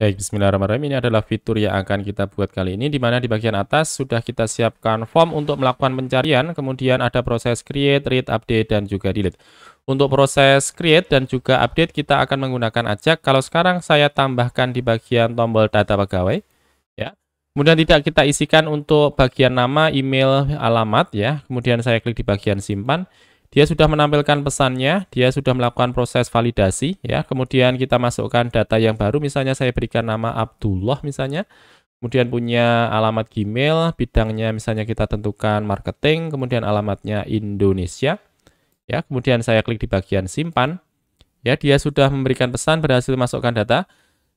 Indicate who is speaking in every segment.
Speaker 1: Baik, bismillahirrahmanirrahim. Ini adalah fitur yang akan kita buat kali ini, di mana di bagian atas sudah kita siapkan form untuk melakukan pencarian, kemudian ada proses create, read, update, dan juga delete. Untuk proses create dan juga update, kita akan menggunakan ajak. Kalau sekarang saya tambahkan di bagian tombol data pegawai, ya. Kemudian tidak kita isikan untuk bagian nama, email, alamat, ya. Kemudian saya klik di bagian simpan. Dia sudah menampilkan pesannya, dia sudah melakukan proses validasi ya. Kemudian kita masukkan data yang baru misalnya saya berikan nama Abdullah misalnya. Kemudian punya alamat Gmail, bidangnya misalnya kita tentukan marketing, kemudian alamatnya Indonesia. Ya, kemudian saya klik di bagian simpan. Ya, dia sudah memberikan pesan berhasil masukkan data.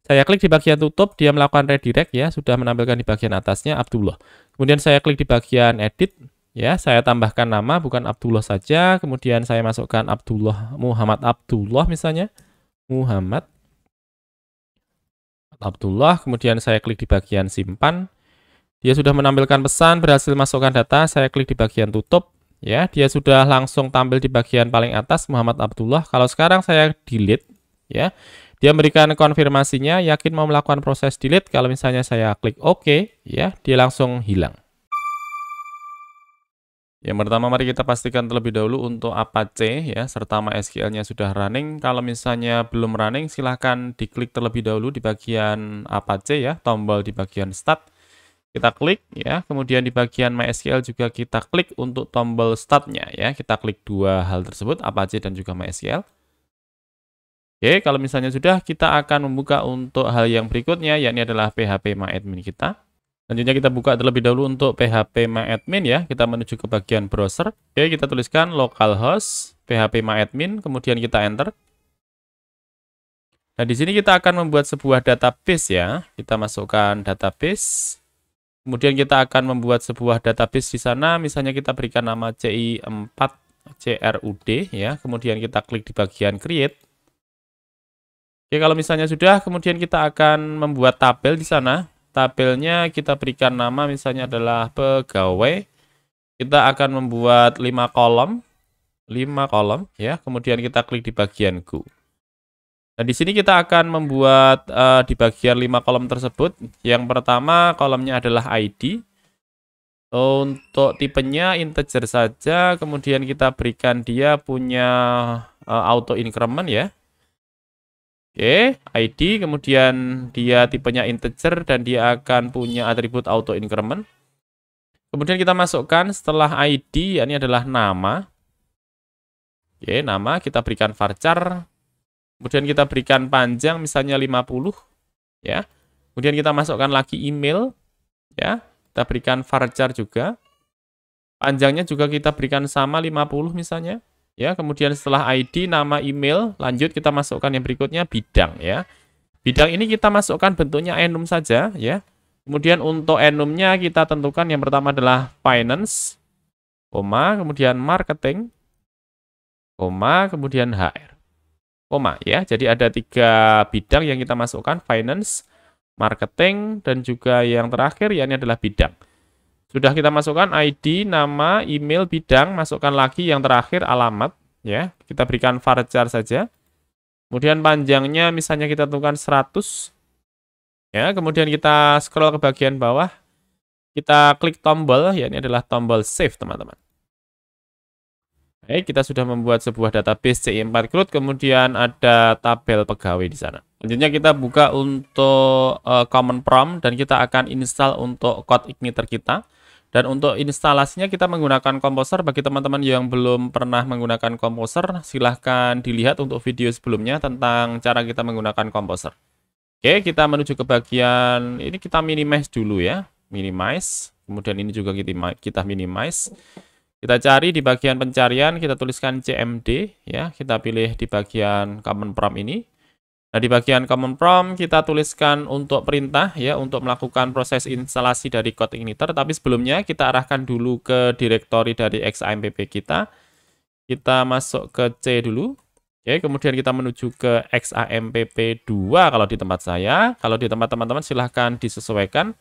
Speaker 1: Saya klik di bagian tutup, dia melakukan redirect ya, sudah menampilkan di bagian atasnya Abdullah. Kemudian saya klik di bagian edit, Ya, saya tambahkan nama bukan Abdullah saja, kemudian saya masukkan Abdullah Muhammad Abdullah misalnya. Muhammad Abdullah, kemudian saya klik di bagian simpan. Dia sudah menampilkan pesan, berhasil masukkan data, saya klik di bagian tutup. Ya, dia sudah langsung tampil di bagian paling atas Muhammad Abdullah. Kalau sekarang saya delete, ya. Dia memberikan konfirmasinya, yakin mau melakukan proses delete. Kalau misalnya saya klik OK, ya, dia langsung hilang. Yang pertama mari kita pastikan terlebih dahulu untuk Apache ya serta MySQL-nya sudah running. Kalau misalnya belum running silahkan diklik terlebih dahulu di bagian Apache ya, tombol di bagian start. Kita klik ya, kemudian di bagian MySQL juga kita klik untuk tombol startnya ya. Kita klik dua hal tersebut, Apache dan juga MySQL. Oke, kalau misalnya sudah kita akan membuka untuk hal yang berikutnya yakni adalah PHP MyAdmin kita. Selanjutnya kita buka terlebih dahulu untuk PHP MyAdmin ya. Kita menuju ke bagian browser. Oke, kita tuliskan localhost PHP MyAdmin, kemudian kita enter. Nah, di sini kita akan membuat sebuah database ya. Kita masukkan database. Kemudian kita akan membuat sebuah database di sana. Misalnya kita berikan nama CI4 CRUD ya. Kemudian kita klik di bagian create. Oke, kalau misalnya sudah, kemudian kita akan membuat tabel di sana tabelnya kita berikan nama misalnya adalah pegawai. Kita akan membuat lima kolom. lima kolom ya. Kemudian kita klik di bagian go. Nah, di sini kita akan membuat uh, di bagian lima kolom tersebut. Yang pertama kolomnya adalah ID. Untuk tipenya integer saja, kemudian kita berikan dia punya uh, auto increment ya. Oke, okay, ID, kemudian dia tipenya integer dan dia akan punya atribut auto increment. Kemudian kita masukkan setelah ID, ini adalah nama. Oke, okay, nama kita berikan varchar. Kemudian kita berikan panjang misalnya 50 ya. Kemudian kita masukkan lagi email ya. Kita berikan varchar juga. Panjangnya juga kita berikan sama 50 misalnya ya kemudian setelah ID nama email lanjut kita masukkan yang berikutnya bidang ya bidang ini kita masukkan bentuknya enum saja ya kemudian untuk enumnya kita tentukan yang pertama adalah finance koma kemudian marketing koma kemudian HR koma ya jadi ada tiga bidang yang kita masukkan finance marketing dan juga yang terakhir ya ini adalah bidang sudah kita masukkan ID, nama, email, bidang, masukkan lagi yang terakhir alamat ya. Kita berikan varchar saja. Kemudian panjangnya misalnya kita tentukan 100. Ya, kemudian kita scroll ke bagian bawah. Kita klik tombol, ya ini adalah tombol save, teman-teman. Baik, kita sudah membuat sebuah database CI4 Cloud, kemudian ada tabel pegawai di sana. Selanjutnya kita buka untuk uh, common prompt dan kita akan install untuk code igniter kita. Dan untuk instalasinya kita menggunakan komposer. Bagi teman-teman yang belum pernah menggunakan komposer, silahkan dilihat untuk video sebelumnya tentang cara kita menggunakan komposer. Oke, kita menuju ke bagian, ini kita minimize dulu ya. Minimize, kemudian ini juga kita minimize. Kita cari di bagian pencarian, kita tuliskan CMD, ya. Kita pilih di bagian common prompt ini. Nah, di bagian command prompt kita tuliskan untuk perintah ya untuk melakukan proses instalasi dari code igniter, tapi sebelumnya kita arahkan dulu ke direktori dari XAMPP kita. Kita masuk ke C dulu. Oke, kemudian kita menuju ke XAMPP 2 kalau di tempat saya. Kalau di tempat teman-teman silahkan disesuaikan.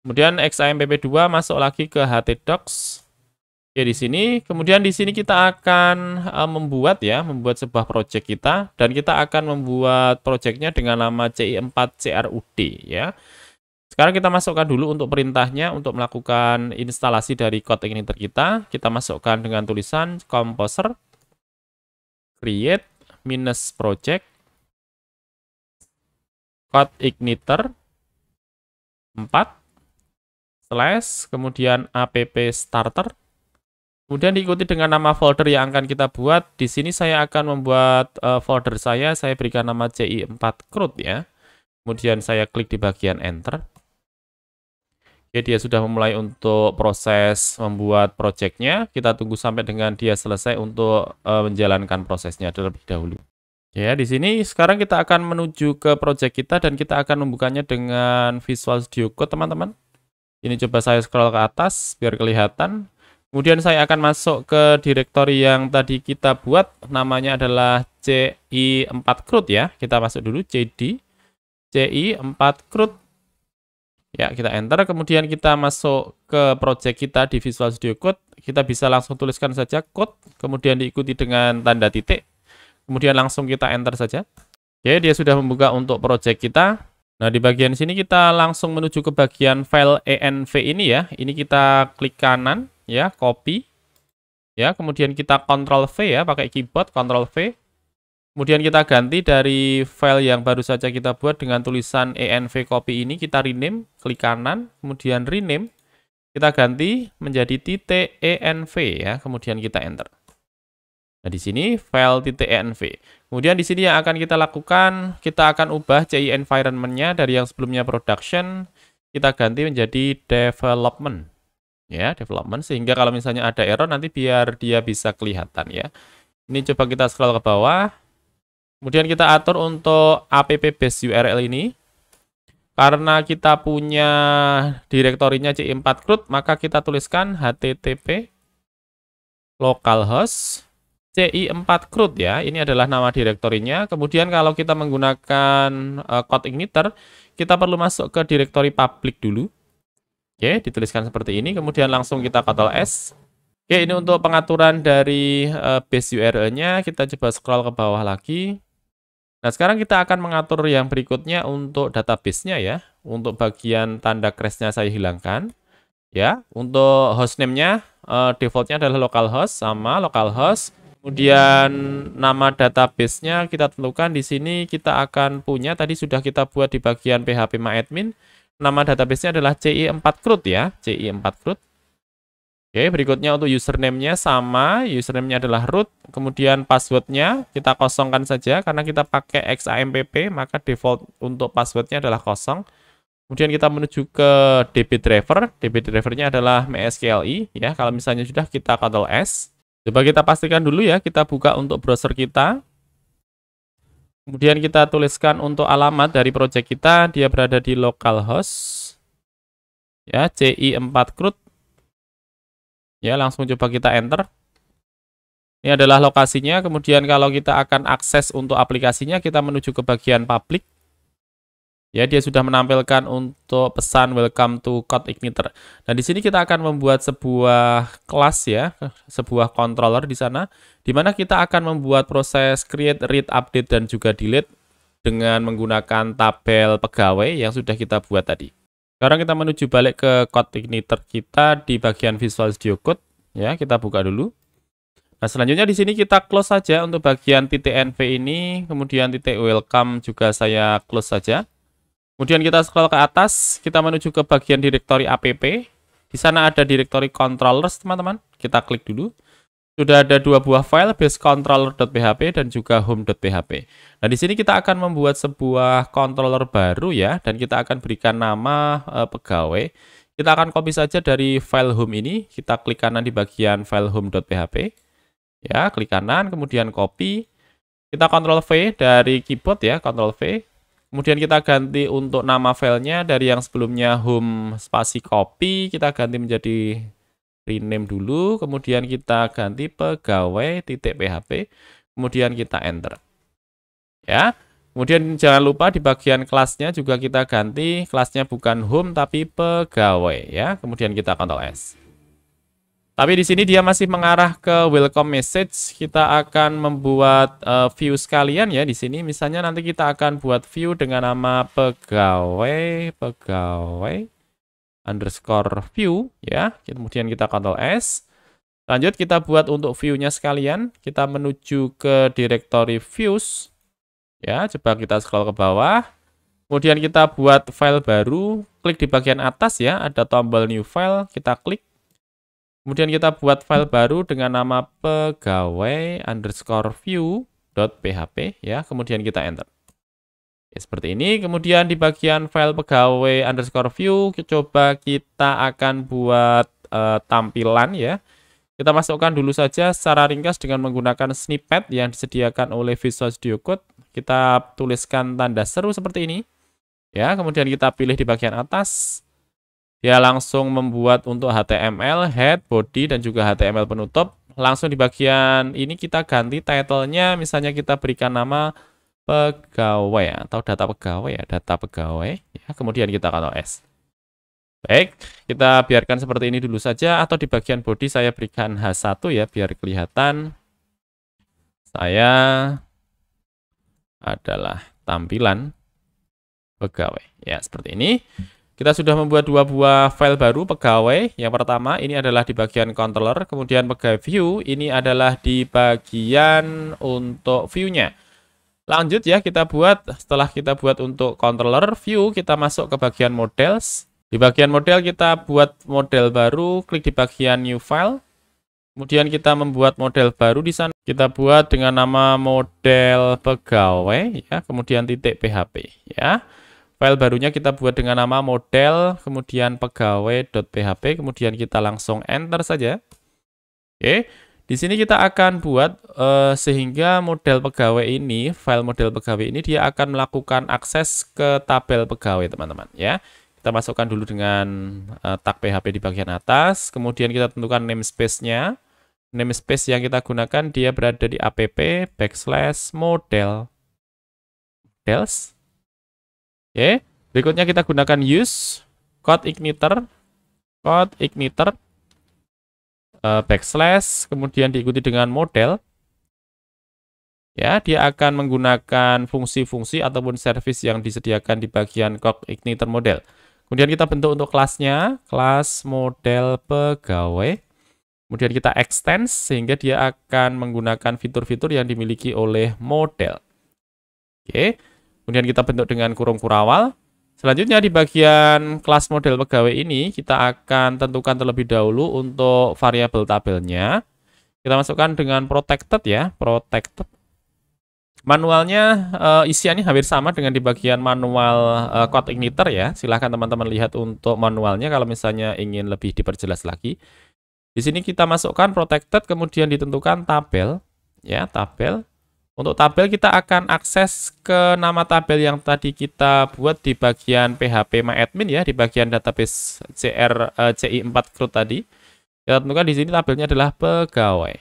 Speaker 1: Kemudian XAMPP 2 masuk lagi ke HTDocs. Ya di sini. Kemudian di sini kita akan uh, membuat ya, membuat sebuah project kita. Dan kita akan membuat projectnya dengan nama CI4CRUD ya. Sekarang kita masukkan dulu untuk perintahnya untuk melakukan instalasi dari code igniter kita. Kita masukkan dengan tulisan composer create minus project code igniter 4 slash kemudian app starter Kemudian diikuti dengan nama folder yang akan kita buat. Di sini saya akan membuat uh, folder saya, saya berikan nama CI 4 crud ya. Kemudian saya klik di bagian enter. Oke, dia sudah memulai untuk proses membuat projectnya. Kita tunggu sampai dengan dia selesai untuk uh, menjalankan prosesnya terlebih dahulu. Ya, di sini sekarang kita akan menuju ke project kita dan kita akan membukanya dengan Visual Studio Code, teman-teman. Ini coba saya scroll ke atas biar kelihatan. Kemudian saya akan masuk ke direktori yang tadi kita buat. Namanya adalah CI4CRUD ya. Kita masuk dulu CD. CI4CRUD. Ya, kita enter. Kemudian kita masuk ke project kita di Visual Studio Code. Kita bisa langsung tuliskan saja code. Kemudian diikuti dengan tanda titik. Kemudian langsung kita enter saja. Oke, dia sudah membuka untuk project kita. Nah, di bagian sini kita langsung menuju ke bagian file ENV ini ya. Ini kita klik kanan ya, copy. Ya, kemudian kita Ctrl V ya, pakai keyboard Ctrl V. Kemudian kita ganti dari file yang baru saja kita buat dengan tulisan env copy ini, kita rename, klik kanan, kemudian rename, kita ganti menjadi titik env ya, kemudian kita enter. Nah, di sini file titik env. Kemudian di sini yang akan kita lakukan, kita akan ubah CI environmentnya dari yang sebelumnya production, kita ganti menjadi development ya development sehingga kalau misalnya ada error nanti biar dia bisa kelihatan ya ini coba kita scroll ke bawah kemudian kita atur untuk app base URL ini karena kita punya direktorinya c4 CRUD maka kita tuliskan http localhost ci4 CRUD ya ini adalah nama direktorinya kemudian kalau kita menggunakan uh, code igniter kita perlu masuk ke direktori public dulu Oke, dituliskan seperti ini. Kemudian langsung kita kontrol S. Oke, ini untuk pengaturan dari uh, base URL-nya. Kita coba scroll ke bawah lagi. Nah, sekarang kita akan mengatur yang berikutnya untuk database-nya ya. Untuk bagian tanda crash-nya saya hilangkan. Ya, untuk hostname-nya, uh, eh, default-nya adalah localhost sama localhost. Kemudian nama database-nya kita tentukan di sini kita akan punya tadi sudah kita buat di bagian phpMyAdmin. Admin. Nama databasenya adalah CI4Crud ya, CI4Crud. Oke, berikutnya untuk username-nya sama, username-nya adalah root, kemudian password-nya kita kosongkan saja karena kita pakai XAMPP, maka default untuk password-nya adalah kosong. Kemudian kita menuju ke DB driver, DB driver-nya adalah MSQLi ya. Kalau misalnya sudah kita Ctrl S. Coba kita pastikan dulu ya, kita buka untuk browser kita. Kemudian kita tuliskan untuk alamat dari project kita, dia berada di localhost. Ya, CI4 CRUD. Ya, langsung coba kita enter. Ini adalah lokasinya. Kemudian kalau kita akan akses untuk aplikasinya, kita menuju ke bagian public. Ya, dia sudah menampilkan untuk pesan welcome to Code Igniter. Nah, di sini kita akan membuat sebuah kelas ya, sebuah controller di sana, di mana kita akan membuat proses create, read, update, dan juga delete dengan menggunakan tabel pegawai yang sudah kita buat tadi. Sekarang kita menuju balik ke Code Igniter kita di bagian Visual Studio Code. Ya, kita buka dulu. Nah, selanjutnya di sini kita close saja untuk bagian titik .nv ini, kemudian titik .welcome juga saya close saja. Kemudian kita scroll ke atas, kita menuju ke bagian direktori app. Di sana ada direktori controllers, teman-teman. Kita klik dulu. Sudah ada dua buah file base_controller.php dan juga home.php. Nah, di sini kita akan membuat sebuah controller baru ya dan kita akan berikan nama e, pegawai. Kita akan copy saja dari file home ini. Kita klik kanan di bagian file home.php. Ya, klik kanan kemudian copy. Kita control V dari keyboard ya, control V. Kemudian kita ganti untuk nama filenya dari yang sebelumnya home spasi copy, kita ganti menjadi rename dulu, kemudian kita ganti pegawai titik php, kemudian kita enter. Ya. Kemudian jangan lupa di bagian kelasnya juga kita ganti kelasnya bukan home tapi pegawai ya. Kemudian kita kontrol S. Tapi di sini dia masih mengarah ke welcome message. Kita akan membuat uh, view sekalian ya di sini. Misalnya nanti kita akan buat view dengan nama pegawai pegawai underscore view ya. Kemudian kita Ctrl S. Lanjut kita buat untuk view-nya sekalian. Kita menuju ke directory views. Ya, coba kita scroll ke bawah. Kemudian kita buat file baru. Klik di bagian atas ya, ada tombol new file. Kita klik. Kemudian kita buat file baru dengan nama pegawai underscore view.php ya. Kemudian kita enter. Ya, seperti ini. Kemudian di bagian file pegawai underscore view, coba kita akan buat uh, tampilan ya. Kita masukkan dulu saja secara ringkas dengan menggunakan snippet yang disediakan oleh Visual Studio Code. Kita tuliskan tanda seru seperti ini. Ya, kemudian kita pilih di bagian atas ya langsung membuat untuk HTML head, body dan juga HTML penutup. Langsung di bagian ini kita ganti title misalnya kita berikan nama pegawai atau data pegawai ya, data pegawai ya. Kemudian kita kalau S. Baik, kita biarkan seperti ini dulu saja atau di bagian body saya berikan H1 ya biar kelihatan saya adalah tampilan pegawai ya seperti ini. Kita sudah membuat dua buah file baru pegawai. Yang pertama ini adalah di bagian controller, kemudian pegawai view ini adalah di bagian untuk view-nya. Lanjut ya kita buat setelah kita buat untuk controller view kita masuk ke bagian models. Di bagian model kita buat model baru, klik di bagian new file. Kemudian kita membuat model baru di sana. Kita buat dengan nama model pegawai ya, kemudian titik PHP ya. File barunya kita buat dengan nama model, kemudian pegawai.php, kemudian kita langsung enter saja. Oke, di sini kita akan buat uh, sehingga model pegawai ini, file model pegawai ini dia akan melakukan akses ke tabel pegawai, teman-teman, ya. Kita masukkan dulu dengan uh, tag PHP di bagian atas, kemudian kita tentukan namespace-nya. Namespace yang kita gunakan dia berada di app backslash model. Models Oke, okay. berikutnya kita gunakan use code igniter, code igniter uh, backslash, kemudian diikuti dengan model. Ya, dia akan menggunakan fungsi-fungsi ataupun service yang disediakan di bagian code igniter model. Kemudian kita bentuk untuk kelasnya, kelas model pegawai. Kemudian kita extend sehingga dia akan menggunakan fitur-fitur yang dimiliki oleh model. Oke. Kemudian kita bentuk dengan kurung kurawal. Selanjutnya di bagian kelas model pegawai ini kita akan tentukan terlebih dahulu untuk variabel tabelnya. Kita masukkan dengan protected ya, protected. Manualnya uh, isiannya hampir sama dengan di bagian manual uh, code igniter ya. Silahkan teman-teman lihat untuk manualnya kalau misalnya ingin lebih diperjelas lagi. Di sini kita masukkan protected kemudian ditentukan tabel ya, tabel. Untuk tabel kita akan akses ke nama tabel yang tadi kita buat di bagian PHP MyAdmin ya, di bagian database CR eh, CI4 CRUD tadi. Kita tentukan di sini tabelnya adalah pegawai.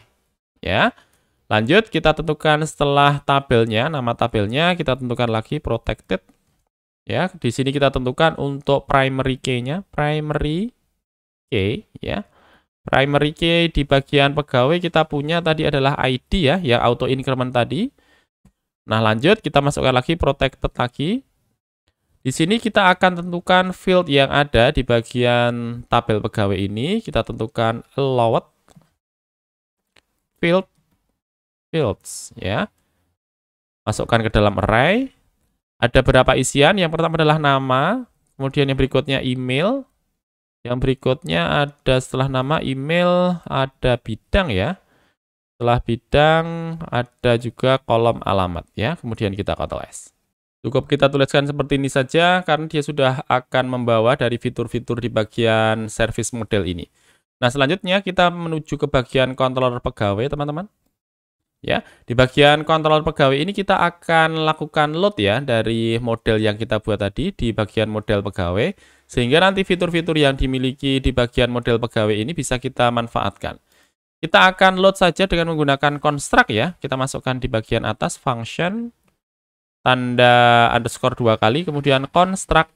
Speaker 1: Ya. Lanjut kita tentukan setelah tabelnya, nama tabelnya kita tentukan lagi protected. Ya, di sini kita tentukan untuk primary key-nya, primary key ya primary key di bagian pegawai kita punya tadi adalah ID ya, yang auto increment tadi. Nah, lanjut kita masukkan lagi protected lagi. Di sini kita akan tentukan field yang ada di bagian tabel pegawai ini. Kita tentukan allowed field fields ya. Masukkan ke dalam array. Ada berapa isian? Yang pertama adalah nama, kemudian yang berikutnya email, yang berikutnya ada setelah nama email ada bidang ya. Setelah bidang ada juga kolom alamat ya. Kemudian kita kontrol S. Cukup kita tuliskan seperti ini saja karena dia sudah akan membawa dari fitur-fitur di bagian service model ini. Nah, selanjutnya kita menuju ke bagian controller pegawai, teman-teman. Ya, di bagian controller pegawai ini kita akan lakukan load ya dari model yang kita buat tadi di bagian model pegawai sehingga nanti fitur-fitur yang dimiliki di bagian model pegawai ini bisa kita manfaatkan. Kita akan load saja dengan menggunakan construct ya. Kita masukkan di bagian atas function tanda underscore dua kali, kemudian construct.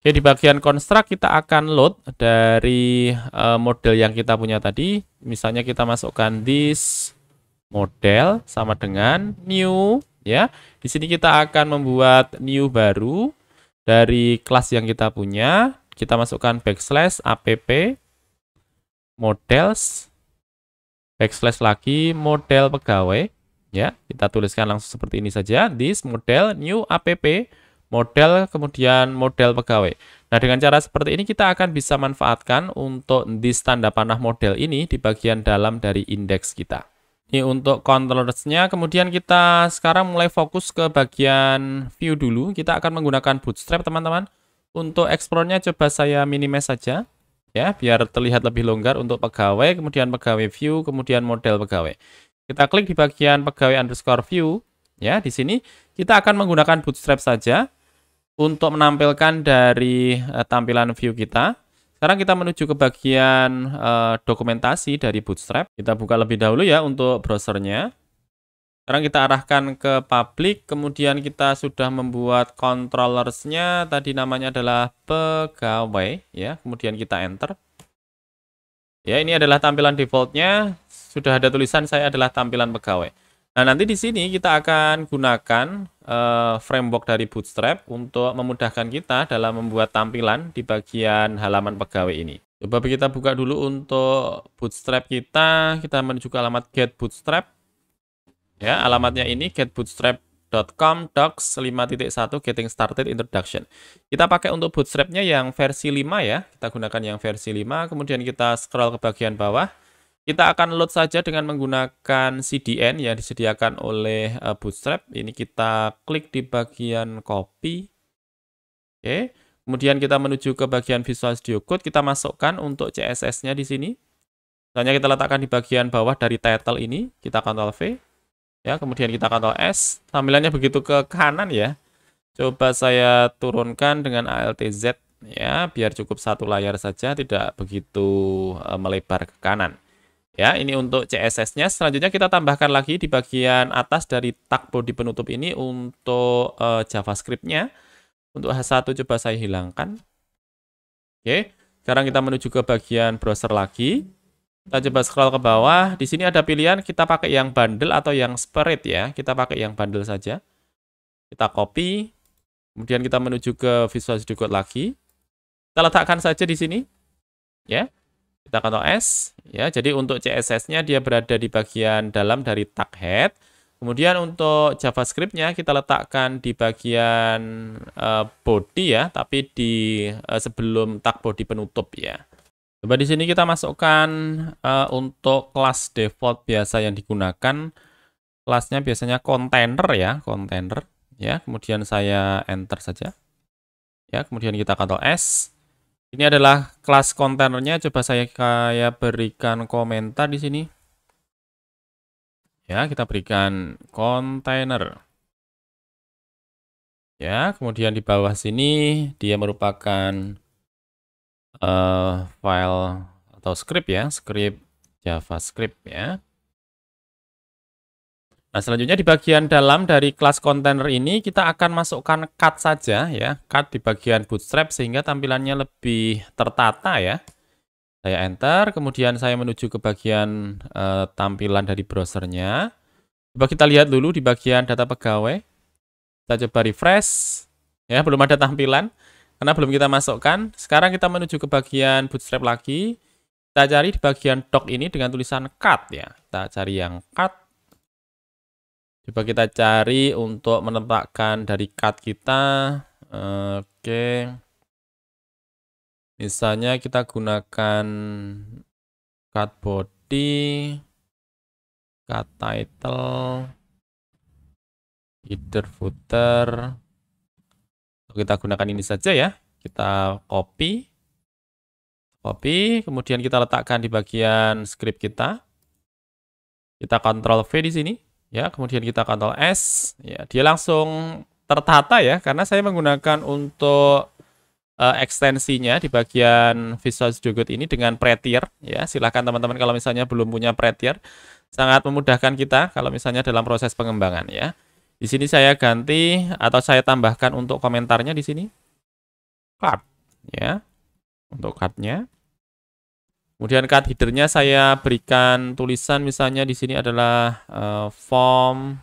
Speaker 1: Oke, di bagian construct kita akan load dari eh, model yang kita punya tadi. Misalnya kita masukkan this model sama dengan new ya. Di sini kita akan membuat new baru dari kelas yang kita punya, kita masukkan backslash app models backslash lagi model pegawai ya kita tuliskan langsung seperti ini saja this model new app model kemudian model pegawai nah dengan cara seperti ini kita akan bisa manfaatkan untuk this tanda panah model ini di bagian dalam dari indeks kita ini untuk controllersnya. Kemudian kita sekarang mulai fokus ke bagian view dulu. Kita akan menggunakan Bootstrap, teman-teman. Untuk explore-nya coba saya minimize saja. Ya, biar terlihat lebih longgar untuk pegawai, kemudian pegawai view, kemudian model pegawai. Kita klik di bagian pegawai underscore view. Ya, di sini kita akan menggunakan Bootstrap saja untuk menampilkan dari eh, tampilan view kita. Sekarang kita menuju ke bagian uh, dokumentasi dari Bootstrap. Kita buka lebih dahulu ya untuk browsernya. Sekarang kita arahkan ke public, kemudian kita sudah membuat controllersnya. Tadi namanya adalah pegawai, ya. Kemudian kita enter. Ya, ini adalah tampilan defaultnya. Sudah ada tulisan saya adalah tampilan pegawai. Nah, nanti di sini kita akan gunakan uh, framework dari Bootstrap untuk memudahkan kita dalam membuat tampilan di bagian halaman pegawai ini. Coba kita buka dulu untuk Bootstrap kita. Kita menuju ke alamat get Bootstrap. Ya, alamatnya ini getbootstrap.com docs 5.1 getting started introduction. Kita pakai untuk Bootstrapnya yang versi 5 ya. Kita gunakan yang versi 5. Kemudian kita scroll ke bagian bawah kita akan load saja dengan menggunakan CDN yang disediakan oleh eh, Bootstrap. Ini kita klik di bagian copy. Oke. Kemudian kita menuju ke bagian Visual Studio Code, kita masukkan untuk CSS-nya di sini. Misalnya kita letakkan di bagian bawah dari title ini, kita Ctrl V. Ya, kemudian kita Ctrl S. Tampilannya begitu ke kanan ya. Coba saya turunkan dengan Alt Z ya, biar cukup satu layar saja, tidak begitu eh, melebar ke kanan. Ya, ini untuk CSS-nya. Selanjutnya kita tambahkan lagi di bagian atas dari tag body penutup ini untuk uh, JavaScript-nya. Untuk H1 coba saya hilangkan. Oke, sekarang kita menuju ke bagian browser lagi. Kita coba scroll ke bawah. Di sini ada pilihan kita pakai yang bundle atau yang separate ya. Kita pakai yang bundle saja. Kita copy. Kemudian kita menuju ke Visual Studio Code lagi. Kita letakkan saja di sini. Ya. Kita kata S. Ya, jadi untuk CSS-nya dia berada di bagian dalam dari tag head. Kemudian untuk JavaScript-nya kita letakkan di bagian uh, body ya, tapi di uh, sebelum tag body penutup ya. Coba di sini kita masukkan uh, untuk kelas default biasa yang digunakan. Kelasnya biasanya container ya, container. Ya, kemudian saya enter saja. Ya, kemudian kita kata S. Ini adalah kelas kontainernya. Coba saya kayak berikan komentar di sini. Ya, kita berikan kontainer. Ya, kemudian di bawah sini dia merupakan uh, file atau script ya, script JavaScript ya. Nah, selanjutnya di bagian dalam dari kelas kontainer ini kita akan masukkan cut saja ya, cut di bagian bootstrap sehingga tampilannya lebih tertata ya. Saya enter, kemudian saya menuju ke bagian e, tampilan dari browsernya. Coba kita lihat dulu di bagian data pegawai. Kita coba refresh. Ya, belum ada tampilan karena belum kita masukkan. Sekarang kita menuju ke bagian bootstrap lagi. Kita cari di bagian doc ini dengan tulisan cut ya. Kita cari yang cut coba kita cari untuk menempatkan dari card kita oke misalnya kita gunakan
Speaker 2: card body card title header footer kita gunakan
Speaker 1: ini saja ya kita copy copy kemudian kita letakkan di bagian script kita kita kontrol V di sini Ya, kemudian kita kontrol S, ya, dia langsung tertata ya karena saya menggunakan untuk uh, ekstensinya di bagian Visual Studio Code ini dengan pretier ya. Silahkan teman-teman kalau misalnya belum punya pretier sangat memudahkan kita kalau misalnya dalam proses pengembangan ya. Di sini saya ganti atau saya tambahkan untuk komentarnya di sini. Card ya. Untuk cardnya Kemudian card headernya saya berikan tulisan misalnya di sini adalah uh, form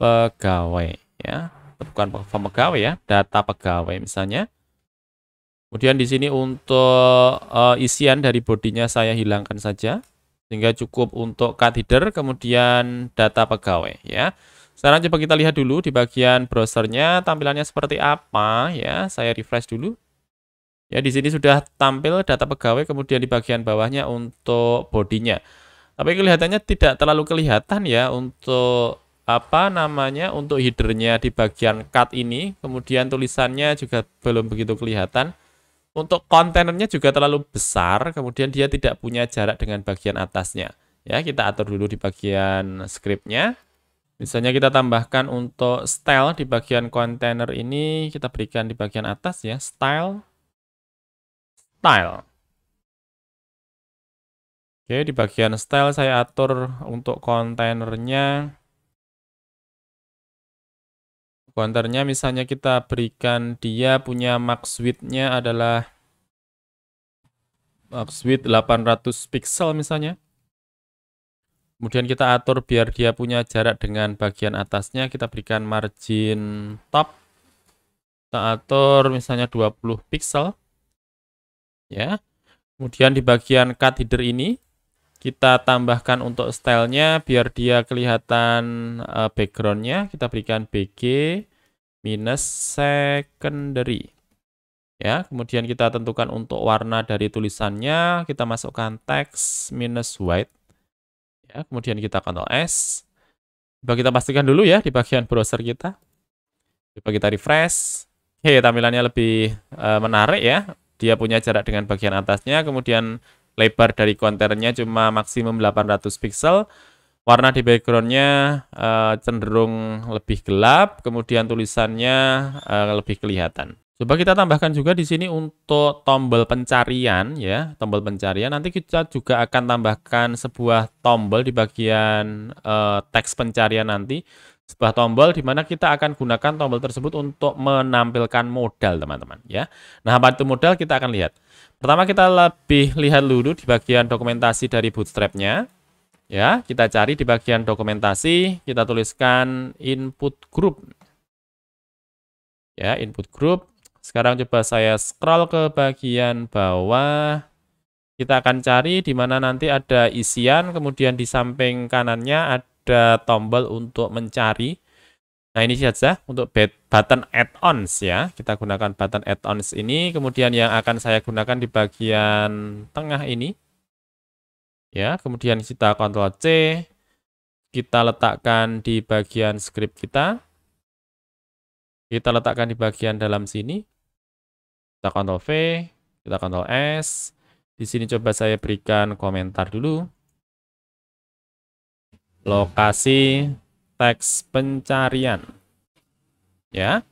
Speaker 1: pegawai ya. Bukan form pegawai ya, data pegawai misalnya. Kemudian di sini untuk uh, isian dari bodinya saya hilangkan saja sehingga cukup untuk card header kemudian data pegawai ya. Sekarang coba kita lihat dulu di bagian browsernya tampilannya seperti apa ya. Saya refresh dulu. Ya, di sini sudah tampil data pegawai kemudian di bagian bawahnya untuk bodinya. Tapi kelihatannya tidak terlalu kelihatan ya untuk apa namanya untuk headernya di bagian cut ini kemudian tulisannya juga belum begitu kelihatan untuk kontenernya juga terlalu besar kemudian dia tidak punya jarak dengan bagian atasnya ya kita atur dulu di bagian scriptnya misalnya kita tambahkan untuk style di bagian kontainer ini kita berikan di bagian atas ya style style. Oke, di bagian style saya atur untuk kontainernya. Kontainernya misalnya kita berikan dia punya max width-nya adalah max width 800 pixel misalnya. Kemudian kita atur biar dia punya jarak dengan bagian atasnya. Kita berikan margin top. Kita atur misalnya 20 pixel ya. Kemudian di bagian cut header ini kita tambahkan untuk stylenya biar dia kelihatan uh, backgroundnya kita berikan bg minus secondary ya kemudian kita tentukan untuk warna dari tulisannya kita masukkan text minus white ya kemudian kita kontrol s coba kita pastikan dulu ya di bagian browser kita coba kita refresh oke tampilannya lebih uh, menarik ya dia punya jarak dengan bagian atasnya, kemudian lebar dari konternya cuma maksimum 800 pixel, warna di backgroundnya uh, cenderung lebih gelap, kemudian tulisannya uh, lebih kelihatan. Coba kita tambahkan juga di sini untuk tombol pencarian ya, tombol pencarian. Nanti kita juga akan tambahkan sebuah tombol di bagian eh, teks pencarian nanti sebuah tombol di mana kita akan gunakan tombol tersebut untuk menampilkan modal teman-teman ya. Nah, apa itu modal kita akan lihat. Pertama kita lebih lihat dulu di bagian dokumentasi dari bootstrapnya Ya, kita cari di bagian dokumentasi, kita tuliskan input group. Ya, input group. Sekarang coba saya scroll ke bagian bawah. Kita akan cari di mana nanti ada isian, kemudian di samping kanannya ada ada tombol untuk mencari. Nah, ini saja untuk button add-ons ya. Kita gunakan button add-ons ini. Kemudian yang akan saya gunakan di bagian tengah ini. Ya, kemudian kita kontrol C. Kita letakkan di bagian script kita. Kita letakkan di bagian dalam sini. Kita kontrol V, kita kontrol S. Di sini coba saya berikan komentar dulu lokasi teks pencarian. Ya.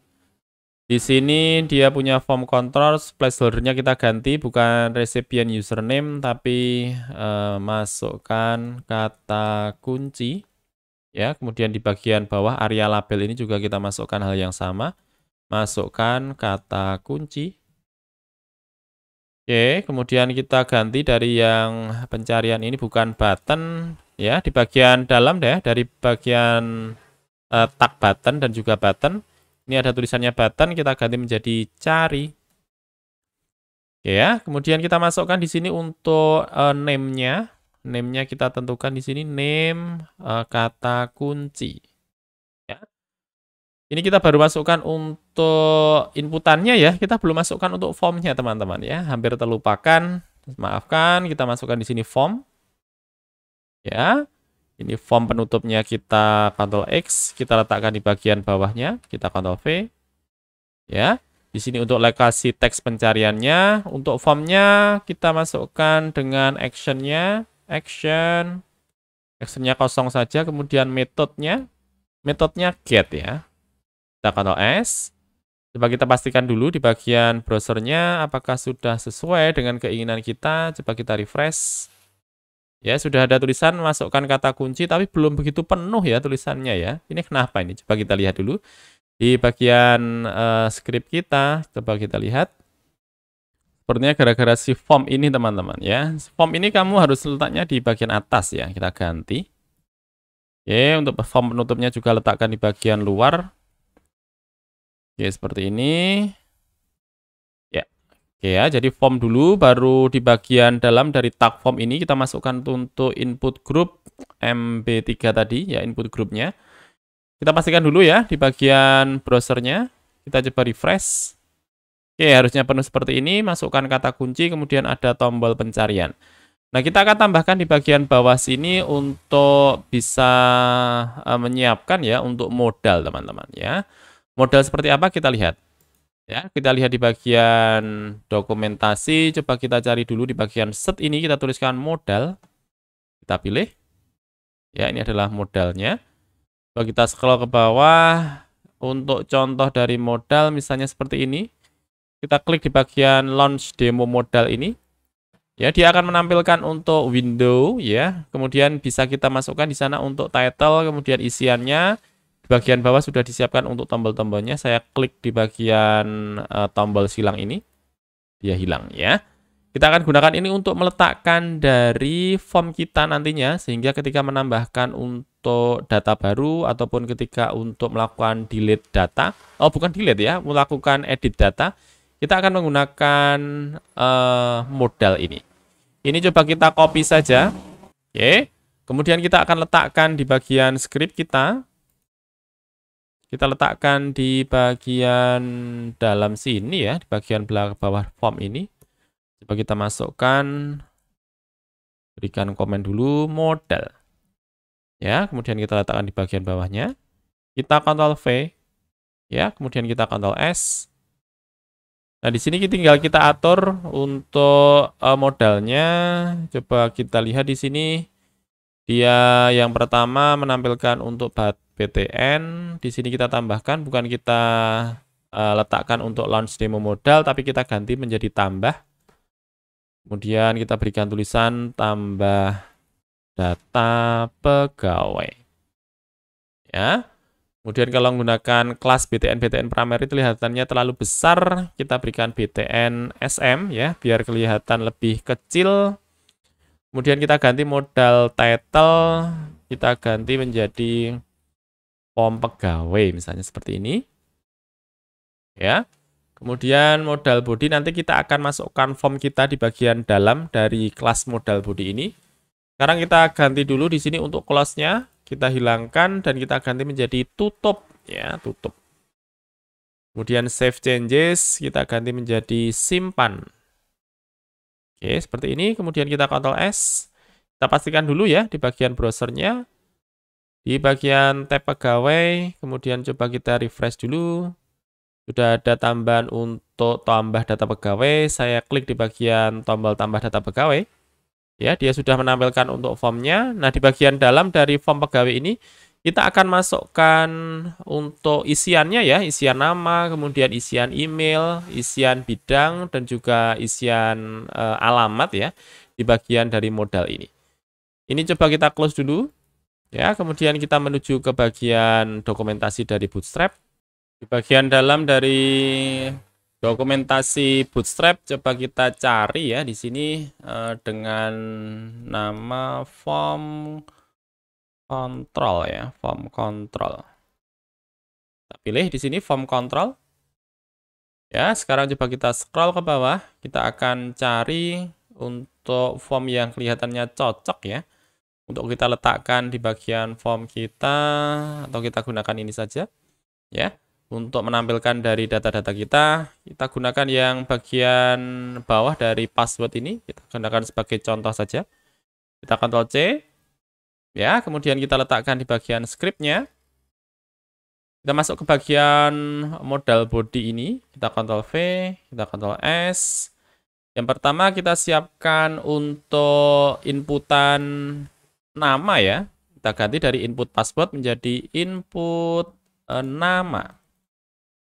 Speaker 1: Di sini dia punya form control, placeholder-nya kita ganti bukan recipient username tapi eh, masukkan kata kunci. Ya, kemudian di bagian bawah area label ini juga kita masukkan hal yang sama. Masukkan kata kunci. Oke, kemudian kita ganti dari yang pencarian ini bukan button ya di bagian dalam deh dari bagian uh, eh, tab button dan juga button ini ada tulisannya button kita ganti menjadi cari ya kemudian kita masukkan di sini untuk uh, name-nya name-nya kita tentukan di sini name uh, kata kunci ya ini kita baru masukkan untuk inputannya ya kita belum masukkan untuk formnya teman-teman ya hampir terlupakan maafkan kita masukkan di sini form ya ini form penutupnya kita Ctrl X, kita letakkan di bagian bawahnya, kita Ctrl V. Ya, di sini untuk lokasi teks pencariannya, untuk formnya kita masukkan dengan actionnya, action, actionnya kosong saja, kemudian metodenya, metodenya get ya. Kita Ctrl S. Coba kita pastikan dulu di bagian browsernya apakah sudah sesuai dengan keinginan kita. Coba kita refresh. Ya, sudah ada tulisan masukkan kata kunci tapi belum begitu penuh ya tulisannya ya. Ini kenapa ini? Coba kita lihat dulu. Di bagian uh, eh, script kita, coba kita lihat. Sepertinya gara-gara si form ini teman-teman ya. Form ini kamu harus letaknya di bagian atas ya. Kita ganti. Oke, untuk form penutupnya juga letakkan di bagian luar. Oke, seperti ini. Oke ya, jadi form dulu baru di bagian dalam dari tag form ini kita masukkan untuk input group MB3 tadi ya input grupnya. Kita pastikan dulu ya di bagian browsernya. Kita coba refresh. Oke, harusnya penuh seperti ini. Masukkan kata kunci, kemudian ada tombol pencarian. Nah, kita akan tambahkan di bagian bawah sini untuk bisa eh, menyiapkan ya untuk modal teman-teman ya. Modal seperti apa kita lihat. Ya, kita lihat di bagian dokumentasi, coba kita cari dulu di bagian set ini kita tuliskan modal. Kita pilih. Ya, ini adalah modalnya. Coba kita scroll ke bawah untuk contoh dari modal misalnya seperti ini. Kita klik di bagian launch demo modal ini. Ya, dia akan menampilkan untuk window ya. Kemudian bisa kita masukkan di sana untuk title, kemudian isiannya di bagian bawah sudah disiapkan untuk tombol-tombolnya. Saya klik di bagian uh, tombol silang ini. Dia hilang ya. Kita akan gunakan ini untuk meletakkan dari form kita nantinya sehingga ketika menambahkan untuk data baru ataupun ketika untuk melakukan delete data, oh bukan delete ya, melakukan edit data, kita akan menggunakan uh, modal ini. Ini coba kita copy saja. Oke. Okay. Kemudian kita akan letakkan di bagian script kita kita letakkan di bagian dalam sini ya, di bagian belakang bawah form ini. Coba kita masukkan, berikan komen dulu modal. Ya, kemudian kita letakkan di bagian bawahnya. Kita kontrol V, ya, kemudian kita kontrol S. Nah, di sini kita tinggal kita atur untuk uh, eh, modalnya. Coba kita lihat di sini. Dia yang pertama menampilkan untuk batu PTN di sini kita tambahkan bukan kita uh, letakkan untuk launch demo modal tapi kita ganti menjadi tambah kemudian kita berikan tulisan tambah data pegawai ya kemudian kalau menggunakan kelas BTN BTN primary kelihatannya terlalu besar kita berikan BTN SM ya biar kelihatan lebih kecil kemudian kita ganti modal title kita ganti menjadi form pegawai misalnya seperti ini. Ya. Kemudian modal body nanti kita akan masukkan form kita di bagian dalam dari kelas modal body ini. Sekarang kita ganti dulu di sini untuk kelasnya, kita hilangkan dan kita ganti menjadi tutup ya, tutup. Kemudian save changes kita ganti menjadi simpan. Oke, seperti ini. Kemudian kita kontrol S. Kita pastikan dulu ya di bagian browsernya di bagian tab pegawai, kemudian coba kita refresh dulu. Sudah ada tambahan untuk tambah data pegawai. Saya klik di bagian tombol tambah data pegawai. Ya, dia sudah menampilkan untuk formnya. Nah, di bagian dalam dari form pegawai ini, kita akan masukkan untuk isiannya ya, isian nama, kemudian isian email, isian bidang, dan juga isian e, alamat ya, di bagian dari modal ini. Ini coba kita close dulu. Ya, kemudian kita menuju ke bagian dokumentasi dari Bootstrap. Di bagian dalam dari dokumentasi Bootstrap coba kita cari ya di sini eh, dengan nama form control ya, form control. Kita pilih di sini form control. Ya, sekarang coba kita scroll ke bawah, kita akan cari untuk form yang kelihatannya cocok ya untuk kita letakkan di bagian form kita atau kita gunakan ini saja ya untuk menampilkan dari data-data kita kita gunakan yang bagian bawah dari password ini kita gunakan sebagai contoh saja kita Ctrl C ya kemudian kita letakkan di bagian scriptnya kita masuk ke bagian modal body ini kita Ctrl V kita Ctrl S yang pertama kita siapkan untuk inputan nama ya. Kita ganti dari input password menjadi input uh, nama.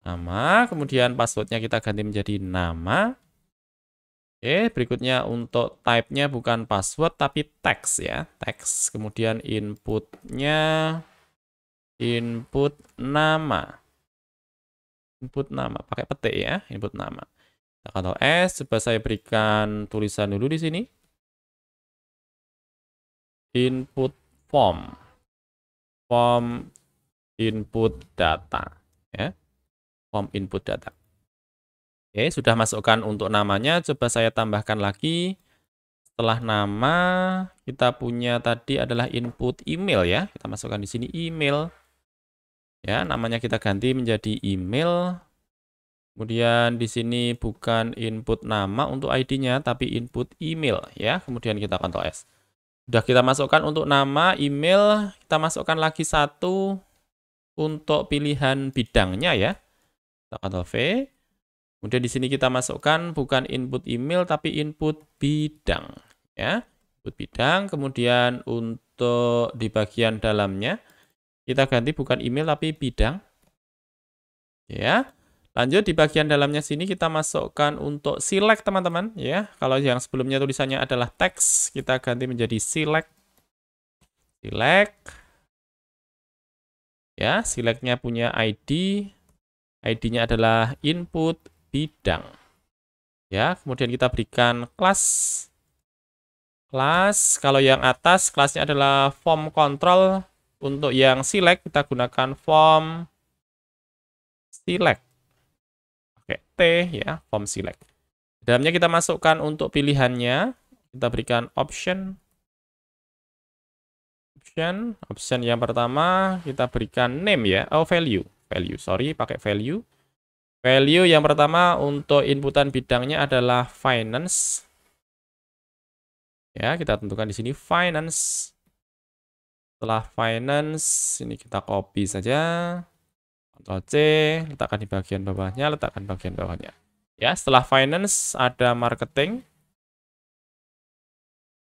Speaker 1: Nama, kemudian passwordnya kita ganti menjadi nama. Oke, berikutnya untuk type-nya bukan password tapi teks ya. teks kemudian inputnya input nama. Input nama, pakai petik ya, input nama. Kita nah, kalau S, coba saya berikan tulisan dulu di sini
Speaker 2: input form form input data ya form input data
Speaker 1: oke sudah masukkan untuk namanya coba saya tambahkan lagi setelah nama kita punya tadi adalah input email ya kita masukkan di sini email ya namanya kita ganti menjadi email kemudian di sini bukan input nama untuk ID-nya tapi input email ya kemudian kita kontrol S sudah kita masukkan untuk nama, email, kita masukkan lagi satu untuk pilihan bidangnya ya. Kita Ctrl V. Kemudian di sini kita masukkan bukan input email tapi input bidang ya. Input bidang, kemudian untuk di bagian dalamnya kita ganti bukan email tapi bidang. Ya. Lanjut di bagian dalamnya sini kita masukkan untuk select teman-teman ya. Kalau yang sebelumnya tulisannya adalah teks kita ganti menjadi select. Select. Ya, selectnya punya ID. ID-nya adalah input bidang. Ya, kemudian kita berikan kelas. Kelas, kalau yang atas kelasnya adalah form control. Untuk yang select kita gunakan form select T ya, form select. Dalamnya kita masukkan untuk pilihannya, kita berikan option option, option yang pertama kita berikan name ya, oh value, value, sorry pakai value. Value yang pertama untuk inputan bidangnya adalah finance. Ya, kita tentukan di sini finance. Setelah finance, ini kita copy saja. Ctrl C, letakkan di bagian bawahnya, letakkan bagian bawahnya. Ya, setelah finance ada marketing.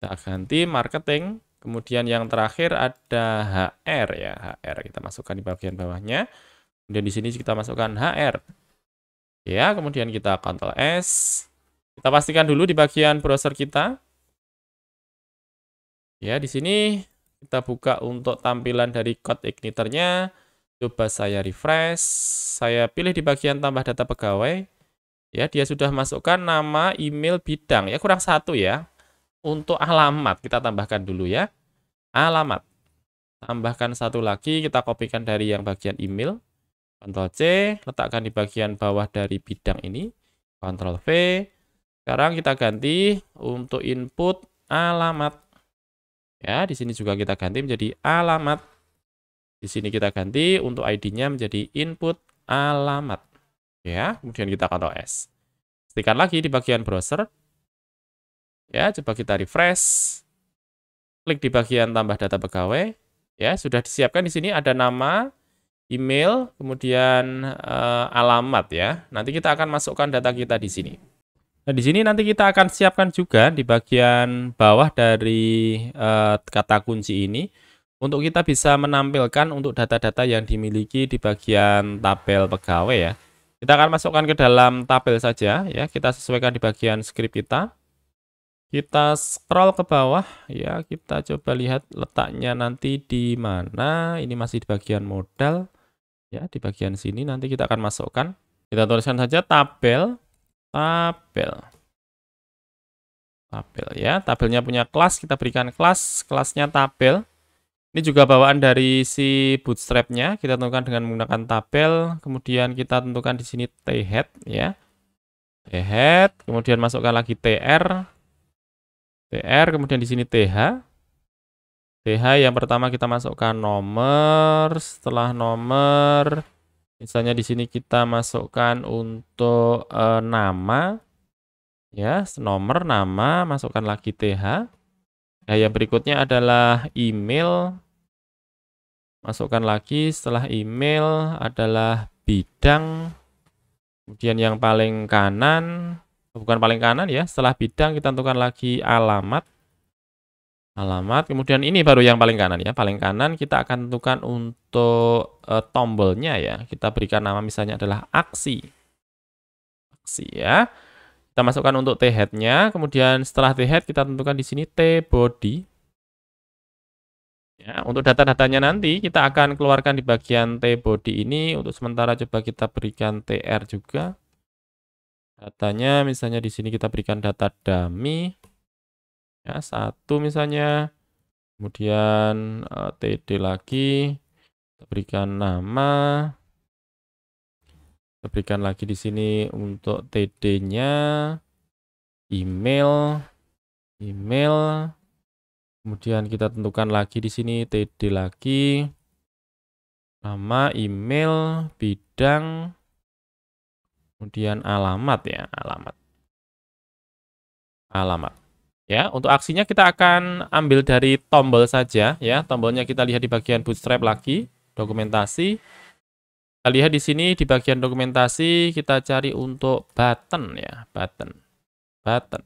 Speaker 1: Kita ganti marketing. Kemudian yang terakhir ada HR ya, HR kita masukkan di bagian bawahnya. Kemudian di sini kita masukkan HR. Ya, kemudian kita Ctrl S. Kita pastikan dulu di bagian browser kita. Ya, di sini kita buka untuk tampilan dari code igniternya Coba saya refresh, saya pilih di bagian tambah data pegawai. Ya, dia sudah masukkan nama, email, bidang. Ya, kurang satu ya. Untuk alamat, kita tambahkan dulu ya. Alamat. Tambahkan satu lagi, kita kopikan dari yang bagian email. Ctrl C, letakkan di bagian bawah dari bidang ini. Ctrl V. Sekarang kita ganti untuk input alamat. Ya, di sini juga kita ganti menjadi alamat. Di sini kita ganti untuk ID-nya menjadi input alamat. Ya, kemudian kita kontrol S. Setikan lagi di bagian browser. Ya, coba kita refresh. Klik di bagian tambah data pegawai. Ya, sudah disiapkan di sini ada nama, email, kemudian e, alamat ya. Nanti kita akan masukkan data kita di sini. Nah, di sini nanti kita akan siapkan juga di bagian bawah dari e, kata kunci ini untuk kita bisa menampilkan untuk data-data yang dimiliki di bagian tabel pegawai ya. Kita akan masukkan ke dalam tabel saja ya, kita sesuaikan di bagian script kita. Kita scroll ke bawah ya, kita coba lihat letaknya nanti di mana. Ini masih di bagian modal ya, di bagian sini nanti kita akan masukkan. Kita tuliskan saja tabel tabel. Tabel ya, tabelnya punya kelas, kita berikan kelas, kelasnya tabel ini juga bawaan dari si bootstrapnya. Kita tentukan dengan menggunakan tabel. Kemudian kita tentukan di sini T head ya. T head. Kemudian masukkan lagi TR. TR. Kemudian di sini TH. TH yang pertama kita masukkan nomor. Setelah nomor. Misalnya di sini kita masukkan untuk e, nama. Ya, nomor, nama. Masukkan lagi TH. Nah, yang berikutnya adalah email masukkan lagi setelah email adalah bidang kemudian yang paling kanan oh, bukan paling kanan ya setelah bidang kita tentukan lagi alamat alamat kemudian ini baru yang paling kanan ya paling kanan kita akan tentukan untuk e, tombolnya ya kita berikan nama misalnya adalah aksi aksi ya kita masukkan untuk t headnya kemudian setelah t head kita tentukan di sini t body Ya, untuk data-datanya nanti kita akan keluarkan di bagian T body ini. Untuk sementara coba kita berikan TR juga. Datanya misalnya di sini kita berikan data dummy. Ya, satu misalnya. Kemudian eh, TD lagi. Kita berikan nama. Kita berikan lagi di sini untuk TD-nya. Email. Email Kemudian kita tentukan lagi di sini TD lagi. Nama, email, bidang, kemudian alamat ya, alamat. Alamat. Ya, untuk aksinya kita akan ambil dari tombol saja ya. Tombolnya kita lihat di bagian Bootstrap lagi, dokumentasi. Kita lihat di sini di bagian dokumentasi kita cari untuk button ya, button. Button.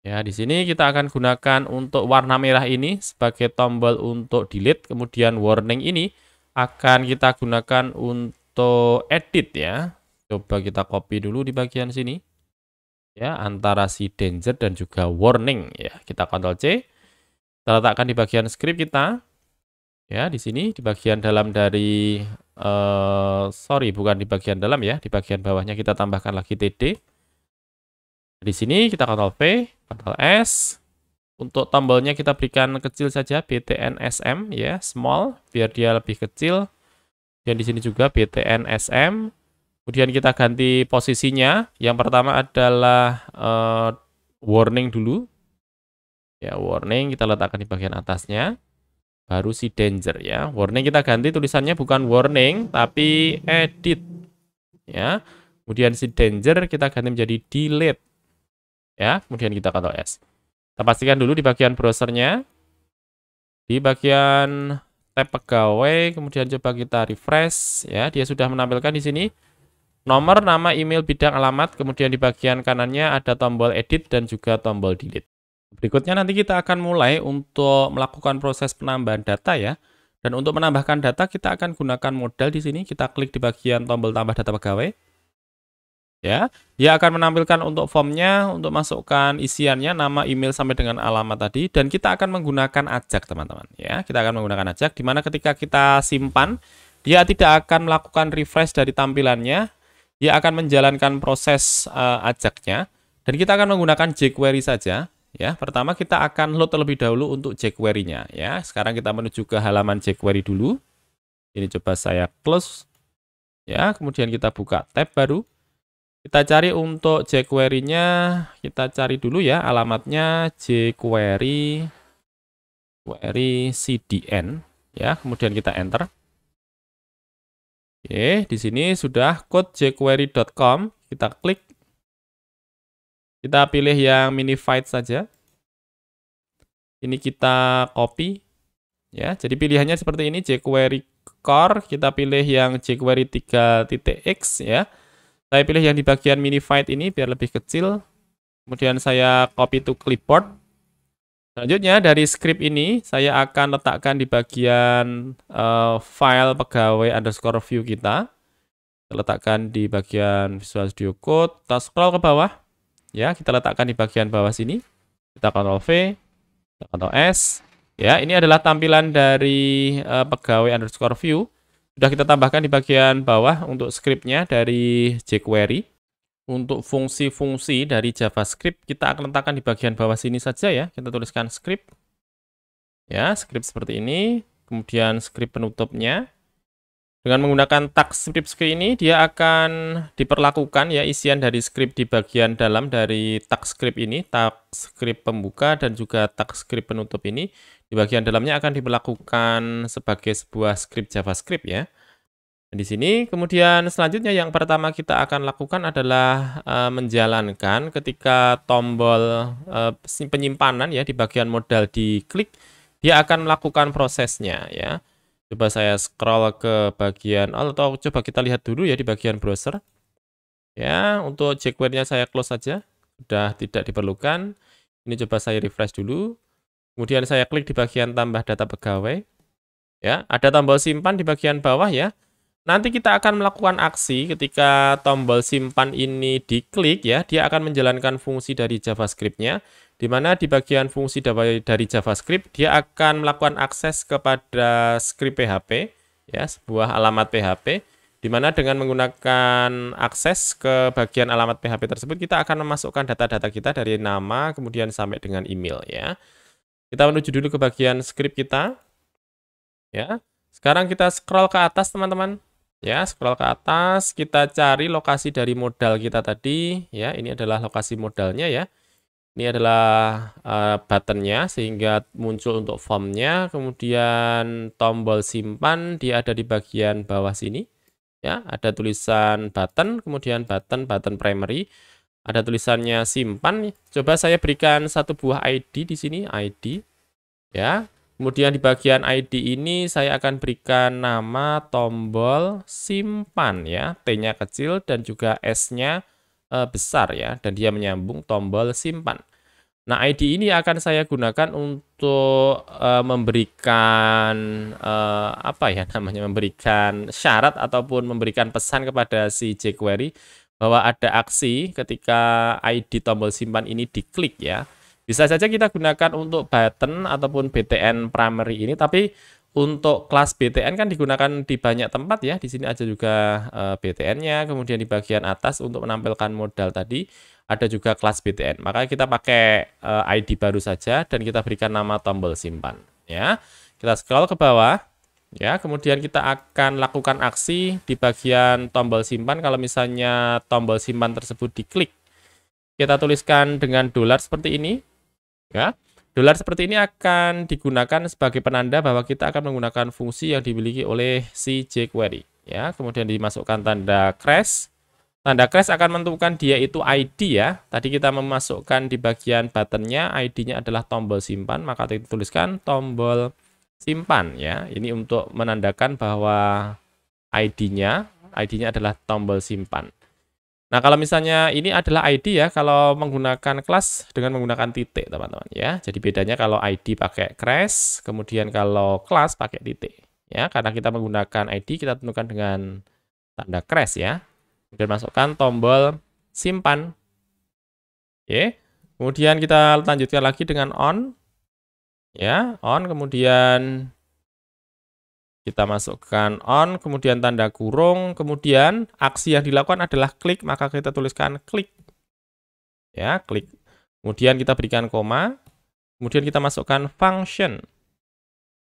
Speaker 1: Ya, di sini kita akan gunakan untuk warna merah ini sebagai tombol untuk delete, kemudian warning ini akan kita gunakan untuk edit ya. Coba kita copy dulu di bagian sini. Ya, antara si danger dan juga warning ya. Kita Ctrl C. Kita letakkan di bagian script kita. Ya, di sini di bagian dalam dari uh, sorry bukan di bagian dalam ya, di bagian bawahnya kita tambahkan lagi TD. Di sini kita Ctrl V, Ctrl S. Untuk tombolnya kita berikan kecil saja, BTN SM ya, small, biar dia lebih kecil. Dan di sini juga BTN SM Kemudian kita ganti posisinya. Yang pertama adalah uh, warning dulu. Ya, warning kita letakkan di bagian atasnya. Baru si danger ya. Warning kita ganti tulisannya bukan warning, tapi edit. Ya. Kemudian si danger kita ganti menjadi delete ya. Kemudian kita ctrl S. Kita pastikan dulu di bagian browsernya. Di bagian tab pegawai, kemudian coba kita refresh ya. Dia sudah menampilkan di sini nomor, nama, email, bidang, alamat, kemudian di bagian kanannya ada tombol edit dan juga tombol delete. Berikutnya nanti kita akan mulai untuk melakukan proses penambahan data ya. Dan untuk menambahkan data kita akan gunakan modal di sini. Kita klik di bagian tombol tambah data pegawai ya. Dia akan menampilkan untuk formnya, untuk masukkan isiannya, nama email sampai dengan alamat tadi, dan kita akan menggunakan ajak teman-teman. Ya, kita akan menggunakan ajak, di mana ketika kita simpan, dia tidak akan melakukan refresh dari tampilannya, dia akan menjalankan proses uh, ajaknya, dan kita akan menggunakan jQuery saja. Ya, pertama kita akan load terlebih dahulu untuk jQuery-nya. Ya, sekarang kita menuju ke halaman jQuery dulu. Ini coba saya close. Ya, kemudian kita buka tab baru. Kita cari untuk jQuery-nya, kita cari dulu ya alamatnya jQuery query CDN ya, kemudian kita enter. Oke, di sini sudah code jQuery.com, kita klik. Kita pilih yang minified saja. Ini kita copy ya. Jadi pilihannya seperti ini jQuery core, kita pilih yang jQuery 3.x ya. Saya pilih yang di bagian mini fight ini biar lebih kecil. Kemudian saya copy to clipboard. Selanjutnya dari script ini saya akan letakkan di bagian uh, file pegawai underscore view kita. Kita letakkan di bagian Visual Studio Code. Kita scroll ke bawah. Ya, kita letakkan di bagian bawah sini. Kita Ctrl V, kita Ctrl S. Ya, ini adalah tampilan dari uh, pegawai underscore view. Sudah kita tambahkan di bagian bawah untuk scriptnya dari jQuery. Untuk fungsi-fungsi dari JavaScript, kita akan letakkan di bagian bawah sini saja ya. Kita tuliskan script. Ya, script seperti ini. Kemudian script penutupnya. Dengan menggunakan tag script script ini, dia akan diperlakukan ya isian dari script di bagian dalam dari tag script ini, tag script pembuka dan juga tag script penutup ini di bagian dalamnya akan diberlakukan sebagai sebuah script JavaScript ya. Nah, di sini kemudian selanjutnya yang pertama kita akan lakukan adalah e, menjalankan ketika tombol e, penyimpanan ya di bagian modal diklik dia akan melakukan prosesnya ya. Coba saya scroll ke bagian atau coba kita lihat dulu ya di bagian browser. Ya, untuk jQuery-nya saya close saja. Sudah tidak diperlukan. Ini coba saya refresh dulu. Kemudian saya klik di bagian tambah data pegawai. Ya, ada tombol simpan di bagian bawah ya. Nanti kita akan melakukan aksi ketika tombol simpan ini diklik ya, dia akan menjalankan fungsi dari JavaScript-nya, di mana di bagian fungsi dari JavaScript, dia akan melakukan akses kepada script PHP, ya sebuah alamat PHP, di mana dengan menggunakan akses ke bagian alamat PHP tersebut, kita akan memasukkan data-data kita dari nama, kemudian sampai dengan email ya. Kita menuju dulu ke bagian script kita. Ya. Sekarang kita scroll ke atas, teman-teman. Ya, scroll ke atas, kita cari lokasi dari modal kita tadi. Ya, ini adalah lokasi modalnya ya. Ini adalah uh, buttonnya sehingga muncul untuk formnya. Kemudian tombol simpan dia ada di bagian bawah sini. Ya, ada tulisan button, kemudian button, button primary ada tulisannya simpan. Coba saya berikan satu buah ID di sini, ID. Ya. Kemudian di bagian ID ini saya akan berikan nama tombol simpan ya. T-nya kecil dan juga S-nya e, besar ya dan dia menyambung tombol simpan. Nah, ID ini akan saya gunakan untuk e, memberikan e, apa ya namanya memberikan syarat ataupun memberikan pesan kepada si jQuery bahwa ada aksi ketika ID tombol simpan ini diklik ya. Bisa saja kita gunakan untuk button ataupun BTN primary ini, tapi untuk kelas BTN kan digunakan di banyak tempat ya. Di sini ada juga eh, BTN-nya, kemudian di bagian atas untuk menampilkan modal tadi ada juga kelas BTN. Maka kita pakai eh, ID baru saja dan kita berikan nama tombol simpan ya. Kita scroll ke bawah. Ya, kemudian kita akan lakukan aksi di bagian tombol simpan kalau misalnya tombol simpan tersebut diklik. Kita tuliskan dengan dolar seperti ini. Ya. Dolar seperti ini akan digunakan sebagai penanda bahwa kita akan menggunakan fungsi yang dimiliki oleh si jQuery. Ya, kemudian dimasukkan tanda crash. Tanda crash akan menentukan dia itu ID ya. Tadi kita memasukkan di bagian buttonnya, ID-nya adalah tombol simpan, maka kita tuliskan tombol simpan ya. Ini untuk menandakan bahwa ID-nya, ID-nya adalah tombol simpan. Nah, kalau misalnya ini adalah ID ya, kalau menggunakan kelas dengan menggunakan titik, teman-teman ya. Jadi bedanya kalau ID pakai crash, kemudian kalau kelas pakai titik ya. Karena kita menggunakan ID, kita tentukan dengan tanda crash ya. Kemudian masukkan tombol simpan. Oke. Kemudian kita lanjutkan lagi dengan on ya on kemudian kita masukkan on kemudian tanda kurung kemudian aksi yang dilakukan adalah klik maka kita tuliskan klik ya klik kemudian kita berikan koma kemudian kita masukkan function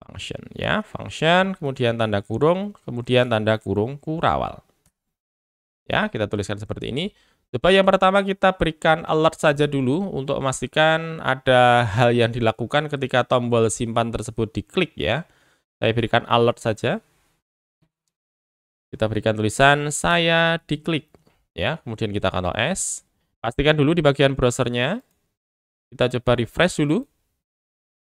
Speaker 1: function ya function kemudian tanda kurung kemudian tanda kurung kurawal ya kita tuliskan seperti ini Coba yang pertama kita berikan alert saja dulu untuk memastikan ada hal yang dilakukan ketika tombol simpan tersebut diklik ya. Saya berikan alert saja. Kita berikan tulisan saya diklik ya. Kemudian kita kontrol S. Pastikan dulu di bagian browsernya. Kita coba refresh dulu.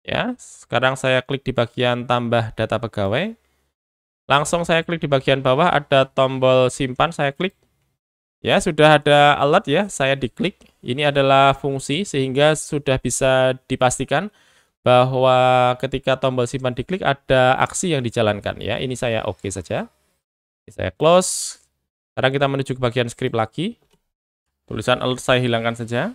Speaker 1: Ya, sekarang saya klik di bagian tambah data pegawai. Langsung saya klik di bagian bawah ada tombol simpan, saya klik Ya, sudah ada alert ya, saya diklik. Ini adalah fungsi sehingga sudah bisa dipastikan bahwa ketika tombol simpan diklik ada aksi yang dijalankan ya. Ini saya oke okay saja. Ini saya close. Sekarang kita menuju ke bagian script lagi. Tulisan alert saya hilangkan saja.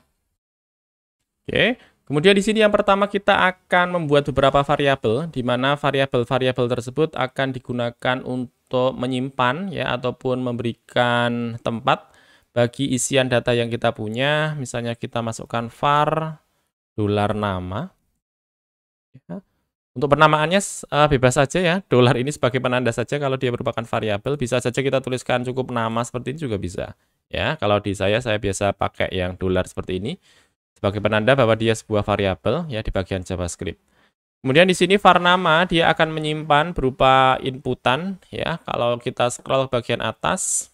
Speaker 1: Oke. Kemudian di sini yang pertama kita akan membuat beberapa variabel di mana variabel-variabel tersebut akan digunakan untuk menyimpan ya ataupun memberikan tempat bagi isian data yang kita punya, misalnya kita masukkan var dolar nama. Ya. Untuk penamaannya uh, bebas saja ya. Dolar ini sebagai penanda saja kalau dia merupakan variabel bisa saja kita tuliskan cukup nama seperti ini juga bisa. Ya, kalau di saya saya biasa pakai yang dolar seperti ini sebagai penanda bahwa dia sebuah variabel ya di bagian JavaScript. Kemudian di sini var nama dia akan menyimpan berupa inputan ya. Kalau kita scroll ke bagian atas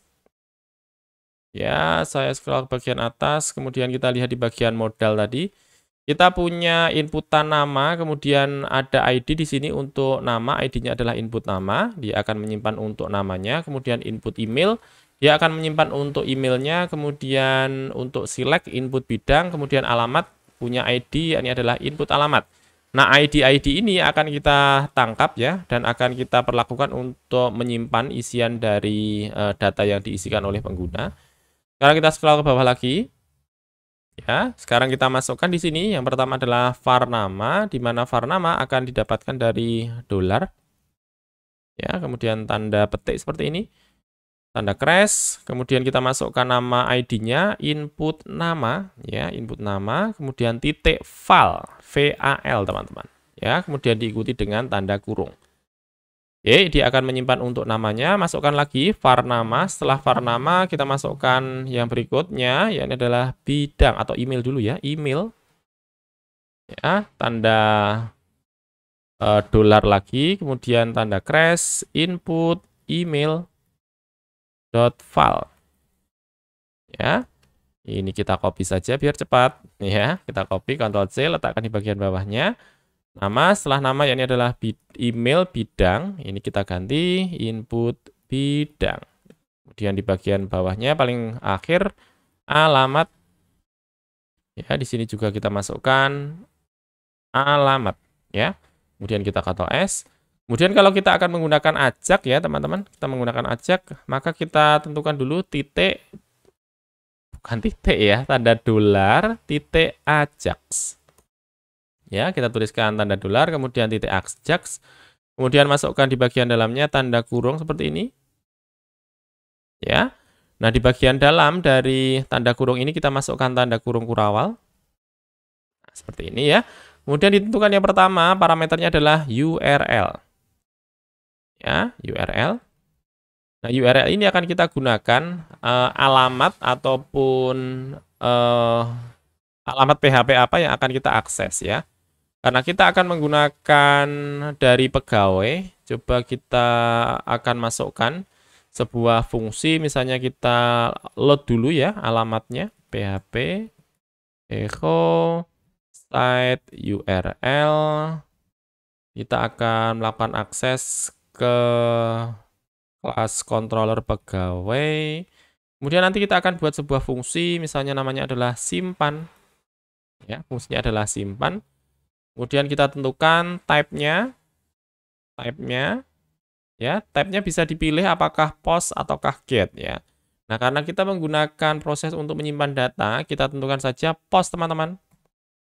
Speaker 1: Ya, saya scroll ke bagian atas, kemudian kita lihat di bagian modal tadi. Kita punya inputan nama, kemudian ada ID di sini untuk nama, ID-nya adalah input nama, dia akan menyimpan untuk namanya, kemudian input email, dia akan menyimpan untuk emailnya, kemudian untuk select input bidang, kemudian alamat punya ID, ini adalah input alamat. Nah, ID-ID ini akan kita tangkap ya, dan akan kita perlakukan untuk menyimpan isian dari eh, data yang diisikan oleh pengguna. Sekarang kita scroll ke bawah lagi. Ya, sekarang kita masukkan di sini. Yang pertama adalah var nama, di mana var nama akan didapatkan dari dolar. Ya, kemudian tanda petik seperti ini. Tanda crash, kemudian kita masukkan nama ID-nya, input nama, ya, input nama, kemudian titik val, VAL, teman-teman. Ya, kemudian diikuti dengan tanda kurung. Oke, dia akan menyimpan untuk namanya. Masukkan lagi var nama. Setelah var nama, kita masukkan yang berikutnya, yang adalah bidang atau email dulu ya. Email. Ya, tanda uh, dolar lagi. Kemudian tanda crash, input, email, dot file. Ya, ini kita copy saja biar cepat. Ya, kita copy, Ctrl C, letakkan di bagian bawahnya. Nama setelah nama ini adalah email bidang. Ini kita ganti input bidang. Kemudian di bagian bawahnya paling akhir alamat. Ya, di sini juga kita masukkan alamat ya. Kemudian kita kata S. Kemudian kalau kita akan menggunakan ajak ya teman-teman, kita menggunakan ajak, maka kita tentukan dulu titik bukan titik ya, tanda dolar titik ajaks. Ya, kita tuliskan tanda dolar, kemudian titik ajax. Kemudian masukkan di bagian dalamnya tanda kurung seperti ini. Ya. Nah, di bagian dalam dari tanda kurung ini kita masukkan tanda kurung kurawal. Nah, seperti ini ya. Kemudian ditentukan yang pertama, parameternya adalah URL. Ya, URL. Nah, URL ini akan kita gunakan uh, alamat ataupun uh, alamat PHP apa yang akan kita akses ya. Karena kita akan menggunakan dari pegawai, coba kita akan masukkan sebuah fungsi, misalnya kita load dulu ya alamatnya, php echo site url, kita akan melakukan akses ke kelas controller pegawai, Kemudian nanti kita akan buat sebuah fungsi, misalnya namanya adalah simpan. Ya, fungsinya adalah simpan. Kemudian kita tentukan type-nya. Type-nya. Ya, type-nya bisa dipilih apakah post ataukah get ya. Nah, karena kita menggunakan proses untuk menyimpan data, kita tentukan saja post teman-teman.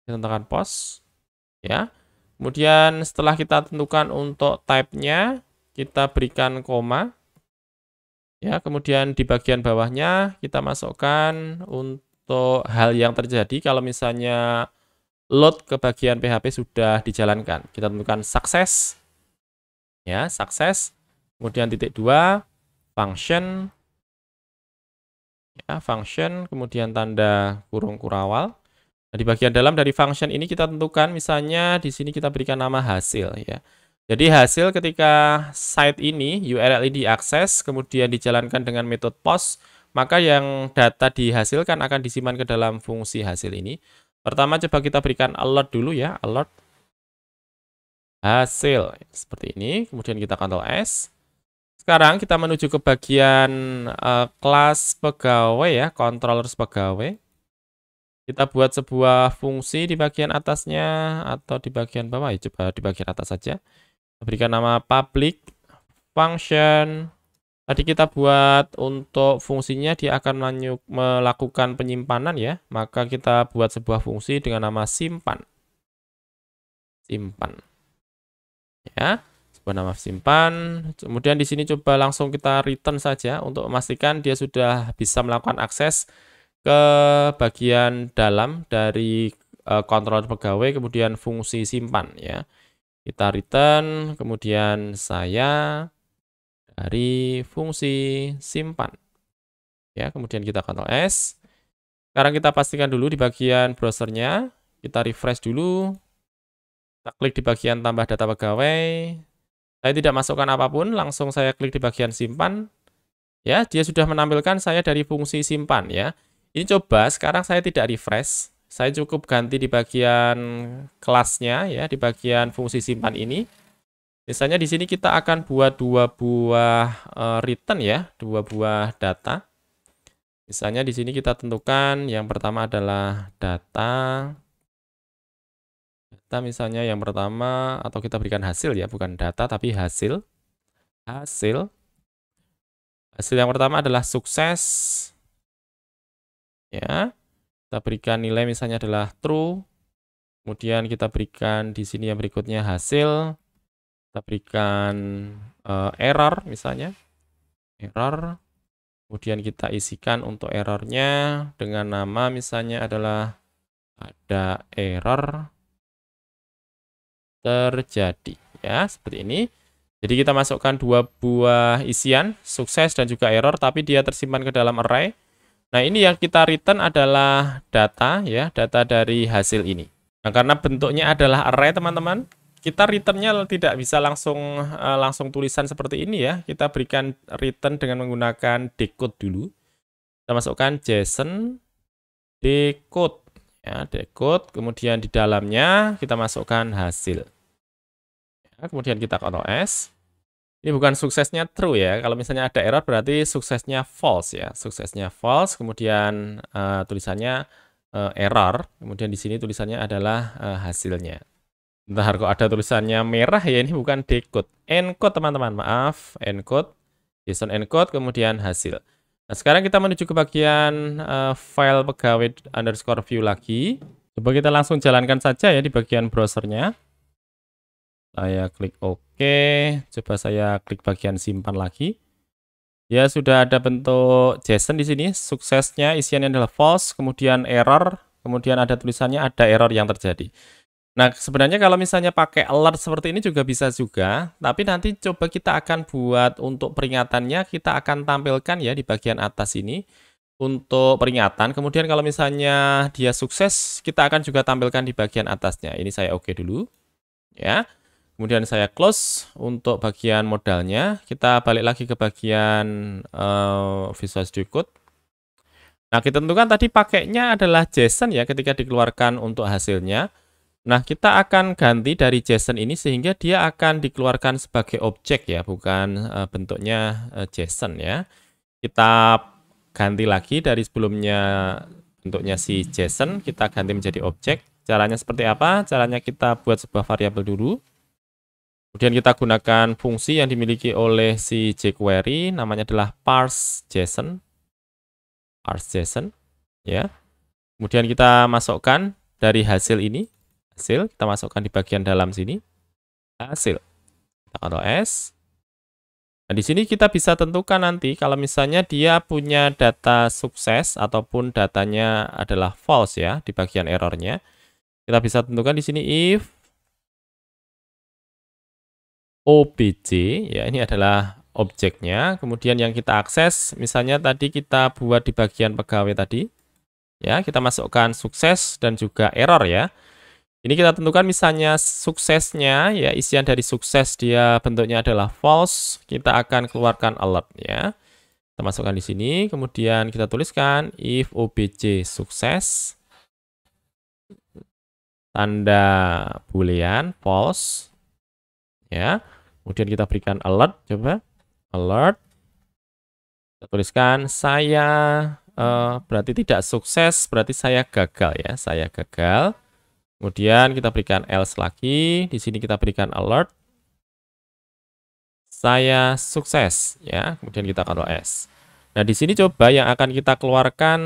Speaker 1: Kita tentukan post ya. Kemudian setelah kita tentukan untuk type-nya, kita berikan koma. Ya, kemudian di bagian bawahnya kita masukkan untuk hal yang terjadi kalau misalnya load ke bagian PHP sudah dijalankan. Kita tentukan sukses. Ya, sukses. Kemudian titik 2, function. Ya, function, kemudian tanda kurung kurawal. Nah, di bagian dalam dari function ini kita tentukan misalnya di sini kita berikan nama hasil ya. Jadi hasil ketika site ini URL ini diakses kemudian dijalankan dengan metode post, maka yang data dihasilkan akan disimpan ke dalam fungsi hasil ini. Pertama coba kita berikan alert dulu ya, alert hasil seperti ini. Kemudian kita kontrol S. Sekarang kita menuju ke bagian uh, kelas pegawai ya, controllers pegawai. Kita buat sebuah fungsi di bagian atasnya atau di bagian bawah ya, coba di bagian atas saja. Berikan nama public function Tadi kita buat untuk fungsinya dia akan melakukan penyimpanan ya. Maka kita buat sebuah fungsi dengan nama simpan. Simpan. Ya, sebuah nama simpan. Kemudian di sini coba langsung kita return saja untuk memastikan dia sudah bisa melakukan akses ke bagian dalam dari e, kontrol pegawai kemudian fungsi simpan ya. Kita return kemudian saya dari fungsi simpan. Ya, kemudian kita kontrol S. Sekarang kita pastikan dulu di bagian browsernya. Kita refresh dulu. Kita klik di bagian tambah data pegawai. Saya tidak masukkan apapun, langsung saya klik di bagian simpan. Ya, dia sudah menampilkan saya dari fungsi simpan ya. Ini coba sekarang saya tidak refresh. Saya cukup ganti di bagian kelasnya ya, di bagian fungsi simpan ini. Misalnya di sini kita akan buat dua buah eh, return ya, dua buah data. Misalnya di sini kita tentukan yang pertama adalah data. Data misalnya yang pertama atau kita berikan hasil ya, bukan data tapi hasil. Hasil. Hasil yang pertama adalah sukses. Ya. Kita berikan nilai misalnya adalah true. Kemudian kita berikan di sini yang berikutnya hasil kita berikan uh, eh, error misalnya error kemudian kita isikan untuk errornya dengan nama misalnya adalah ada error terjadi ya seperti ini jadi kita masukkan dua buah isian sukses dan juga error tapi dia tersimpan ke dalam array nah ini yang kita return adalah data ya data dari hasil ini nah karena bentuknya adalah array teman-teman kita returnnya tidak bisa langsung eh, langsung tulisan seperti ini ya. Kita berikan return dengan menggunakan decode dulu. Kita masukkan JSON decode ya decode. Kemudian di dalamnya kita masukkan hasil. Ya, kemudian kita kontrol S. Ini bukan suksesnya true ya. Kalau misalnya ada error berarti suksesnya false ya. Suksesnya false. Kemudian uh, tulisannya uh, error. Kemudian di sini tulisannya adalah uh, hasilnya. Bentar kok ada tulisannya merah ya ini bukan decode. Encode teman-teman, maaf, encode. JSON encode kemudian hasil. Nah, sekarang kita menuju ke bagian uh, file pegawai underscore view lagi. Coba kita langsung jalankan saja ya di bagian browsernya. Saya klik OK. Coba saya klik bagian simpan lagi. Ya, sudah ada bentuk JSON di sini. Suksesnya isiannya adalah false, kemudian error, kemudian ada tulisannya ada error yang terjadi. Nah, sebenarnya kalau misalnya pakai alert seperti ini juga bisa juga, tapi nanti coba kita akan buat untuk peringatannya, kita akan tampilkan ya di bagian atas ini untuk peringatan. Kemudian kalau misalnya dia sukses, kita akan juga tampilkan di bagian atasnya. Ini saya oke okay dulu. Ya. Kemudian saya close untuk bagian modalnya. Kita balik lagi ke bagian uh, Visual Studio Code. Nah, kita tentukan tadi pakainya adalah JSON ya ketika dikeluarkan untuk hasilnya. Nah, kita akan ganti dari JSON ini sehingga dia akan dikeluarkan sebagai objek ya, bukan eh, bentuknya eh, JSON ya. Kita ganti lagi dari sebelumnya bentuknya si JSON, kita ganti menjadi objek. Caranya seperti apa? Caranya kita buat sebuah variabel dulu. Kemudian kita gunakan fungsi yang dimiliki oleh si jQuery, namanya adalah parse JSON. Parse JSON, ya. Kemudian kita masukkan dari hasil ini hasil kita masukkan di bagian dalam sini hasil kita kalau S nah di sini kita bisa tentukan nanti kalau misalnya dia punya data sukses ataupun datanya adalah false ya di bagian errornya kita bisa tentukan di sini if OBJ ya ini adalah objeknya kemudian yang kita akses misalnya tadi kita buat di bagian pegawai tadi ya kita masukkan sukses dan juga error ya ini kita tentukan misalnya suksesnya, ya isian dari sukses dia bentuknya adalah false. Kita akan keluarkan alert ya. Kita masukkan di sini, kemudian kita tuliskan if obj sukses. Tanda boolean false. Ya. Kemudian kita berikan alert, coba. Alert. Kita tuliskan saya, uh, berarti tidak sukses, berarti saya gagal ya. Saya gagal. Kemudian kita berikan else lagi. Di sini kita berikan alert. Saya sukses ya. Kemudian kita kalau S. Nah, di sini coba yang akan kita keluarkan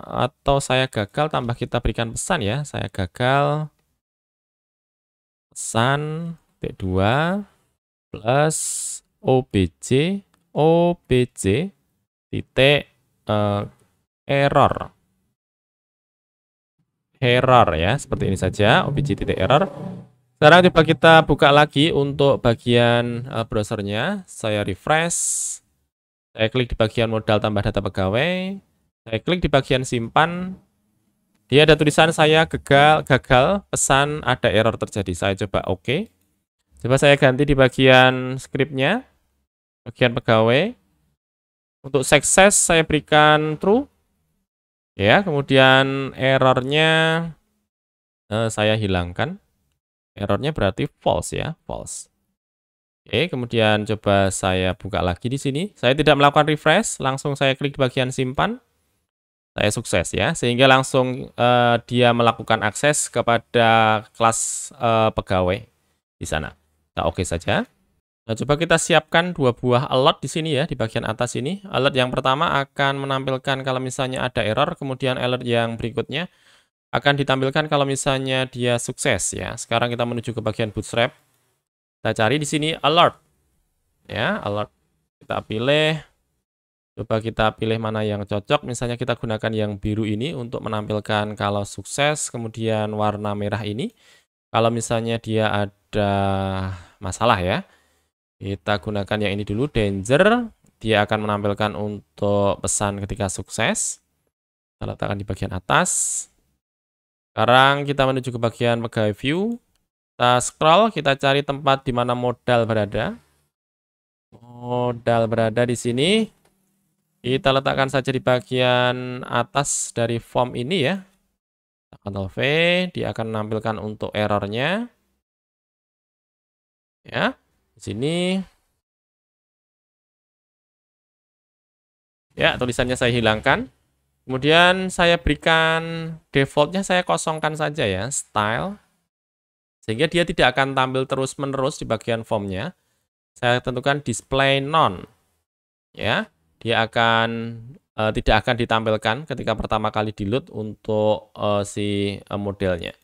Speaker 1: atau saya gagal tambah kita berikan pesan ya. Saya gagal pesan T2 plus OBJ OBJ titik uh, error error ya. Seperti ini saja, error Sekarang coba kita buka lagi untuk bagian eh, browsernya. Saya refresh. Saya klik di bagian modal tambah data pegawai. Saya klik di bagian simpan. Dia ada tulisan saya gagal, gagal, pesan ada error terjadi. Saya coba oke. Okay. Coba saya ganti di bagian scriptnya, bagian pegawai. Untuk sukses saya berikan true ya kemudian errornya eh, saya hilangkan errornya berarti false ya false Oke, kemudian coba saya buka lagi di sini. Saya tidak melakukan refresh, langsung saya klik di bagian simpan. Saya sukses ya, sehingga langsung eh, dia melakukan akses kepada kelas eh, pegawai di sana. Kita nah, oke saja. Nah, coba kita siapkan dua buah alert di sini ya, di bagian atas ini. Alert yang pertama akan menampilkan kalau misalnya ada error, kemudian alert yang berikutnya akan ditampilkan kalau misalnya dia sukses ya. Sekarang kita menuju ke bagian Bootstrap. Kita cari di sini alert. Ya, alert. Kita pilih. Coba kita pilih mana yang cocok. Misalnya kita gunakan yang biru ini untuk menampilkan kalau sukses, kemudian warna merah ini. Kalau misalnya dia ada masalah ya. Kita gunakan yang ini dulu, danger. Dia akan menampilkan untuk pesan ketika sukses. Kita letakkan di bagian atas. Sekarang kita menuju ke bagian pegawai view. Kita scroll, kita cari tempat di mana modal berada. Modal berada di sini. Kita letakkan saja di bagian atas dari form
Speaker 2: ini ya. Ctrl V, dia akan menampilkan untuk errornya. Ya. Di sini. Ya, tulisannya saya hilangkan. Kemudian saya berikan
Speaker 1: defaultnya saya kosongkan saja ya, style. Sehingga dia tidak akan tampil terus-menerus di bagian formnya. Saya tentukan display non Ya, dia akan e, tidak akan ditampilkan ketika pertama kali di load untuk e, si e, modelnya.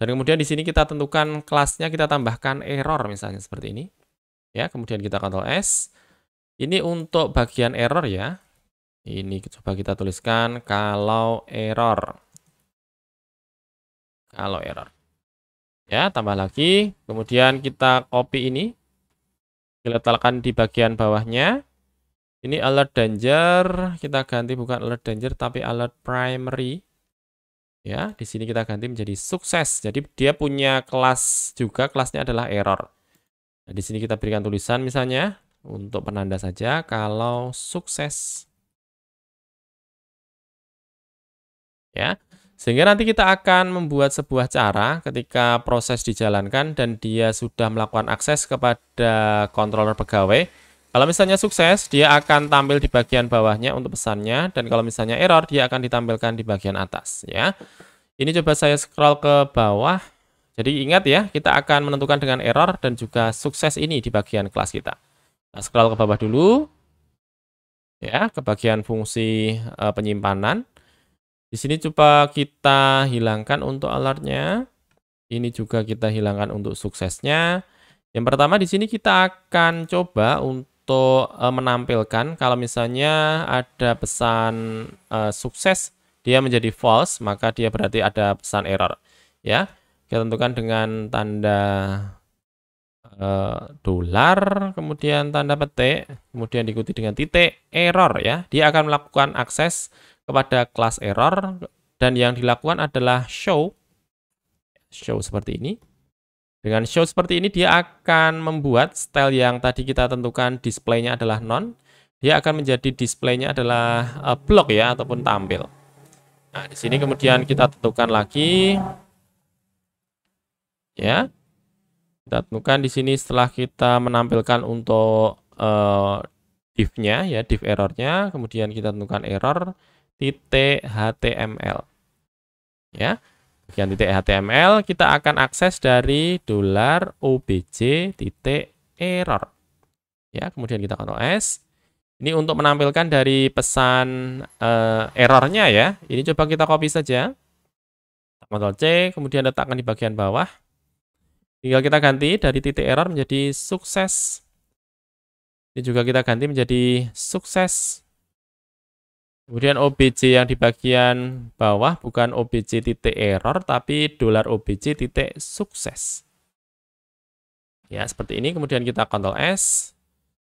Speaker 1: Dan kemudian di sini kita tentukan kelasnya, kita tambahkan error misalnya seperti ini. Ya, kemudian kita Ctrl S. Ini untuk bagian error ya. Ini coba kita tuliskan kalau error. Kalau error. Ya, tambah lagi. Kemudian kita copy ini. kita Diletakkan di bagian bawahnya. Ini alert danger. Kita ganti bukan alert danger, tapi alert primary. Ya, di sini kita ganti menjadi sukses. Jadi dia punya kelas juga, kelasnya adalah error. Nah, di sini kita berikan tulisan misalnya untuk penanda saja kalau sukses. Ya. Sehingga nanti kita akan membuat sebuah cara ketika proses dijalankan dan dia sudah melakukan akses kepada controller pegawai, kalau misalnya sukses, dia akan tampil di bagian bawahnya untuk pesannya, dan kalau misalnya error, dia akan ditampilkan di bagian atas. Ya, Ini coba saya scroll ke bawah. Jadi ingat ya, kita akan menentukan dengan error dan juga sukses ini di bagian kelas kita. Nah, scroll ke bawah dulu. Ya, ke bagian fungsi e, penyimpanan. Di sini coba kita hilangkan untuk alertnya. Ini juga kita hilangkan untuk suksesnya. Yang pertama di sini kita akan coba untuk untuk uh, menampilkan kalau misalnya ada pesan uh, sukses dia menjadi false maka dia berarti ada pesan error ya kita tentukan dengan tanda uh, dolar kemudian tanda petik kemudian diikuti dengan titik error ya dia akan melakukan akses kepada kelas error dan yang dilakukan adalah show show seperti ini dengan show seperti ini dia akan membuat style yang tadi kita tentukan displaynya adalah non, Dia akan menjadi displaynya adalah uh, block ya ataupun tampil. Nah, di sini kemudian kita tentukan lagi ya. Kita tentukan di sini setelah kita menampilkan untuk uh, div-nya ya, div errornya, kemudian kita tentukan error titik html. Ya bagian titik HTML kita akan akses dari dolar obj titik error. Ya, kemudian kita Ctrl S. Ini untuk menampilkan dari pesan uh, errornya ya. Ini coba kita copy saja. Ctrl C, kemudian letakkan di bagian bawah. Tinggal kita ganti dari titik error menjadi sukses. Ini juga kita ganti menjadi sukses. Kemudian OBJ yang di bagian bawah bukan OBJ titik error, tapi dolar OBJ titik sukses. Ya, seperti ini. Kemudian kita Ctrl S.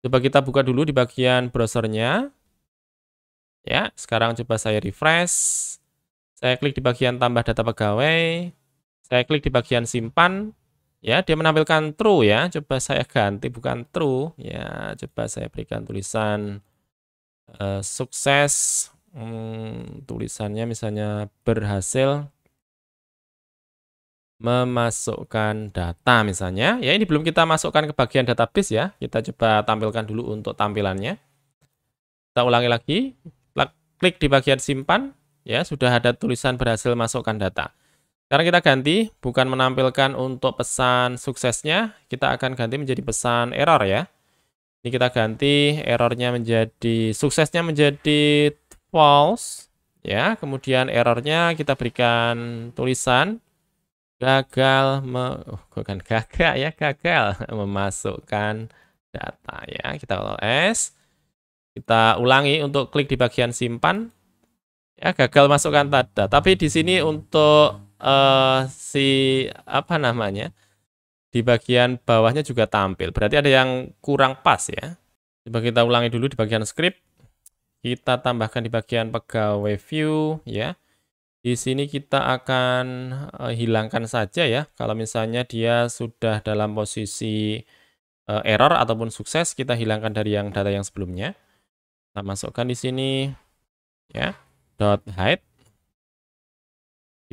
Speaker 1: Coba kita buka dulu di bagian browsernya. Ya, sekarang coba saya refresh. Saya klik di bagian tambah data pegawai. Saya klik di bagian simpan. Ya, dia menampilkan true ya. Coba saya ganti bukan true. Ya, coba saya berikan tulisan Eh, sukses hmm, tulisannya misalnya berhasil memasukkan data misalnya ya ini belum kita masukkan ke bagian database ya kita coba tampilkan dulu untuk tampilannya kita ulangi lagi klik di bagian simpan ya sudah ada tulisan berhasil masukkan data sekarang kita ganti bukan menampilkan untuk pesan suksesnya kita akan ganti menjadi pesan error ya ini kita ganti errornya menjadi suksesnya menjadi false ya. Kemudian errornya kita berikan tulisan gagal me oh, bukan gagal ya, gagal memasukkan data ya. Kita kalau S. Kita ulangi untuk klik di bagian simpan. Ya, gagal masukkan data. Tapi di sini untuk uh, si apa namanya? di bagian bawahnya juga tampil. Berarti ada yang kurang pas ya. Coba kita ulangi dulu di bagian script. Kita tambahkan di bagian pegawai view ya. Di sini kita akan eh, hilangkan saja ya. Kalau misalnya dia sudah dalam posisi eh, error ataupun sukses, kita hilangkan dari yang data yang sebelumnya. Kita masukkan di sini ya. Dot .hide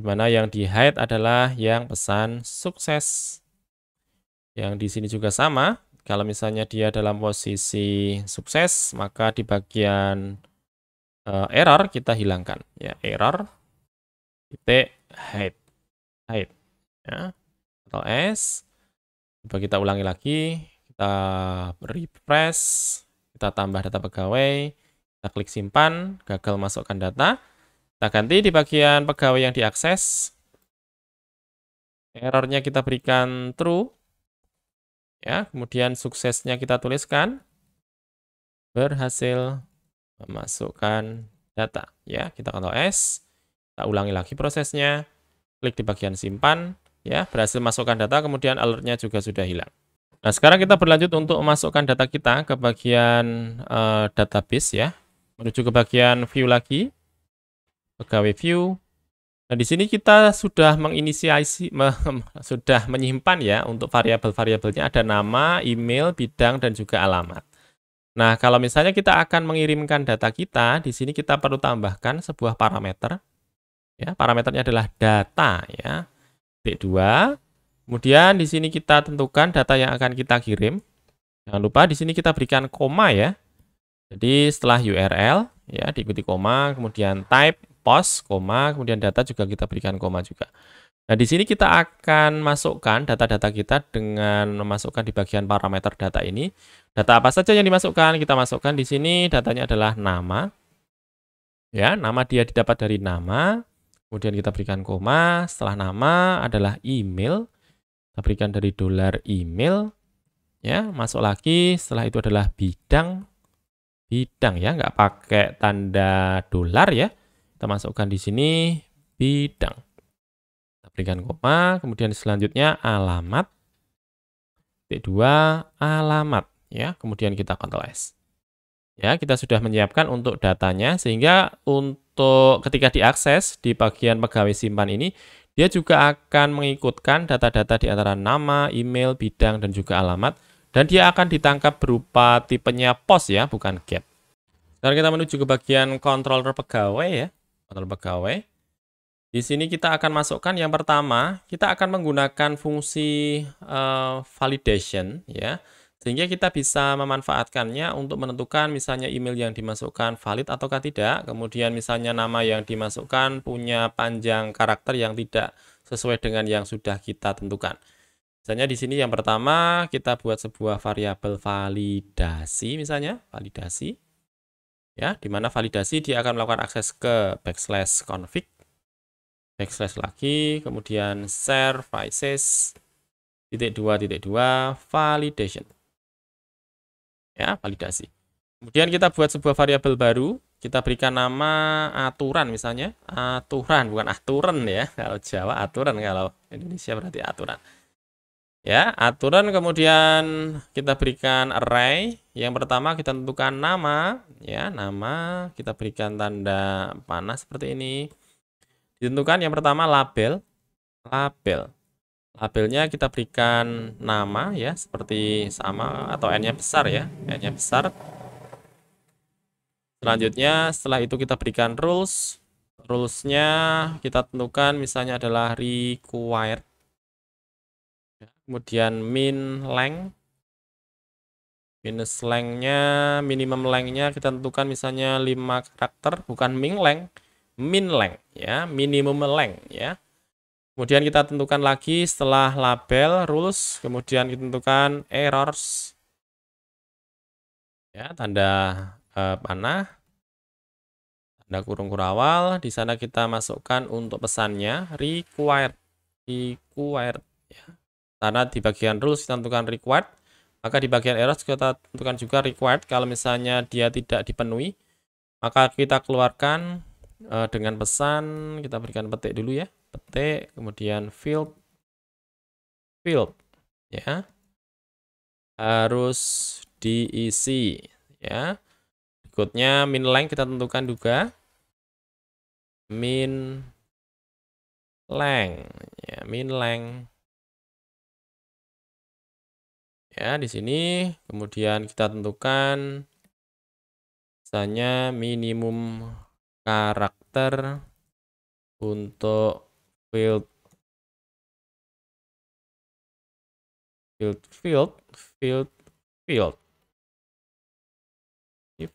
Speaker 1: di mana yang di hide adalah yang pesan sukses yang di sini juga sama. Kalau misalnya dia dalam posisi sukses, maka di bagian uh, error kita hilangkan. Ya, error titik hide. Hide. Ya, atau S. Coba kita ulangi lagi. Kita refresh. Kita tambah data pegawai. Kita klik simpan. Gagal masukkan data. Kita ganti di bagian pegawai yang diakses. Errornya kita berikan true ya kemudian suksesnya kita tuliskan berhasil memasukkan data ya kita kontrol S kita ulangi lagi prosesnya klik di bagian simpan ya berhasil masukkan data kemudian alertnya juga sudah hilang nah sekarang kita berlanjut untuk memasukkan data kita ke bagian uh, database ya menuju ke bagian view lagi pegawai view Nah, di sini kita sudah menginisiasi me, sudah menyimpan ya untuk variabel-variabelnya ada nama, email, bidang dan juga alamat. Nah, kalau misalnya kita akan mengirimkan data kita, di sini kita perlu tambahkan sebuah parameter. Ya, parameternya adalah data ya. D2. Kemudian di sini kita tentukan data yang akan kita kirim. Jangan lupa di sini kita berikan koma ya. Jadi setelah URL ya diikuti koma, kemudian type Pos koma, kemudian data juga kita berikan koma juga. Nah, di sini kita akan masukkan data-data kita dengan memasukkan di bagian parameter data ini. Data apa saja yang dimasukkan? Kita masukkan di sini datanya adalah nama. Ya, nama dia didapat dari nama. Kemudian kita berikan koma, setelah nama adalah email. Kita berikan dari dolar email. Ya, masuk lagi, setelah itu adalah bidang. Bidang ya, nggak pakai tanda dolar ya kita masukkan di sini bidang. Kita berikan koma, kemudian selanjutnya alamat. T2 alamat ya, kemudian kita kontrol S. Ya, kita sudah menyiapkan untuk datanya sehingga untuk ketika diakses di bagian pegawai simpan ini dia juga akan mengikutkan data-data di antara nama, email, bidang dan juga alamat dan dia akan ditangkap berupa tipenya pos ya, bukan get. Sekarang kita menuju ke bagian controller pegawai ya total pegawai. Di sini kita akan masukkan yang pertama, kita akan menggunakan fungsi uh, validation ya. Sehingga kita bisa memanfaatkannya untuk menentukan misalnya email yang dimasukkan valid ataukah tidak. Kemudian misalnya nama yang dimasukkan punya panjang karakter yang tidak sesuai dengan yang sudah kita tentukan. Misalnya di sini yang pertama kita buat sebuah variabel validasi misalnya, validasi ya di mana validasi dia akan melakukan akses ke backslash config backslash lagi kemudian services titik dua titik dua validation ya validasi kemudian kita buat sebuah variabel baru kita berikan nama aturan misalnya aturan bukan aturan ya kalau Jawa aturan kalau Indonesia berarti aturan Ya, aturan kemudian kita berikan array. Yang pertama kita tentukan nama, ya, nama kita berikan tanda panah seperti ini. Ditentukan yang pertama label, label. Labelnya kita berikan nama ya, seperti sama atau n-nya besar ya, n-nya besar. Selanjutnya setelah itu kita berikan rules. rulesnya kita tentukan misalnya adalah required kemudian min length minus lengnya, minimum lengnya kita tentukan misalnya 5 karakter bukan min length min length ya minimum length ya kemudian kita tentukan lagi setelah label rules kemudian kita tentukan errors ya tanda eh, panah tanda kurung kurawal di sana kita masukkan untuk pesannya required required karena di bagian rules kita tentukan required, maka di bagian errors kita tentukan juga required. Kalau misalnya dia tidak dipenuhi, maka kita keluarkan uh, dengan pesan, kita berikan petik dulu ya. Petik, kemudian field, field, ya. Harus diisi, ya.
Speaker 2: Berikutnya min length kita tentukan juga. Min length, ya, min length ya di sini kemudian kita tentukan misalnya minimum karakter untuk field field field field field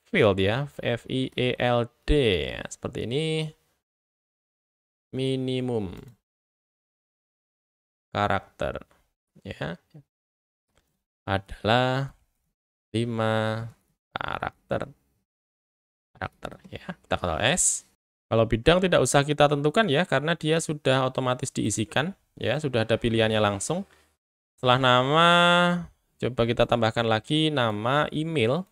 Speaker 2: field ya F I E L D ya, seperti ini minimum karakter ya adalah 5 karakter.
Speaker 1: Karakter ya, kita kalau S. Kalau bidang tidak usah kita tentukan ya, karena dia sudah otomatis diisikan. Ya, sudah ada pilihannya langsung. Setelah nama, coba kita tambahkan lagi nama email.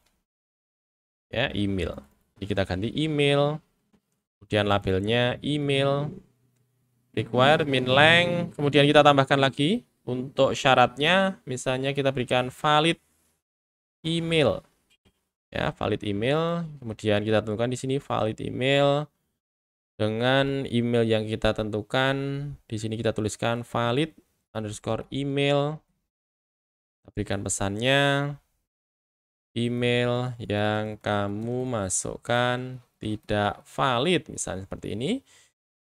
Speaker 1: Ya, email. Jadi kita ganti email. Kemudian labelnya email. Require min length. Kemudian kita tambahkan lagi untuk syaratnya, misalnya kita berikan valid email. Ya, valid email. Kemudian kita tentukan di sini valid email dengan email yang kita tentukan. Di sini kita tuliskan valid underscore email. Kita berikan pesannya. Email yang kamu masukkan tidak valid, misalnya seperti ini.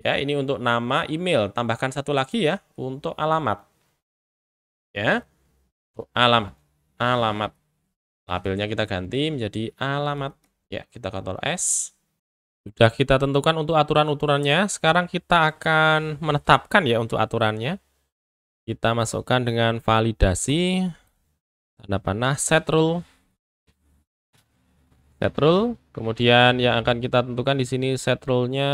Speaker 1: Ya, ini untuk nama email. Tambahkan satu lagi ya, untuk alamat ya alamat alamat labelnya kita ganti menjadi alamat ya kita kontrol S sudah kita tentukan untuk aturan-aturannya sekarang kita akan menetapkan ya untuk aturannya kita masukkan dengan validasi tanda panah set rule set rule kemudian yang akan kita tentukan di sini set rule-nya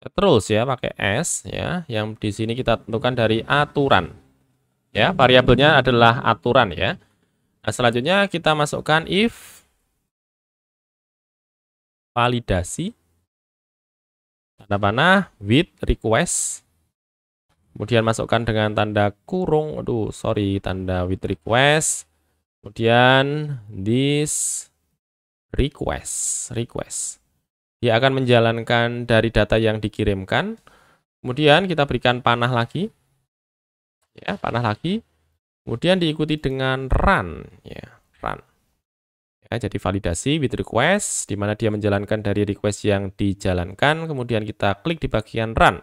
Speaker 1: set rules ya pakai S ya yang di sini kita tentukan dari aturan ya variabelnya adalah aturan ya nah, selanjutnya kita masukkan if
Speaker 2: validasi tanda panah with request kemudian masukkan dengan tanda kurung aduh
Speaker 1: sorry tanda with request kemudian this request request dia akan menjalankan dari data yang dikirimkan kemudian kita berikan panah lagi ya panah lagi kemudian diikuti dengan run ya run ya jadi validasi with request di mana dia menjalankan dari request yang dijalankan kemudian kita klik di bagian run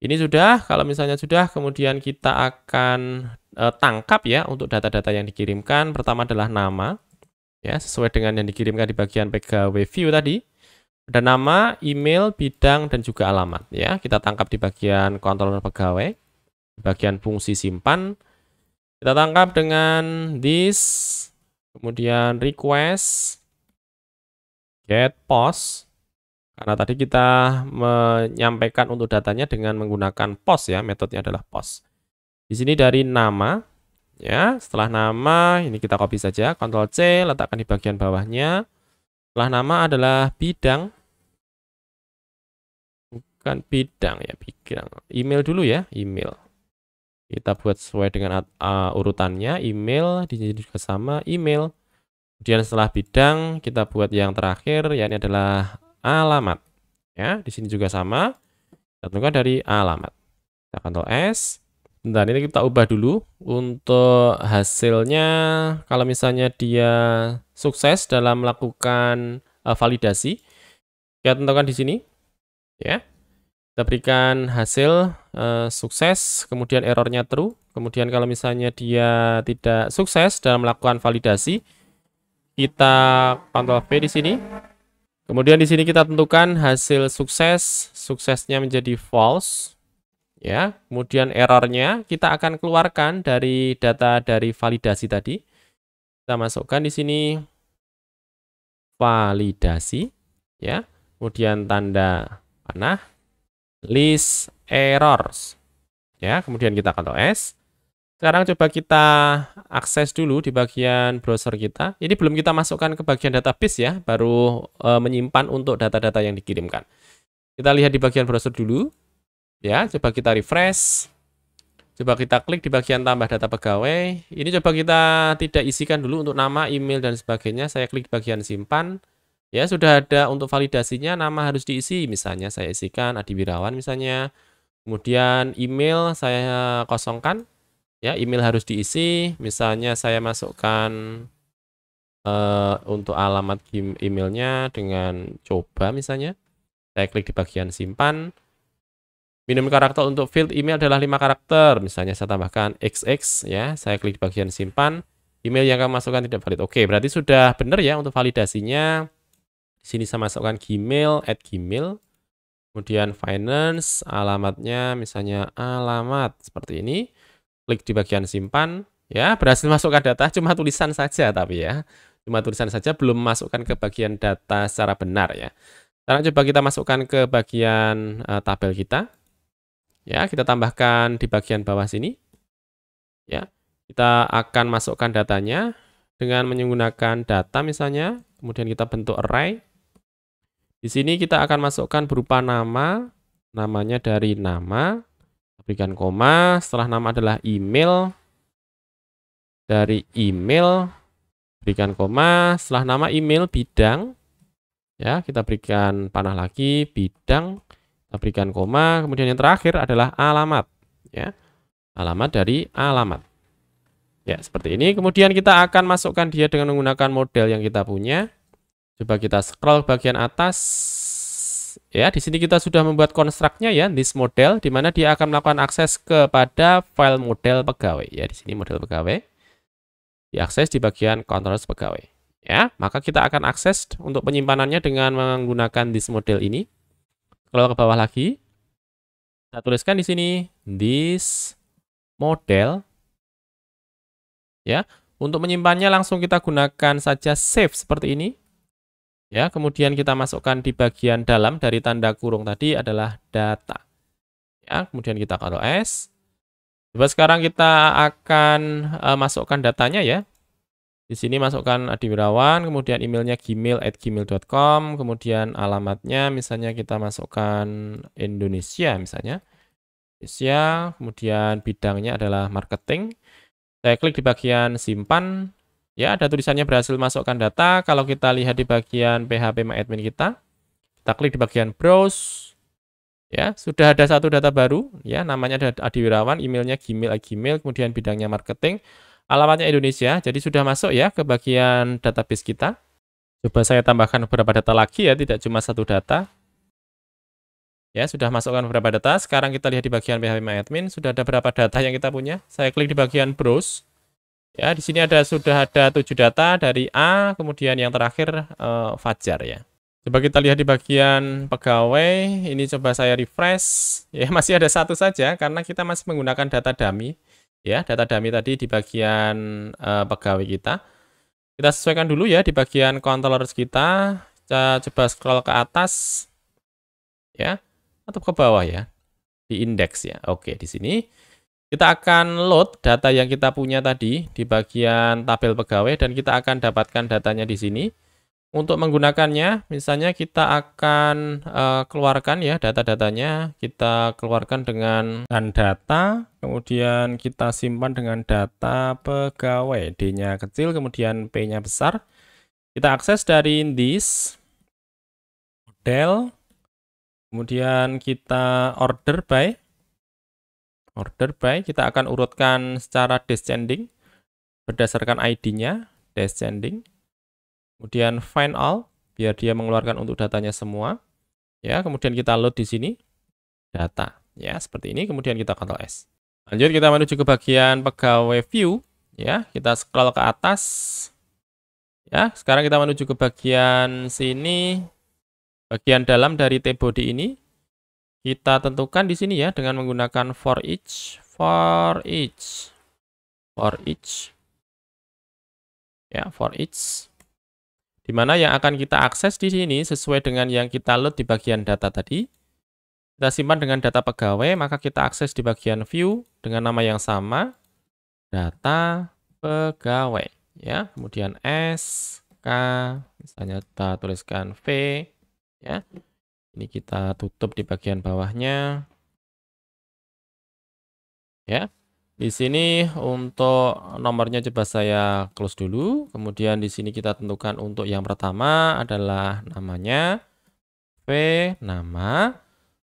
Speaker 1: ini sudah kalau misalnya sudah kemudian kita akan e, tangkap ya untuk data-data yang dikirimkan pertama adalah nama ya sesuai dengan yang dikirimkan di bagian pegawai view tadi ada nama, email, bidang, dan juga alamat. Ya, kita tangkap di bagian controller pegawai bagian fungsi simpan. Kita tangkap dengan this, kemudian request, get post. Karena tadi kita menyampaikan untuk datanya dengan menggunakan post ya, metodenya adalah post. Di sini dari nama, ya setelah nama ini kita copy saja, Ctrl C, letakkan di bagian bawahnya. Setelah nama adalah bidang, bukan bidang ya, bidang. Email dulu ya, email kita buat sesuai dengan uh, urutannya email di sini juga sama email kemudian setelah bidang kita buat yang terakhir yakni adalah alamat ya di sini juga sama kita dari alamat kita kontrol s dan ini kita ubah dulu untuk hasilnya kalau misalnya dia sukses dalam melakukan uh, validasi kita tentukan di sini ya kita berikan hasil uh, sukses, kemudian errornya true. Kemudian kalau misalnya dia tidak sukses dalam melakukan validasi, kita kontrol V di sini. Kemudian di sini kita tentukan hasil sukses, suksesnya menjadi false. Ya, kemudian errornya kita akan keluarkan dari data dari validasi tadi. Kita masukkan di sini validasi, ya. Kemudian tanda panah list errors. Ya, kemudian kita kontrol S. Sekarang coba kita akses dulu di bagian browser kita. Ini belum kita masukkan ke bagian database ya, baru e, menyimpan untuk data-data yang dikirimkan. Kita lihat di bagian browser dulu. Ya, coba kita refresh. Coba kita klik di bagian tambah data pegawai. Ini coba kita tidak isikan dulu untuk nama, email, dan sebagainya. Saya klik bagian simpan. Ya, sudah ada untuk validasinya, nama harus diisi. Misalnya saya isikan Adi Wirawan misalnya. Kemudian email saya kosongkan. Ya, email harus diisi. Misalnya saya masukkan uh, untuk alamat emailnya dengan coba misalnya. Saya klik di bagian simpan. Minimum karakter untuk field email adalah 5 karakter. Misalnya saya tambahkan XX ya. Saya klik di bagian simpan. Email yang kamu masukkan tidak valid. Oke, berarti sudah benar ya untuk validasinya sini saya masukkan Gmail, at Gmail. Kemudian finance, alamatnya misalnya alamat seperti ini. Klik di bagian simpan. Ya, berhasil masukkan data, cuma tulisan saja tapi ya. Cuma tulisan saja, belum masukkan ke bagian data secara benar ya. Sekarang coba kita masukkan ke bagian uh, tabel kita. Ya, kita tambahkan di bagian bawah sini. Ya, kita akan masukkan datanya dengan menggunakan data misalnya. Kemudian kita bentuk array. Di sini kita akan masukkan berupa nama, namanya dari nama, berikan koma, setelah nama adalah email, dari email, berikan koma, setelah nama email bidang, ya kita berikan panah lagi, bidang, kita berikan koma, kemudian yang terakhir adalah alamat, ya alamat dari alamat. Ya, seperti ini. Kemudian kita akan masukkan dia dengan menggunakan model yang kita punya. Coba kita scroll bagian atas. Ya, di sini kita sudah membuat konstruknya ya, this model, di mana dia akan melakukan akses kepada file model pegawai. Ya, di sini model pegawai. Diakses di bagian controls pegawai. Ya, maka kita akan akses untuk penyimpanannya dengan menggunakan this model ini. Kalau ke bawah lagi, kita tuliskan di sini this model ya untuk menyimpannya langsung kita gunakan saja save seperti ini Ya, kemudian kita masukkan di bagian dalam dari tanda kurung tadi adalah data. Ya, kemudian kita kalau S. Coba sekarang kita akan uh, masukkan datanya ya. Di sini masukkan Adi Wirawan, kemudian emailnya gmail at gmail.com, kemudian alamatnya misalnya kita masukkan Indonesia misalnya. Indonesia, kemudian bidangnya adalah marketing. Saya klik di bagian simpan, Ya, ada tulisannya berhasil masukkan data. Kalau kita lihat di bagian PHP My Admin kita, kita klik di bagian browse. Ya, sudah ada satu data baru, ya, namanya ada Adi Wirawan, emailnya Gmail, Gmail, kemudian bidangnya marketing, alamatnya Indonesia. Jadi sudah masuk ya ke bagian database kita. Coba saya tambahkan beberapa data lagi ya, tidak cuma satu data. Ya, sudah masukkan beberapa data. Sekarang kita lihat di bagian PHP My Admin, sudah ada berapa data yang kita punya. Saya klik di bagian browse. Ya, di sini ada sudah ada tujuh data dari A, kemudian yang terakhir eh, Fajar ya. Coba kita lihat di bagian pegawai, ini coba saya refresh. Ya, masih ada satu saja karena kita masih menggunakan data dummy. Ya, data dummy tadi di bagian eh, pegawai kita. Kita sesuaikan dulu ya di bagian controllers kita. Kita coba scroll ke atas. Ya, atau ke bawah ya. Di indeks ya. Oke, di sini kita akan load data yang kita punya tadi di bagian tabel pegawai dan kita akan dapatkan datanya di sini. Untuk menggunakannya, misalnya kita akan uh, keluarkan ya data-datanya, kita keluarkan dengan dan data, kemudian kita simpan dengan data pegawai, D-nya kecil, kemudian P-nya besar. Kita akses dari this, model, kemudian kita order by, order by kita akan urutkan secara descending berdasarkan ID-nya descending. Kemudian find all biar dia mengeluarkan untuk datanya semua. Ya, kemudian kita load di sini data. Ya, seperti ini kemudian kita Ctrl S. Lanjut kita menuju ke bagian pegawai view ya, kita scroll ke atas. Ya, sekarang kita menuju ke bagian sini bagian dalam dari T-body ini kita tentukan di sini ya dengan menggunakan for each, for each, for each, ya for each. di mana yang akan kita akses di sini sesuai dengan yang kita load di bagian data tadi. Kita simpan dengan data pegawai, maka kita akses di bagian view dengan nama yang sama, data pegawai ya kemudian S K misalnya kita tuliskan V ya ini kita tutup di bagian
Speaker 2: bawahnya.
Speaker 1: Ya. Di sini untuk nomornya coba saya close dulu. Kemudian di sini kita tentukan untuk yang pertama adalah namanya V nama.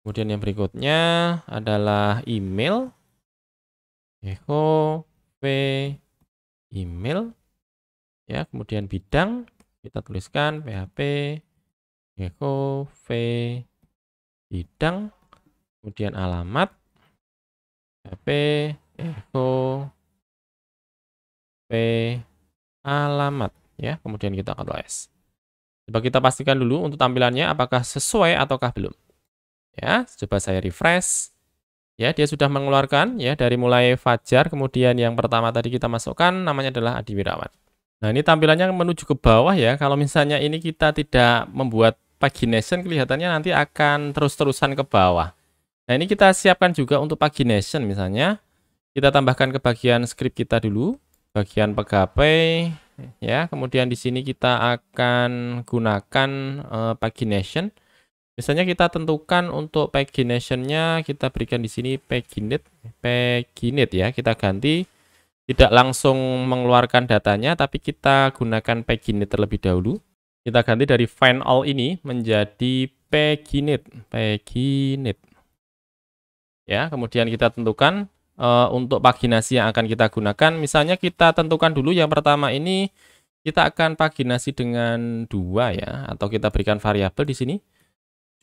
Speaker 1: Kemudian yang berikutnya adalah email. Echo V email. Ya, kemudian bidang kita tuliskan PHP Echo V bidang
Speaker 2: kemudian alamat HP echo P alamat ya kemudian kita akan S.
Speaker 1: coba kita pastikan dulu untuk tampilannya apakah sesuai ataukah belum ya coba saya refresh ya dia sudah mengeluarkan ya dari mulai Fajar kemudian yang pertama tadi kita masukkan namanya adalah Adi Wirawan Nah, ini tampilannya menuju ke bawah ya. Kalau misalnya ini kita tidak membuat pagination kelihatannya nanti akan terus-terusan ke bawah. Nah, ini kita siapkan juga untuk pagination misalnya. Kita tambahkan ke bagian script kita dulu, bagian pegapai ya. Kemudian di sini kita akan gunakan uh, pagination. Misalnya kita tentukan untuk paginationnya kita berikan di sini paginate, paginate ya. Kita ganti tidak langsung mengeluarkan datanya tapi kita gunakan paginate terlebih dahulu. Kita ganti dari find all ini menjadi pginit, pginit. Ya, kemudian kita tentukan uh, untuk paginasi yang akan kita gunakan. Misalnya kita tentukan dulu yang pertama ini kita akan paginasi dengan dua ya, atau kita berikan variabel di sini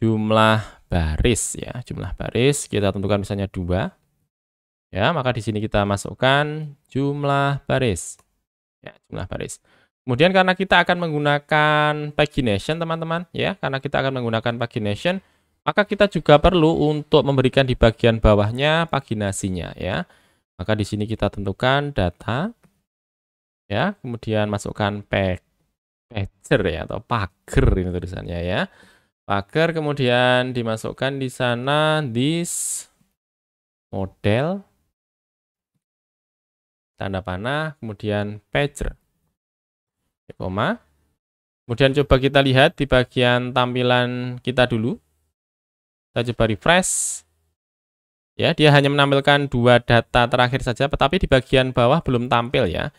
Speaker 1: jumlah baris ya, jumlah baris kita tentukan misalnya dua. Ya, maka di sini kita masukkan jumlah baris. Ya, jumlah baris. Kemudian karena kita akan menggunakan pagination teman-teman ya, karena kita akan menggunakan pagination, maka kita juga perlu untuk memberikan di bagian bawahnya paginasinya ya. Maka di sini kita tentukan data ya, kemudian masukkan pag pager ya atau pager ini tulisannya ya. Pager kemudian dimasukkan di sana
Speaker 2: this model tanda panah kemudian pager koma.
Speaker 1: Kemudian coba kita lihat di bagian tampilan kita dulu. Kita coba refresh. Ya, dia hanya menampilkan dua data terakhir saja, tetapi di bagian bawah belum tampil ya.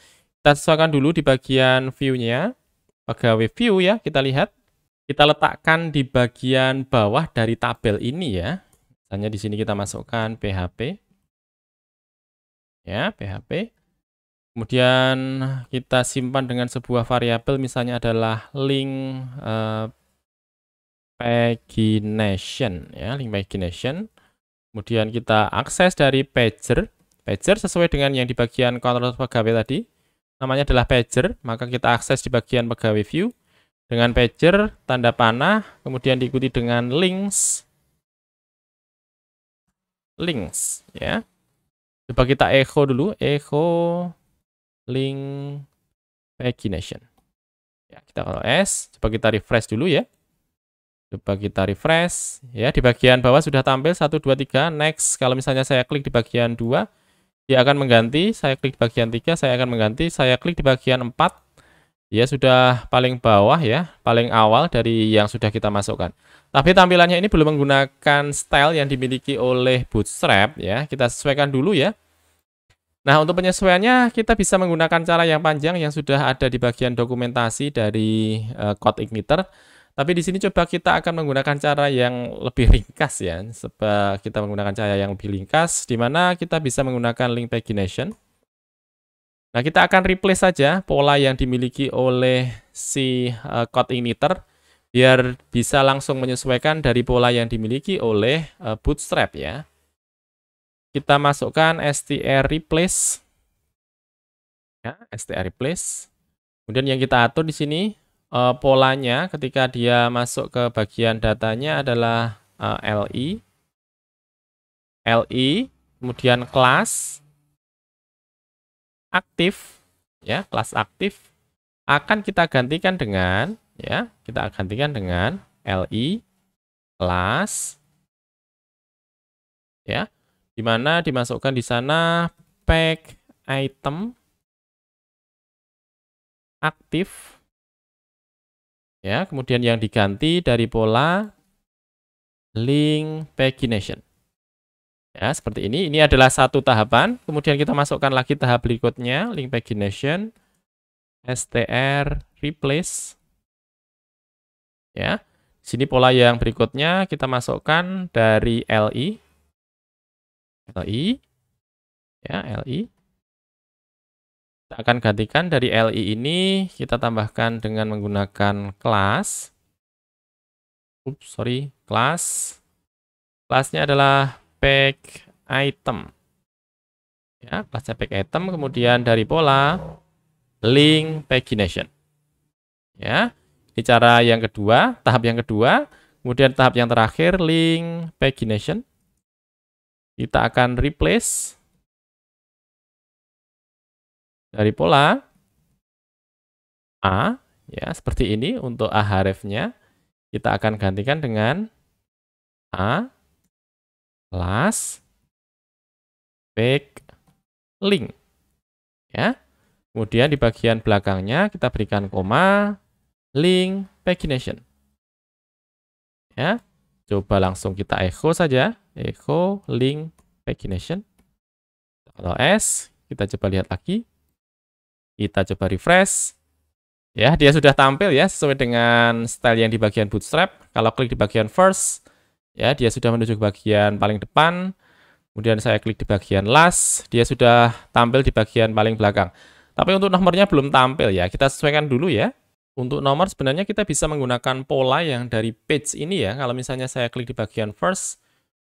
Speaker 1: Kita sesuaikan dulu di bagian view-nya. Pegawai view ya, kita lihat. Kita letakkan di bagian bawah dari tabel ini ya. Misalnya di sini kita masukkan PHP. Ya, PHP. Kemudian kita simpan dengan sebuah variabel misalnya adalah link uh, pagination ya, link pagination. Kemudian kita akses dari pager. Pager sesuai dengan yang di bagian kontrol pegawai tadi. Namanya adalah pager, maka kita akses di bagian pegawai view dengan pager tanda panah, kemudian diikuti dengan links
Speaker 2: links ya. Coba kita echo dulu, echo link pagination. Ya, kita kalau S,
Speaker 1: coba kita refresh dulu ya. Coba kita refresh, ya di bagian bawah sudah tampil 1, 2, 3, next. Kalau misalnya saya klik di bagian 2, dia akan mengganti, saya klik di bagian 3, saya akan mengganti, saya klik di bagian 4, dia sudah paling bawah ya, paling awal dari yang sudah kita masukkan. Tapi tampilannya ini belum menggunakan style yang dimiliki oleh Bootstrap ya, kita sesuaikan dulu ya. Nah, untuk penyesuaiannya kita bisa menggunakan cara yang panjang yang sudah ada di bagian dokumentasi dari uh, code igniter. Tapi di sini coba kita akan menggunakan cara yang lebih ringkas ya. Sebab kita menggunakan cara yang lebih ringkas di mana kita bisa menggunakan link pagination. Nah, kita akan replace saja pola yang dimiliki oleh si uh, code igniter biar bisa langsung menyesuaikan dari pola yang dimiliki oleh uh, bootstrap ya. Kita masukkan str replace. Ya, str replace. Kemudian yang kita atur di sini uh, polanya ketika dia masuk ke bagian datanya adalah uh, eh, li.
Speaker 2: li, kemudian kelas aktif ya, kelas aktif akan kita gantikan dengan
Speaker 1: ya, kita gantikan dengan li kelas
Speaker 2: ya Dimana dimasukkan di sana pack item aktif. Ya, kemudian yang diganti dari pola link pagination.
Speaker 1: Ya, seperti ini. Ini adalah satu tahapan. Kemudian kita masukkan lagi tahap berikutnya, link pagination, str replace.
Speaker 2: Ya. sini pola yang berikutnya kita masukkan dari li LI ya LI
Speaker 1: kita akan gantikan dari LI ini kita tambahkan dengan menggunakan kelas Oops, sorry kelas kelasnya adalah pack item ya kelasnya pack item kemudian dari pola link pagination ya ini cara yang kedua tahap yang kedua kemudian tahap yang terakhir link pagination
Speaker 2: kita akan replace dari pola A, ya seperti ini untuk A harfnya Kita akan gantikan dengan A plus back link.
Speaker 1: Ya. Kemudian di bagian belakangnya kita berikan koma link pagination. Ya. Coba langsung kita echo saja echo link pagination. Kalau S, kita coba lihat lagi. Kita coba refresh. Ya, dia sudah tampil ya sesuai dengan style yang di bagian Bootstrap. Kalau klik di bagian first, ya dia sudah menuju ke bagian paling depan. Kemudian saya klik di bagian last, dia sudah tampil di bagian paling belakang. Tapi untuk nomornya belum tampil ya, kita sesuaikan dulu ya. Untuk nomor sebenarnya kita bisa menggunakan pola yang dari page ini ya. Kalau misalnya saya klik di bagian first,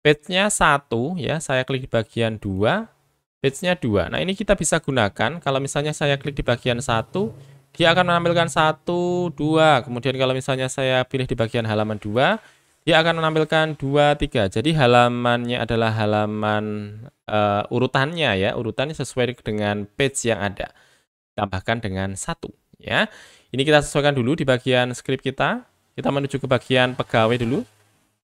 Speaker 1: Page-nya 1 ya, saya klik di bagian dua page-nya 2. Nah, ini kita bisa gunakan kalau misalnya saya klik di bagian satu dia akan menampilkan satu dua Kemudian kalau misalnya saya pilih di bagian halaman dua dia akan menampilkan dua tiga Jadi halamannya adalah halaman uh, urutannya ya, urutannya sesuai dengan page yang ada. Tambahkan dengan satu ya. Ini kita sesuaikan dulu di bagian script kita. Kita menuju ke bagian pegawai dulu.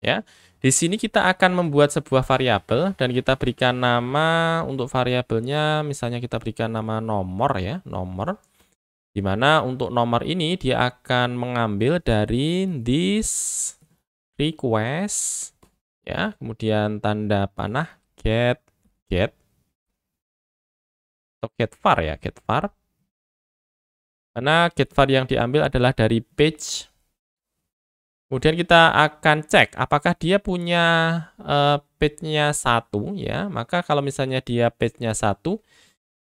Speaker 1: Ya. Di sini kita akan membuat sebuah variabel dan kita berikan nama untuk variabelnya misalnya kita berikan nama nomor ya, nomor. Di mana untuk nomor ini dia akan mengambil dari this request ya, kemudian tanda panah get get atau get var ya, get var. Karena get var yang diambil adalah dari page Kemudian kita akan cek apakah dia punya uh, page-nya satu ya. Maka kalau misalnya dia page-nya satu,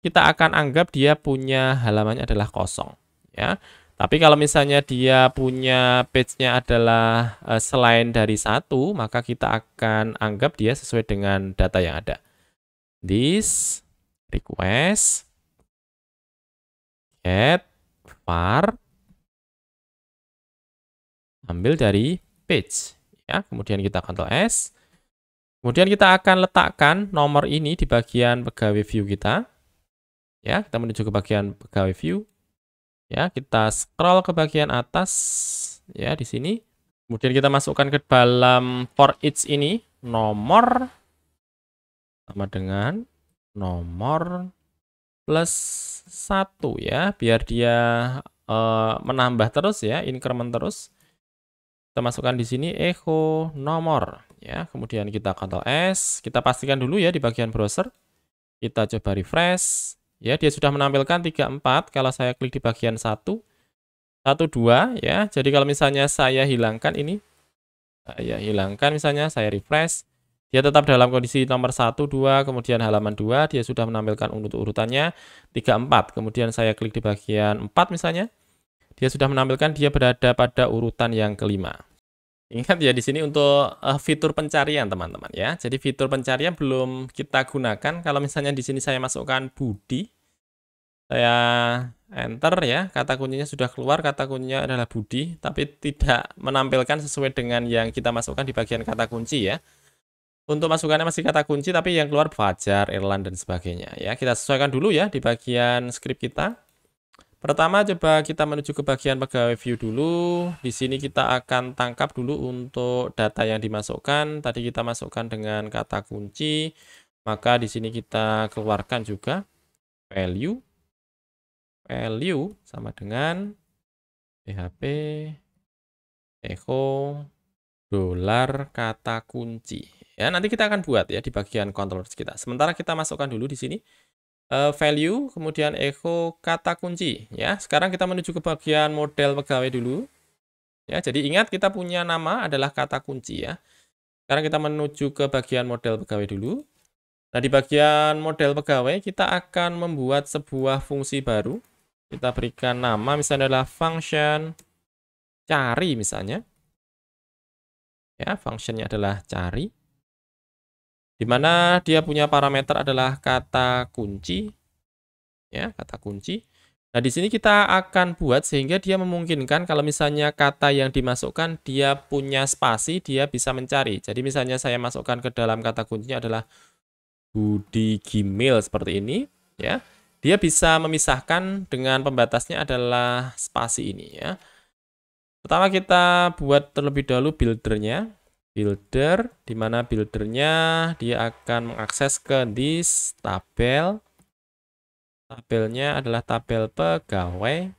Speaker 1: kita akan anggap dia punya halamannya adalah kosong ya. Tapi kalau misalnya dia punya page-nya adalah uh, selain dari satu, maka kita akan anggap
Speaker 2: dia sesuai dengan data yang ada. This request get var ambil dari page. Ya, kemudian kita Ctrl S.
Speaker 1: Kemudian kita akan letakkan nomor ini di bagian pegawai view kita. Ya, kita menuju ke bagian pegawai view. Ya, kita scroll ke bagian atas ya di sini. Kemudian kita masukkan ke dalam for each ini nomor sama dengan nomor plus satu ya, biar dia uh, menambah terus ya, increment terus. Kita masukkan di sini echo nomor ya. Kemudian kita Ctrl S, kita pastikan dulu ya di bagian browser. Kita coba refresh. Ya, dia sudah menampilkan 34 kalau saya klik di bagian 1 satu dua ya. Jadi kalau misalnya saya hilangkan ini saya hilangkan misalnya saya refresh dia tetap dalam kondisi nomor satu dua kemudian halaman dua dia sudah menampilkan urut-urutannya tiga empat Kemudian saya klik di bagian empat misalnya, dia sudah menampilkan dia berada pada urutan yang kelima. Ingat ya di sini untuk eh, fitur pencarian teman-teman ya. Jadi fitur pencarian belum kita gunakan. Kalau misalnya di sini saya masukkan Budi, saya enter ya, kata kuncinya sudah keluar, kata kuncinya adalah Budi, tapi tidak menampilkan sesuai dengan yang kita masukkan di bagian kata kunci ya. Untuk masukannya masih kata kunci, tapi yang keluar Fajar, Irland dan sebagainya ya. Kita sesuaikan dulu ya di bagian script kita. Pertama coba kita menuju ke bagian pegawai view dulu. Di sini kita akan tangkap dulu untuk data yang dimasukkan. Tadi kita masukkan dengan kata kunci, maka di sini kita keluarkan juga value value sama dengan PHP echo dolar kata kunci. Ya, nanti kita akan buat ya di bagian controllers kita. Sementara kita masukkan dulu di sini Eh, value, kemudian echo kata kunci. Ya, sekarang kita menuju ke bagian model pegawai dulu. Ya, jadi ingat kita punya nama adalah kata kunci ya. Sekarang kita menuju ke bagian model pegawai dulu. Nah, di bagian model pegawai kita akan membuat sebuah fungsi baru. Kita berikan nama misalnya adalah function cari misalnya. Ya, functionnya adalah cari di mana dia punya parameter adalah kata kunci ya kata kunci nah di sini kita akan buat sehingga dia memungkinkan kalau misalnya kata yang dimasukkan dia punya spasi dia bisa mencari jadi misalnya saya masukkan ke dalam kata kuncinya adalah Budi Gmail seperti ini ya dia bisa memisahkan dengan pembatasnya adalah spasi ini ya pertama kita buat terlebih dahulu buildernya builder di mana buildernya dia akan mengakses ke this tabel tabelnya adalah tabel pegawai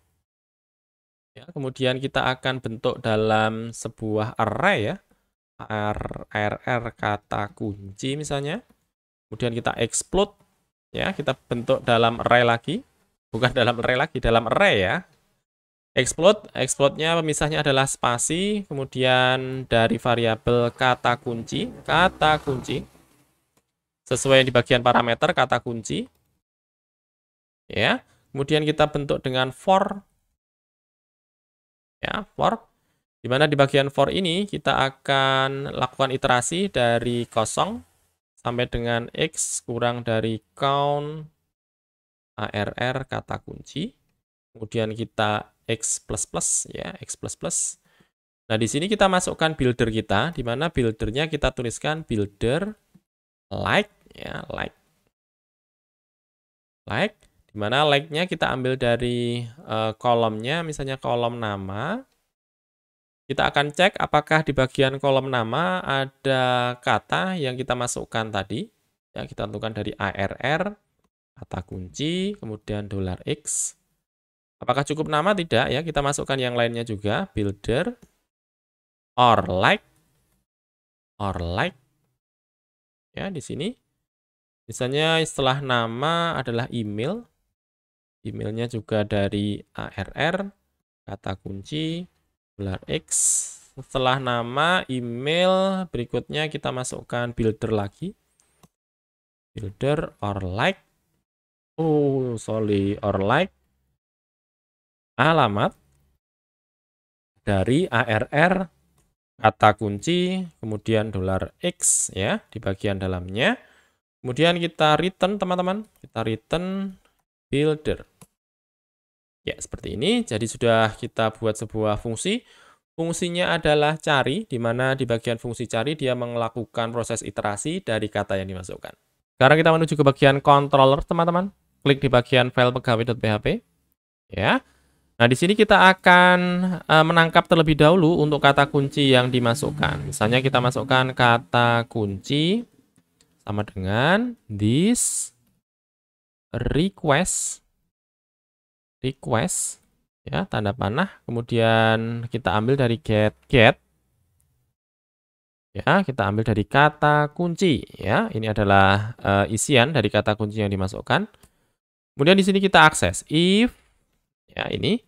Speaker 1: ya kemudian kita akan bentuk dalam sebuah array ya rr kata kunci misalnya kemudian kita explode ya kita bentuk dalam array lagi bukan dalam array lagi dalam array ya Explode, explode-nya pemisahnya adalah spasi, kemudian dari variabel kata kunci, kata kunci. Sesuai di bagian parameter kata kunci. Ya, kemudian kita bentuk dengan for. Ya, for. Di mana di bagian for ini kita akan lakukan iterasi dari kosong sampai dengan x kurang dari count arr kata kunci kemudian kita X++, plus plus ya, X++. plus plus Nah, di sini kita masukkan builder kita, di mana buildernya kita tuliskan builder like, ya, like. Like, di mana like-nya kita ambil dari uh, kolomnya, misalnya kolom nama. Kita akan cek apakah di bagian kolom nama ada kata yang kita masukkan tadi. Ya, kita tentukan dari ARR, kata kunci, kemudian $x Apakah cukup nama? Tidak ya. Kita masukkan yang lainnya juga. Builder. Or like. Or like. Ya, di sini. Misalnya setelah nama adalah email. Emailnya juga dari ARR. Kata kunci. Bular X. Setelah nama, email. Berikutnya kita masukkan builder
Speaker 2: lagi. Builder or like. Oh, sorry. Or like alamat
Speaker 1: dari ARR kata kunci, kemudian dolar X ya di bagian dalamnya. Kemudian kita return teman-teman, kita return builder. Ya, seperti ini. Jadi sudah kita buat sebuah fungsi. Fungsinya adalah cari, di mana di bagian fungsi cari dia melakukan proses iterasi dari kata yang dimasukkan. Sekarang kita menuju ke bagian controller, teman-teman. Klik di bagian file pegawai.php. Ya, Nah, di sini kita akan uh, menangkap terlebih dahulu untuk kata kunci yang dimasukkan. Misalnya kita masukkan kata kunci sama dengan this request request ya tanda panah kemudian kita ambil dari get get ya kita ambil dari kata kunci ya ini adalah uh, isian dari kata kunci yang dimasukkan kemudian di sini kita akses if ya ini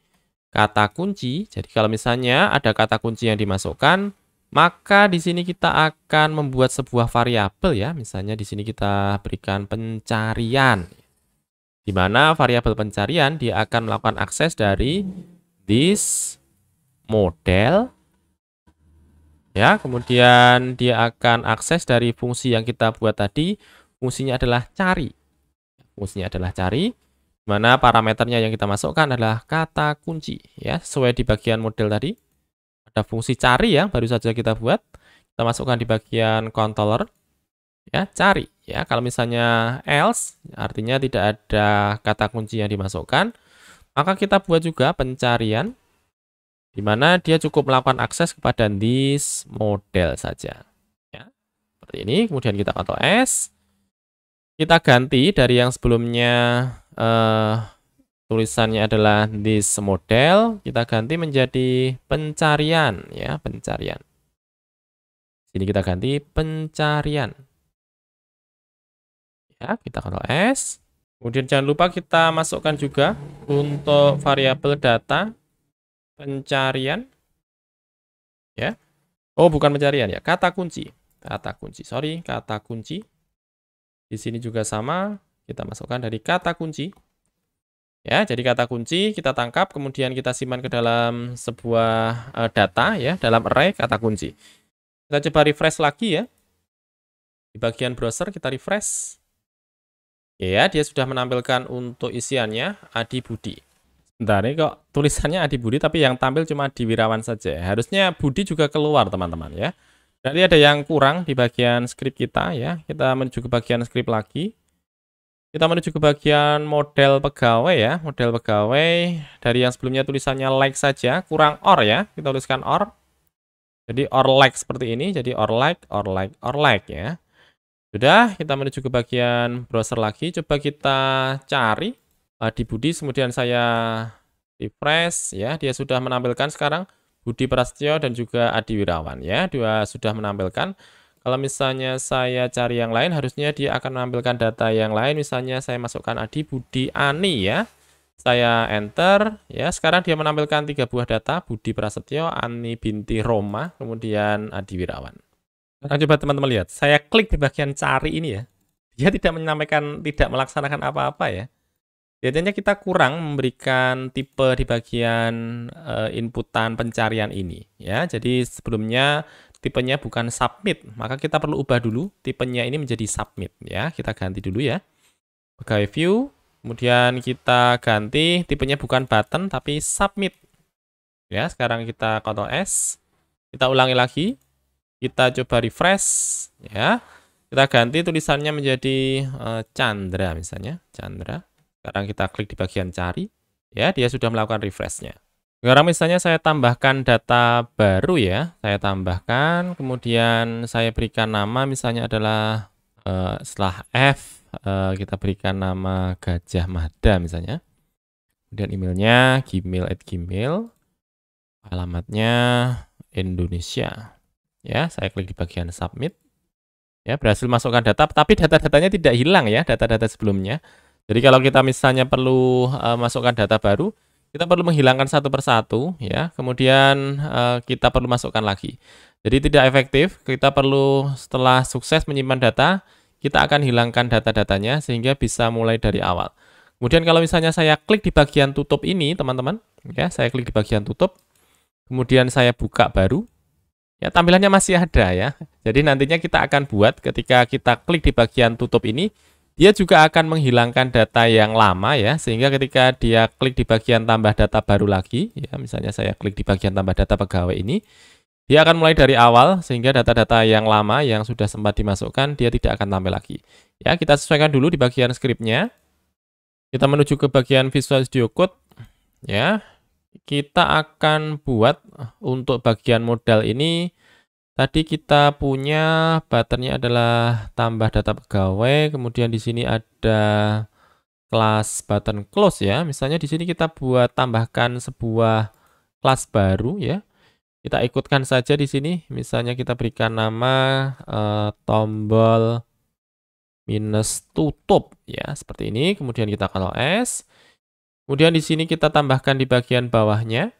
Speaker 1: kata kunci. Jadi kalau misalnya ada kata kunci yang dimasukkan, maka di sini kita akan membuat sebuah variabel ya. Misalnya di sini kita berikan pencarian. Di mana variabel pencarian dia akan melakukan akses dari this model ya kemudian dia akan akses dari fungsi yang kita buat tadi fungsinya adalah cari fungsinya adalah cari mana parameternya yang kita masukkan adalah kata kunci ya sesuai di bagian model tadi ada fungsi cari ya baru saja kita buat kita masukkan di bagian controller ya cari ya kalau misalnya else artinya tidak ada kata kunci yang dimasukkan maka kita buat juga pencarian di mana dia cukup melakukan akses kepada this model saja ya seperti ini kemudian kita kontrol s kita ganti dari yang sebelumnya uh, tulisannya adalah this model, kita ganti menjadi pencarian ya, pencarian. Sini kita ganti pencarian. Ya, kita kalau S. Kemudian jangan lupa kita masukkan juga untuk variabel data pencarian. Ya. Oh, bukan pencarian ya, kata kunci. Kata kunci. Sorry, kata kunci. Di sini juga sama, kita masukkan dari kata kunci. Ya, jadi kata kunci kita tangkap, kemudian kita simpan ke dalam sebuah eh, data ya, dalam array kata kunci. Kita coba refresh lagi ya. Di bagian browser kita refresh. Ya, dia sudah menampilkan untuk isiannya Adi Budi. Bentar, ini kok tulisannya Adi Budi tapi yang tampil cuma di Wirawan saja. Harusnya Budi juga keluar, teman-teman ya. Nanti ada yang kurang di bagian script kita ya. Kita menuju ke bagian script lagi. Kita menuju ke bagian model pegawai ya. Model pegawai dari yang sebelumnya tulisannya like saja, kurang or ya. Kita tuliskan or. Jadi or like seperti ini. Jadi or like, or like, or like ya. Sudah, kita menuju ke bagian browser lagi. Coba kita cari eh, di Budi. Kemudian saya refresh ya. Dia sudah menampilkan sekarang Budi Prasetyo dan juga Adi Wirawan ya. Dia sudah menampilkan. Kalau misalnya saya cari yang lain, harusnya dia akan menampilkan data yang lain. Misalnya saya masukkan Adi Budi Ani ya. Saya enter ya. Sekarang dia menampilkan tiga buah data, Budi Prasetyo, Ani binti Roma, kemudian Adi Wirawan. Nah, coba teman-teman lihat. Saya klik di bagian cari ini ya. Dia tidak menyampaikan, tidak melaksanakan apa-apa ya. Biasanya kita kurang memberikan tipe di bagian eh, inputan pencarian ini ya. Jadi sebelumnya tipenya bukan submit, maka kita perlu ubah dulu tipenya ini menjadi submit ya. Kita ganti dulu ya. Pegawai view, kemudian kita ganti tipenya bukan button tapi submit. Ya, sekarang kita Ctrl S. Kita ulangi lagi. Kita coba refresh ya. Kita ganti tulisannya menjadi eh, Chandra misalnya, Chandra. Sekarang kita klik di bagian cari ya, dia sudah melakukan refreshnya. Sekarang misalnya saya tambahkan data baru ya, saya tambahkan, kemudian saya berikan nama misalnya adalah uh, setelah F, uh, kita berikan nama Gajah Mada misalnya. Kemudian emailnya gmail at gmail, alamatnya Indonesia. Ya, saya klik di bagian submit. Ya, berhasil masukkan data, tapi data-datanya tidak hilang ya, data-data sebelumnya. Jadi kalau kita misalnya perlu uh, masukkan data baru, kita perlu menghilangkan satu persatu ya. Kemudian eh, kita perlu masukkan lagi. Jadi tidak efektif. Kita perlu setelah sukses menyimpan data, kita akan hilangkan data-datanya sehingga bisa mulai dari awal. Kemudian kalau misalnya saya klik di bagian tutup ini, teman-teman, ya, saya klik di bagian tutup, kemudian saya buka baru, ya, tampilannya masih ada ya. Jadi nantinya kita akan buat ketika kita klik di bagian tutup ini, dia juga akan menghilangkan data yang lama ya, sehingga ketika dia klik di bagian tambah data baru lagi, ya misalnya saya klik di bagian tambah data pegawai ini, dia akan mulai dari awal sehingga data-data yang lama yang sudah sempat dimasukkan dia tidak akan tampil lagi. Ya, kita sesuaikan dulu di bagian scriptnya. Kita menuju ke bagian Visual Studio Code. Ya, kita akan buat untuk bagian modal ini Tadi kita punya buttonnya adalah tambah data pegawai, kemudian di sini ada kelas button close ya. Misalnya di sini kita buat tambahkan sebuah kelas baru ya. Kita ikutkan saja di sini, misalnya kita berikan nama e, tombol minus tutup ya, seperti ini. Kemudian kita kalau S. Kemudian di sini kita tambahkan di bagian bawahnya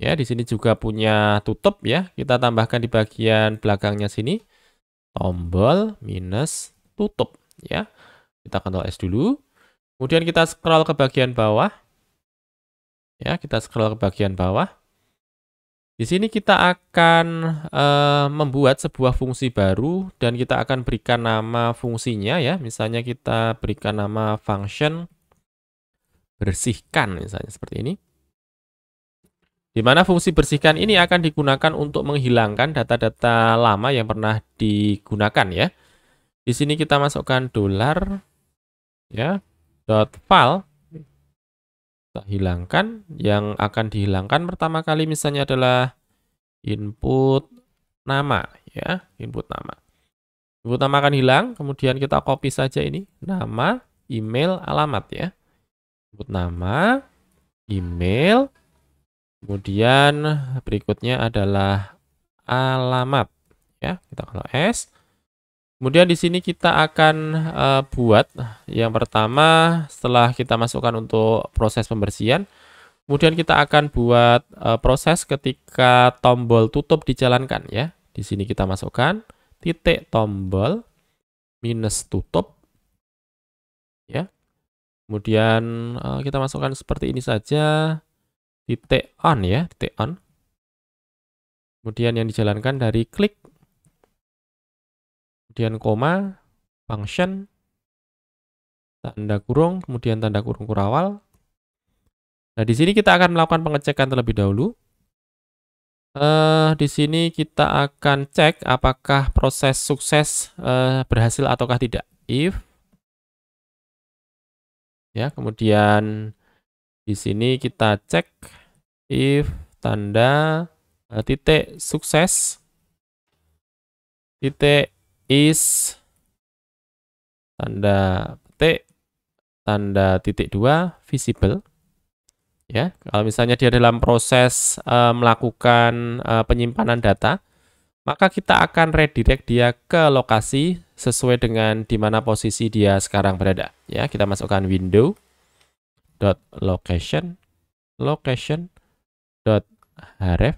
Speaker 1: Ya, di sini juga punya tutup ya. Kita tambahkan di bagian belakangnya sini. Tombol minus tutup ya. Kita kontrol S dulu. Kemudian kita scroll ke bagian bawah. Ya, kita scroll ke bagian bawah. Di sini kita akan e, membuat sebuah fungsi baru dan kita akan berikan nama fungsinya ya. Misalnya kita berikan nama function bersihkan misalnya seperti ini di mana fungsi bersihkan ini akan digunakan untuk menghilangkan data-data lama yang pernah digunakan ya. Di sini kita masukkan dolar ya dot file kita hilangkan yang akan dihilangkan pertama kali misalnya adalah input nama ya, input nama. Input nama akan hilang, kemudian kita copy saja ini nama, email, alamat ya. Input nama, email, Kemudian berikutnya adalah alamat ya. Kita kalau S. Kemudian di sini kita akan uh, buat yang pertama setelah kita masukkan untuk proses pembersihan. Kemudian kita akan buat uh, proses ketika tombol tutup dijalankan ya. Di sini kita masukkan titik tombol minus tutup ya. Kemudian uh, kita masukkan seperti ini saja titik on ya, titik on.
Speaker 2: Kemudian yang dijalankan dari klik, kemudian koma, function, tanda kurung, kemudian tanda kurung
Speaker 1: kurawal. Nah, di sini kita akan melakukan pengecekan terlebih dahulu. Uh, di sini kita akan cek apakah proses sukses uh, berhasil ataukah tidak. If ya, kemudian di sini kita cek if tanda
Speaker 2: eh, titik sukses titik is
Speaker 1: tanda petik tanda titik dua visible ya kalau misalnya dia dalam proses uh, melakukan uh, penyimpanan data maka kita akan redirect dia ke lokasi sesuai dengan di mana posisi dia sekarang berada ya kita masukkan window dot location
Speaker 2: location
Speaker 1: dot href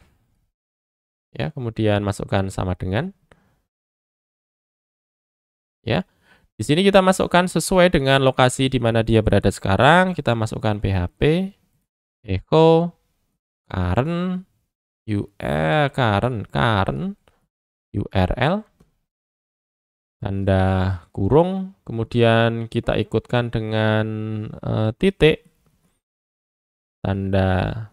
Speaker 1: ya kemudian masukkan sama dengan ya di sini kita masukkan sesuai dengan lokasi di mana dia berada sekarang kita masukkan php echo current ul current current url tanda kurung kemudian kita ikutkan dengan uh,
Speaker 2: titik tanda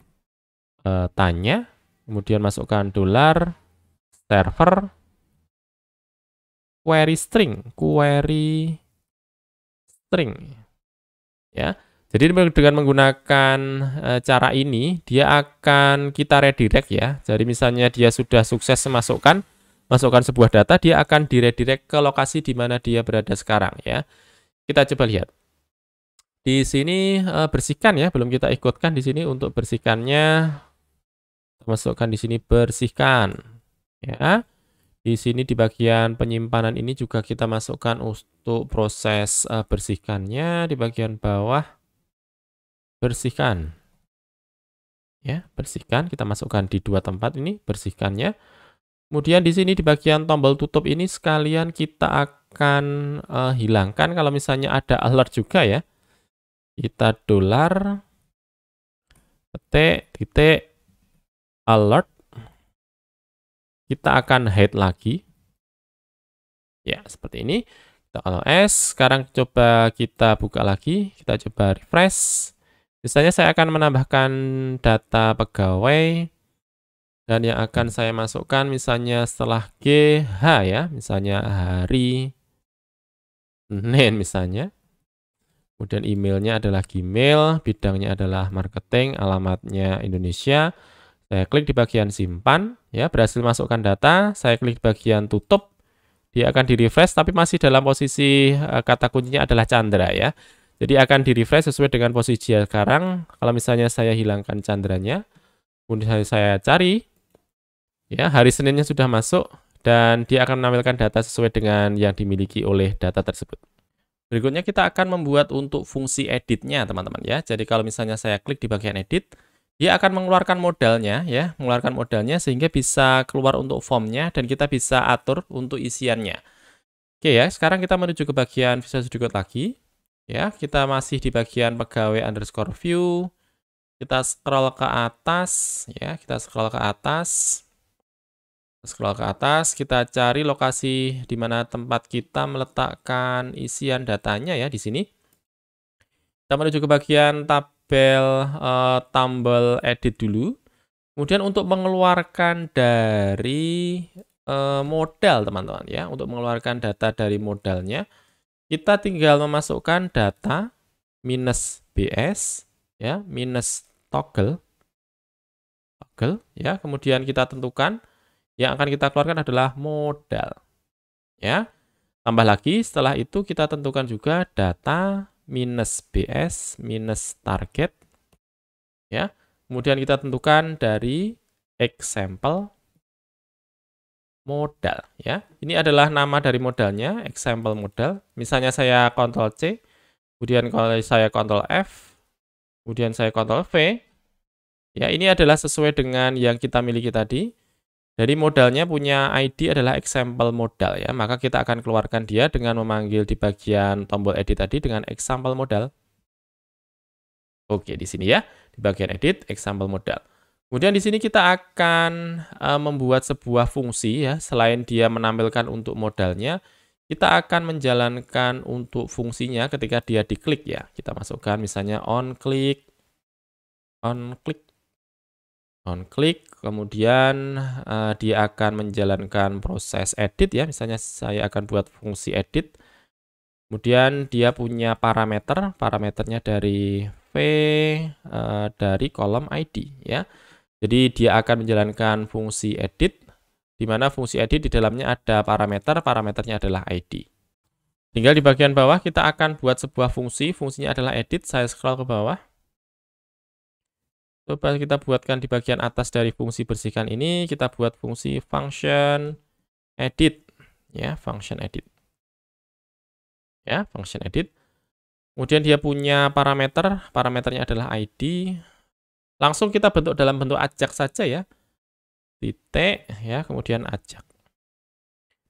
Speaker 2: e, tanya, kemudian masukkan dolar server query string, query string. Ya.
Speaker 1: Jadi dengan menggunakan e, cara ini, dia akan kita redirect ya. Jadi misalnya dia sudah sukses memasukkan masukkan sebuah data, dia akan diredirect ke lokasi di mana dia berada sekarang ya. Kita coba lihat. Di sini eh, bersihkan ya, belum kita ikutkan di sini untuk bersihkannya masukkan di sini bersihkan. Ya. Di sini di bagian penyimpanan ini juga kita masukkan untuk proses uh, bersihkannya di bagian bawah bersihkan. Ya, bersihkan kita masukkan di dua tempat ini bersihkannya. Kemudian di sini di bagian tombol tutup ini sekalian kita akan uh, hilangkan kalau misalnya ada alert juga ya. Kita
Speaker 2: dolar petik titik alert. Kita akan hide lagi. Ya,
Speaker 1: seperti ini. Kita kalau S, sekarang coba kita buka lagi. Kita coba refresh. Misalnya saya akan menambahkan data pegawai. Dan yang akan saya masukkan misalnya setelah GH ya. Misalnya hari, Senin misalnya. Kemudian emailnya adalah Gmail, bidangnya adalah marketing, alamatnya Indonesia. Saya klik di bagian simpan, ya berhasil masukkan data. Saya klik bagian tutup, dia akan di-refresh tapi masih dalam posisi eh, kata kuncinya adalah Chandra ya. Jadi akan di-refresh sesuai dengan posisi sekarang. Kalau misalnya saya hilangkan Chandranya, kemudian saya cari, ya hari Seninnya sudah masuk dan dia akan menampilkan data sesuai dengan yang dimiliki oleh data tersebut. Berikutnya kita akan membuat untuk fungsi editnya teman-teman ya. Jadi kalau misalnya saya klik di bagian edit, dia akan mengeluarkan modalnya ya, mengeluarkan modalnya sehingga bisa keluar untuk formnya dan kita bisa atur untuk isiannya. Oke ya, sekarang kita menuju ke bagian Visual Studio Code lagi. Ya, kita masih di bagian pegawai underscore view. Kita scroll ke atas, ya, kita scroll ke atas. Scroll ke atas, kita cari lokasi di mana tempat kita meletakkan isian datanya ya di sini. Kita menuju ke bagian tab bel uh, edit dulu. Kemudian untuk mengeluarkan dari uh, modal teman-teman ya, untuk mengeluarkan data dari modalnya, kita tinggal memasukkan data minus bs ya minus toggle toggle ya kemudian kita tentukan yang akan kita keluarkan adalah modal ya tambah lagi setelah itu kita tentukan juga data minus BS minus target. Ya. Kemudian kita tentukan dari example modal ya. Ini adalah nama dari modalnya, example modal. Misalnya saya kontrol C, kemudian kalau saya kontrol F, kemudian saya kontrol V. Ya, ini adalah sesuai dengan yang kita miliki tadi. Jadi modalnya punya ID adalah example modal ya. Maka kita akan keluarkan dia dengan memanggil di bagian tombol edit tadi dengan example modal. Oke, di sini ya, di bagian edit example modal. Kemudian di sini kita akan eh, membuat sebuah fungsi ya, selain dia menampilkan untuk modalnya, kita akan menjalankan untuk fungsinya ketika dia diklik ya. Kita masukkan misalnya on click on click on click kemudian uh, dia akan menjalankan proses edit ya misalnya saya akan buat fungsi edit kemudian dia punya parameter parameternya dari v uh, dari kolom id ya jadi dia akan menjalankan fungsi edit di mana fungsi edit di dalamnya ada parameter parameternya adalah id tinggal di bagian bawah kita akan buat sebuah fungsi fungsinya adalah edit saya scroll ke bawah Coba kita buatkan di bagian atas dari fungsi bersihkan ini, kita buat fungsi function edit. Ya, function edit. Ya, function edit. Kemudian dia punya parameter, parameternya adalah ID. Langsung kita bentuk dalam bentuk ajak saja ya. Titik, ya, kemudian ajak.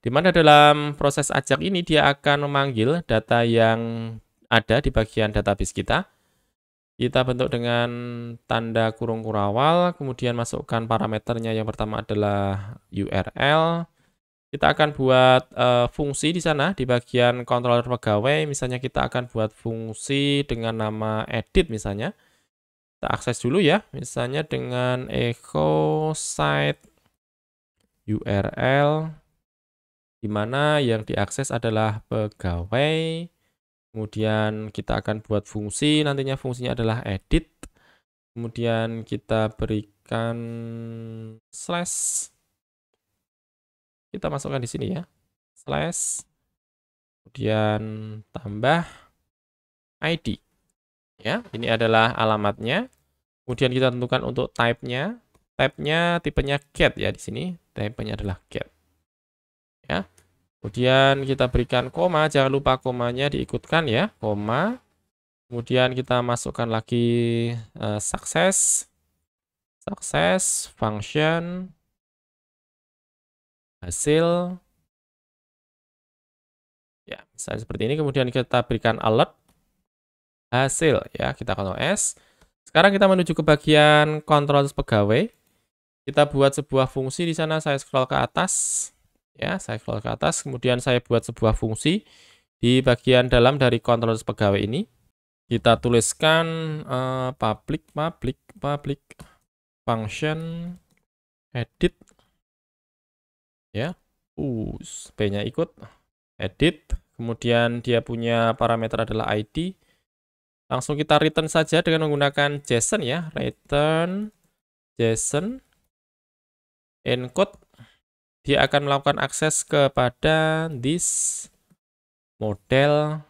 Speaker 1: Di mana dalam proses ajak ini dia akan memanggil data yang ada di bagian database kita kita bentuk dengan tanda kurung kurawal, kemudian masukkan parameternya yang pertama adalah URL. Kita akan buat uh, fungsi di sana, di bagian controller pegawai, misalnya kita akan buat fungsi dengan nama edit misalnya. Kita akses dulu ya, misalnya dengan echo site URL, di mana yang diakses adalah pegawai. Kemudian kita akan buat fungsi, nantinya fungsinya adalah edit. Kemudian kita berikan
Speaker 2: slash. Kita masukkan di sini ya. Slash. Kemudian tambah ID. Ya,
Speaker 1: ini adalah alamatnya. Kemudian kita tentukan untuk type-nya. Type-nya tipenya cat ya di sini. Type nya adalah get. Ya. Kemudian kita berikan koma, jangan lupa komanya diikutkan ya, koma. Kemudian kita masukkan
Speaker 2: lagi uh, eh, sukses, sukses, function, hasil. Ya, misalnya seperti ini. Kemudian kita berikan alert, hasil ya, kita
Speaker 1: kontrol S. Sekarang kita menuju ke bagian kontrol pegawai. Kita buat sebuah fungsi di sana, saya scroll ke atas ya saya scroll ke atas kemudian saya buat sebuah fungsi di bagian dalam dari controller pegawai ini kita tuliskan uh, public public public function edit ya uh p-nya ikut edit kemudian dia punya parameter adalah id langsung kita return saja dengan menggunakan json ya return json encode dia akan melakukan akses kepada this model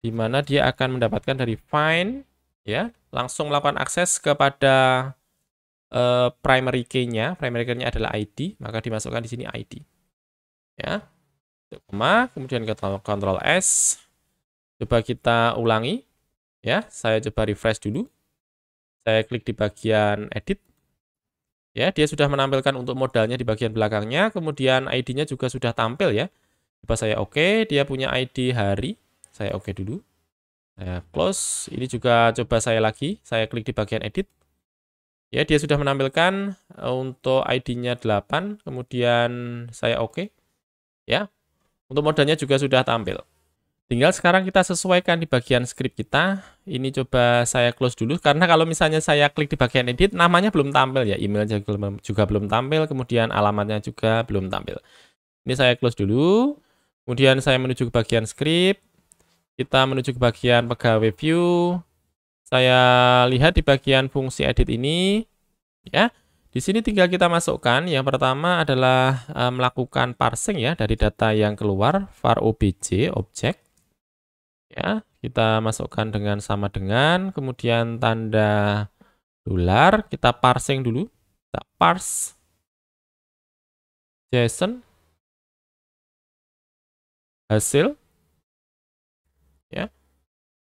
Speaker 1: di mana dia akan mendapatkan dari find ya langsung melakukan akses kepada uh, primary key-nya primary key-nya adalah ID maka dimasukkan di sini ID ya koma kemudian kontrol, control S coba kita ulangi ya saya coba refresh dulu saya klik di bagian edit Ya, dia sudah menampilkan untuk modalnya di bagian belakangnya, kemudian ID-nya juga sudah tampil ya. Coba saya oke, okay. dia punya ID hari. Saya oke okay dulu. Saya close. Ini juga coba saya lagi, saya klik di bagian edit. Ya, dia sudah menampilkan eh, untuk ID-nya 8, kemudian saya oke. Okay. Ya. Untuk modalnya juga sudah tampil. Tinggal sekarang kita sesuaikan di bagian script kita. Ini coba saya close dulu karena kalau misalnya saya klik di bagian edit namanya belum tampil ya, email juga belum tampil, kemudian alamatnya juga belum tampil. Ini saya close dulu. Kemudian saya menuju ke bagian script. Kita menuju ke bagian pegawai view. Saya lihat di bagian fungsi edit ini ya. Di sini tinggal kita masukkan. Yang pertama adalah eh, melakukan parsing ya dari data yang keluar var obj objek ya kita masukkan dengan sama dengan kemudian tanda dolar kita parsing dulu kita
Speaker 2: parse JSON hasil ya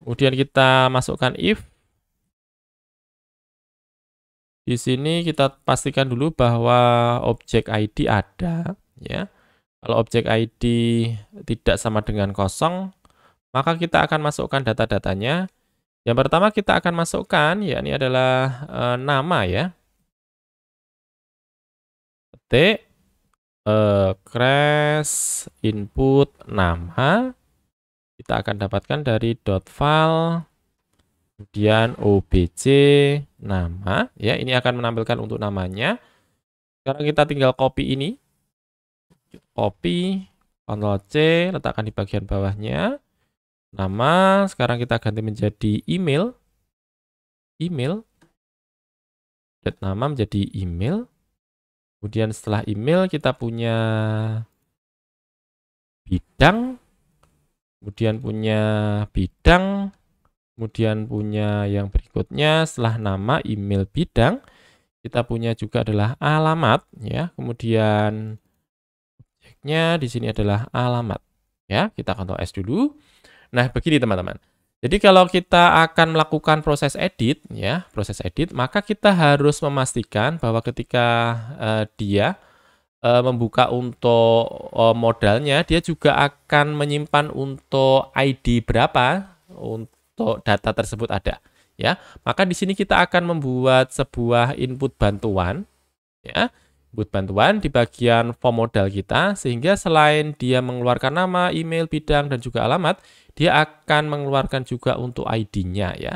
Speaker 2: kemudian kita masukkan if di sini kita
Speaker 1: pastikan dulu bahwa objek ID ada ya kalau objek ID tidak sama dengan kosong maka kita akan masukkan data-datanya. Yang pertama kita akan masukkan, yakni adalah e, nama ya.
Speaker 2: Ketik e, eh, crash
Speaker 1: input nama. Kita akan dapatkan dari .file, kemudian obj nama. ya Ini akan menampilkan untuk namanya. Sekarang kita tinggal copy ini. Copy, Ctrl C, letakkan di bagian bawahnya. Nama, sekarang kita ganti menjadi
Speaker 2: email. Email. Update nama menjadi email. Kemudian setelah email kita punya
Speaker 1: bidang, kemudian punya bidang, kemudian punya yang berikutnya setelah nama email bidang kita punya juga adalah alamat ya. Kemudian objeknya di sini adalah alamat ya. Kita kontrol S dulu. Nah, begini teman-teman. Jadi kalau kita akan melakukan proses edit, ya, proses edit, maka kita harus memastikan bahwa ketika uh, dia uh, membuka untuk uh, modalnya, dia juga akan menyimpan untuk ID berapa untuk data tersebut ada, ya. Maka di sini kita akan membuat sebuah input bantuan, ya, input bantuan di bagian form modal kita, sehingga selain dia mengeluarkan nama, email, bidang, dan juga alamat, dia akan mengeluarkan juga untuk ID-nya ya.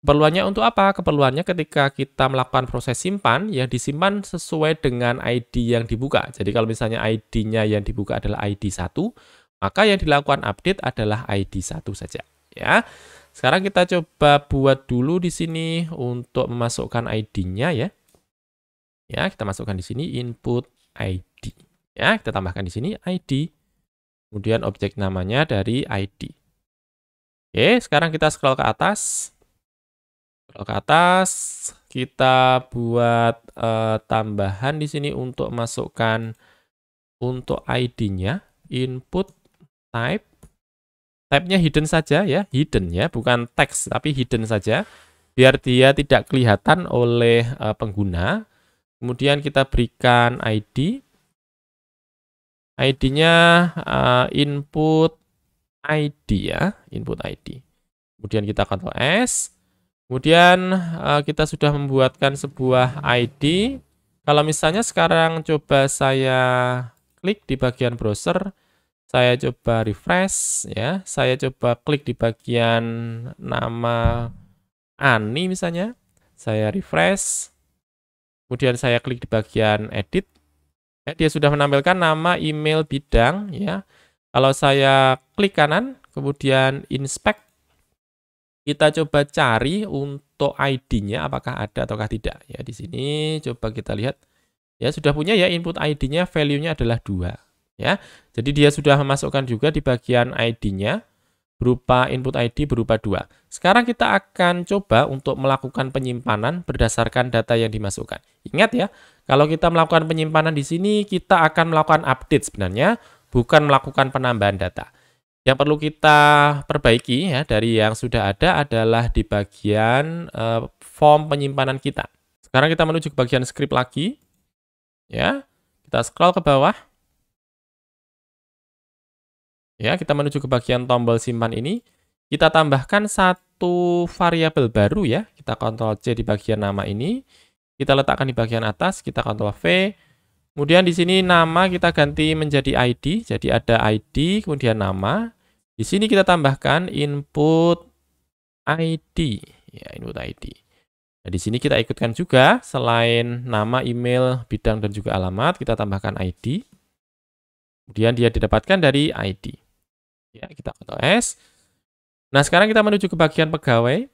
Speaker 1: Keperluannya untuk apa? Keperluannya ketika kita melakukan proses simpan, ya disimpan sesuai dengan ID yang dibuka. Jadi kalau misalnya ID-nya yang dibuka adalah ID 1, maka yang dilakukan update adalah ID 1 saja, ya. Sekarang kita coba buat dulu di sini untuk memasukkan ID-nya ya. Ya, kita masukkan di sini input ID. Ya, kita tambahkan di sini ID. Kemudian objek namanya dari ID. Oke, sekarang kita scroll ke atas. Scroll ke atas, kita buat uh, tambahan di sini untuk masukkan untuk ID-nya, input type. Type-nya hidden saja ya, hidden ya, bukan text tapi hidden saja biar dia tidak kelihatan oleh uh, pengguna. Kemudian kita berikan ID. ID-nya uh, eh, input ID ya, input ID. Kemudian kita kontrol S. Kemudian eh, kita sudah membuatkan sebuah ID. Kalau misalnya sekarang coba saya klik di bagian browser, saya coba refresh ya, saya coba klik di bagian nama Ani misalnya, saya refresh. Kemudian saya klik di bagian edit. Eh, dia sudah menampilkan nama, email, bidang ya. Kalau saya klik kanan, kemudian inspect, kita coba cari untuk ID-nya apakah ada ataukah tidak. Ya, di sini coba kita lihat. Ya, sudah punya ya input ID-nya, value-nya adalah dua, Ya, jadi dia sudah memasukkan juga di bagian ID-nya berupa input ID berupa dua. Sekarang kita akan coba untuk melakukan penyimpanan berdasarkan data yang dimasukkan. Ingat ya, kalau kita melakukan penyimpanan di sini, kita akan melakukan update sebenarnya bukan melakukan penambahan data. Yang perlu kita perbaiki ya dari yang sudah ada adalah di bagian e, form penyimpanan kita. Sekarang kita menuju ke bagian script lagi. Ya, kita scroll ke bawah. Ya, kita menuju ke bagian tombol simpan ini. Kita tambahkan satu variabel baru ya. Kita kontrol C di bagian nama ini. Kita letakkan di bagian atas, kita kontrol V Kemudian di sini nama kita ganti menjadi ID, jadi ada ID, kemudian nama. Di sini kita tambahkan input ID, ya input ID. Nah, di sini kita ikutkan juga selain nama, email, bidang dan juga alamat, kita tambahkan ID. Kemudian dia didapatkan dari ID. Ya, kita kontrol S. Nah, sekarang kita menuju ke bagian pegawai.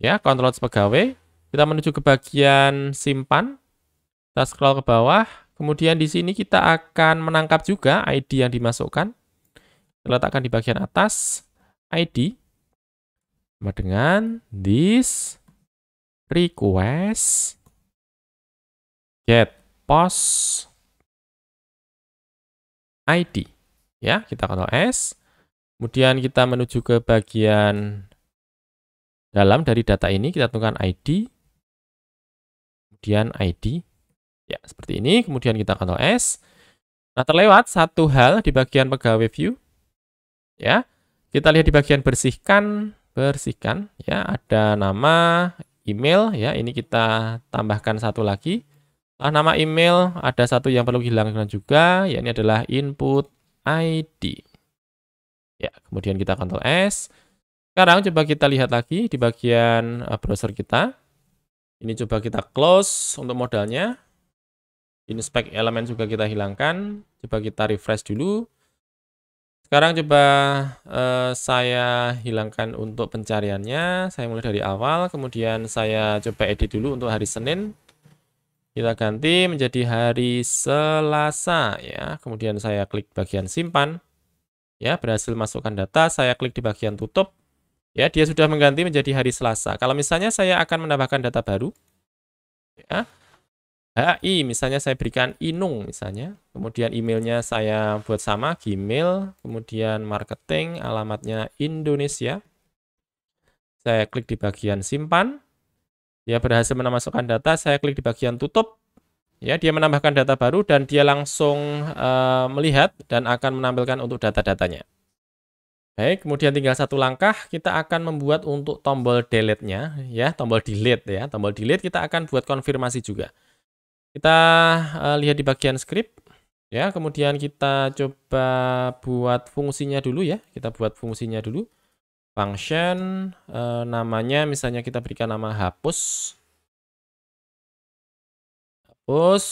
Speaker 1: Ya, kontrol pegawai. Kita menuju ke bagian simpan kita scroll ke bawah. Kemudian di sini kita akan menangkap juga ID yang dimasukkan. Kita letakkan di bagian atas ID
Speaker 2: sama dengan this request get post ID.
Speaker 1: Ya, kita kontrol S. Kemudian kita menuju ke bagian dalam dari data ini kita tentukan ID. Kemudian ID Ya, seperti ini. Kemudian kita kontrol S. Nah, terlewat satu hal di bagian pegawai view. Ya, kita lihat di bagian bersihkan, bersihkan. Ya, ada nama, email. Ya, ini kita tambahkan satu lagi. Nah, nama email ada satu yang perlu dihilangkan juga. Ya, ini adalah input ID. Ya, kemudian kita kontrol S. Sekarang coba kita lihat lagi di bagian eh, browser kita. Ini coba kita close untuk modalnya inspect elemen juga kita hilangkan coba kita refresh dulu sekarang coba eh, saya hilangkan untuk pencariannya saya mulai dari awal kemudian saya coba edit dulu untuk hari Senin kita ganti menjadi hari Selasa ya. Kemudian saya klik bagian simpan. Ya, berhasil masukkan data, saya klik di bagian tutup. Ya, dia sudah mengganti menjadi hari Selasa. Kalau misalnya saya akan menambahkan data baru. Ya. HI misalnya saya berikan Inung misalnya kemudian emailnya saya buat sama Gmail kemudian marketing alamatnya Indonesia saya klik di bagian simpan dia berhasil memasukkan data saya klik di bagian tutup ya dia menambahkan data baru dan dia langsung uh, melihat dan akan menampilkan untuk data-datanya Baik, kemudian tinggal satu langkah kita akan membuat untuk tombol delete-nya ya, tombol delete ya. Tombol delete kita akan buat konfirmasi juga. Kita uh, lihat di bagian script ya, kemudian kita coba buat fungsinya dulu ya. Kita buat fungsinya dulu. Function uh, namanya misalnya kita berikan nama hapus. Hapus.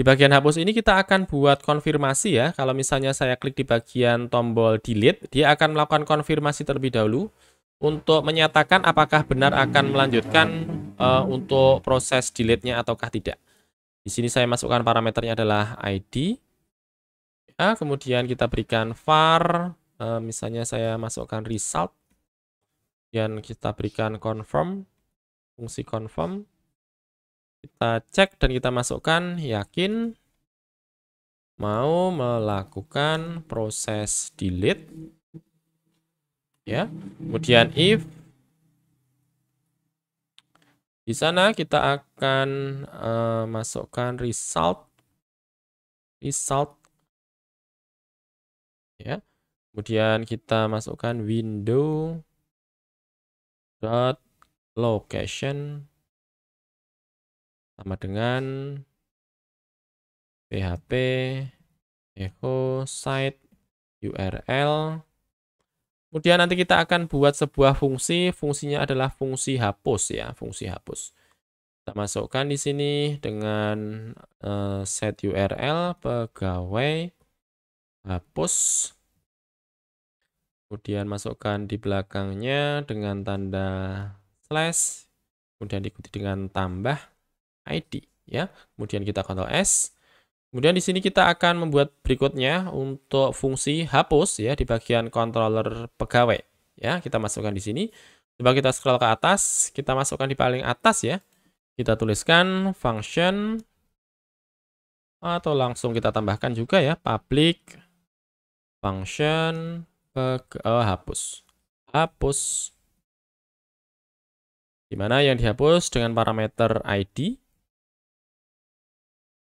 Speaker 1: Di bagian hapus ini kita akan buat konfirmasi ya. Kalau misalnya saya klik di bagian tombol delete, dia akan melakukan konfirmasi terlebih dahulu untuk menyatakan apakah benar akan melanjutkan uh, untuk proses delete-nya ataukah tidak. Di sini saya masukkan parameternya adalah ID. Ya, kemudian kita berikan var, uh, misalnya saya masukkan result. Kemudian kita berikan confirm, fungsi confirm. Kita cek dan kita masukkan yakin mau melakukan proses delete ya. Kemudian if di sana kita akan uh,
Speaker 2: masukkan result result ya. Kemudian kita masukkan window dot location sama dengan php echo site
Speaker 1: url Kemudian nanti kita akan buat sebuah fungsi, fungsinya adalah fungsi hapus ya, fungsi hapus. Kita masukkan di sini dengan uh, set URL pegawai hapus. Kemudian masukkan di belakangnya dengan tanda slash, kemudian diikuti dengan tambah ID ya. Kemudian kita kontrol S. Kemudian di sini kita akan membuat berikutnya untuk fungsi hapus ya di bagian controller pegawai. Ya, kita masukkan di sini. Coba kita scroll ke atas, kita masukkan di paling atas ya. Kita tuliskan function atau langsung kita tambahkan juga ya public function peg oh, hapus. Hapus. Di mana yang dihapus dengan parameter ID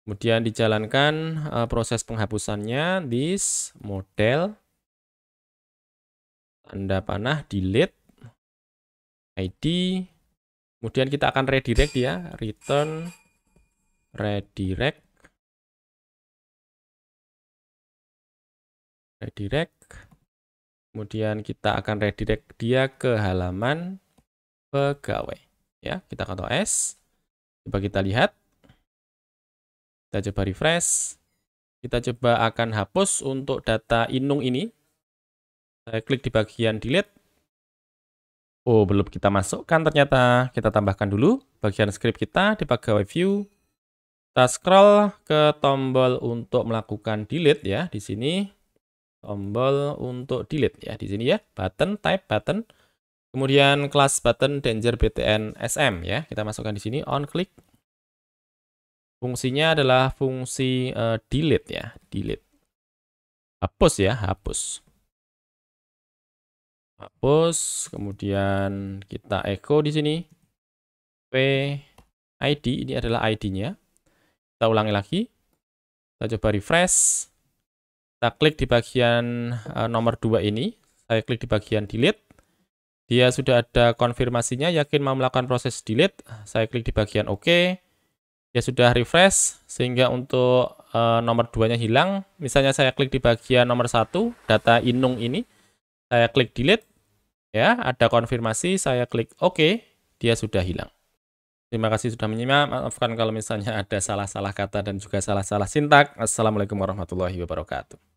Speaker 1: Kemudian dijalankan uh, proses penghapusannya this
Speaker 2: model tanda panah delete ID kemudian kita akan redirect ya return redirect redirect kemudian kita akan redirect dia ke halaman
Speaker 1: pegawai ya kita kontrol S coba kita lihat kita coba refresh. Kita coba akan hapus untuk data inung ini. Saya klik di bagian delete. Oh, belum kita masukkan ternyata. Kita tambahkan dulu bagian script kita di pegawai view. Kita scroll ke tombol untuk melakukan delete ya di sini. Tombol untuk delete ya di sini ya. Button type button. Kemudian kelas button danger btn sm ya. Kita masukkan di sini on click. Fungsinya adalah fungsi uh, delete ya, delete. Hapus ya, hapus. Hapus, kemudian kita echo di sini. P ID ini adalah ID-nya. Kita ulangi lagi. Kita coba refresh. Kita klik di bagian uh, nomor 2 ini. Saya klik di bagian delete. Dia sudah ada konfirmasinya, yakin mau melakukan proses delete. Saya klik di bagian OK dia ya sudah refresh sehingga untuk uh, nomor 2 nya hilang misalnya saya klik di bagian nomor satu data inung ini saya klik delete ya ada konfirmasi saya klik OK dia sudah hilang terima kasih sudah menyimak maafkan kalau misalnya ada salah-salah kata dan juga salah-salah sintak assalamualaikum warahmatullahi wabarakatuh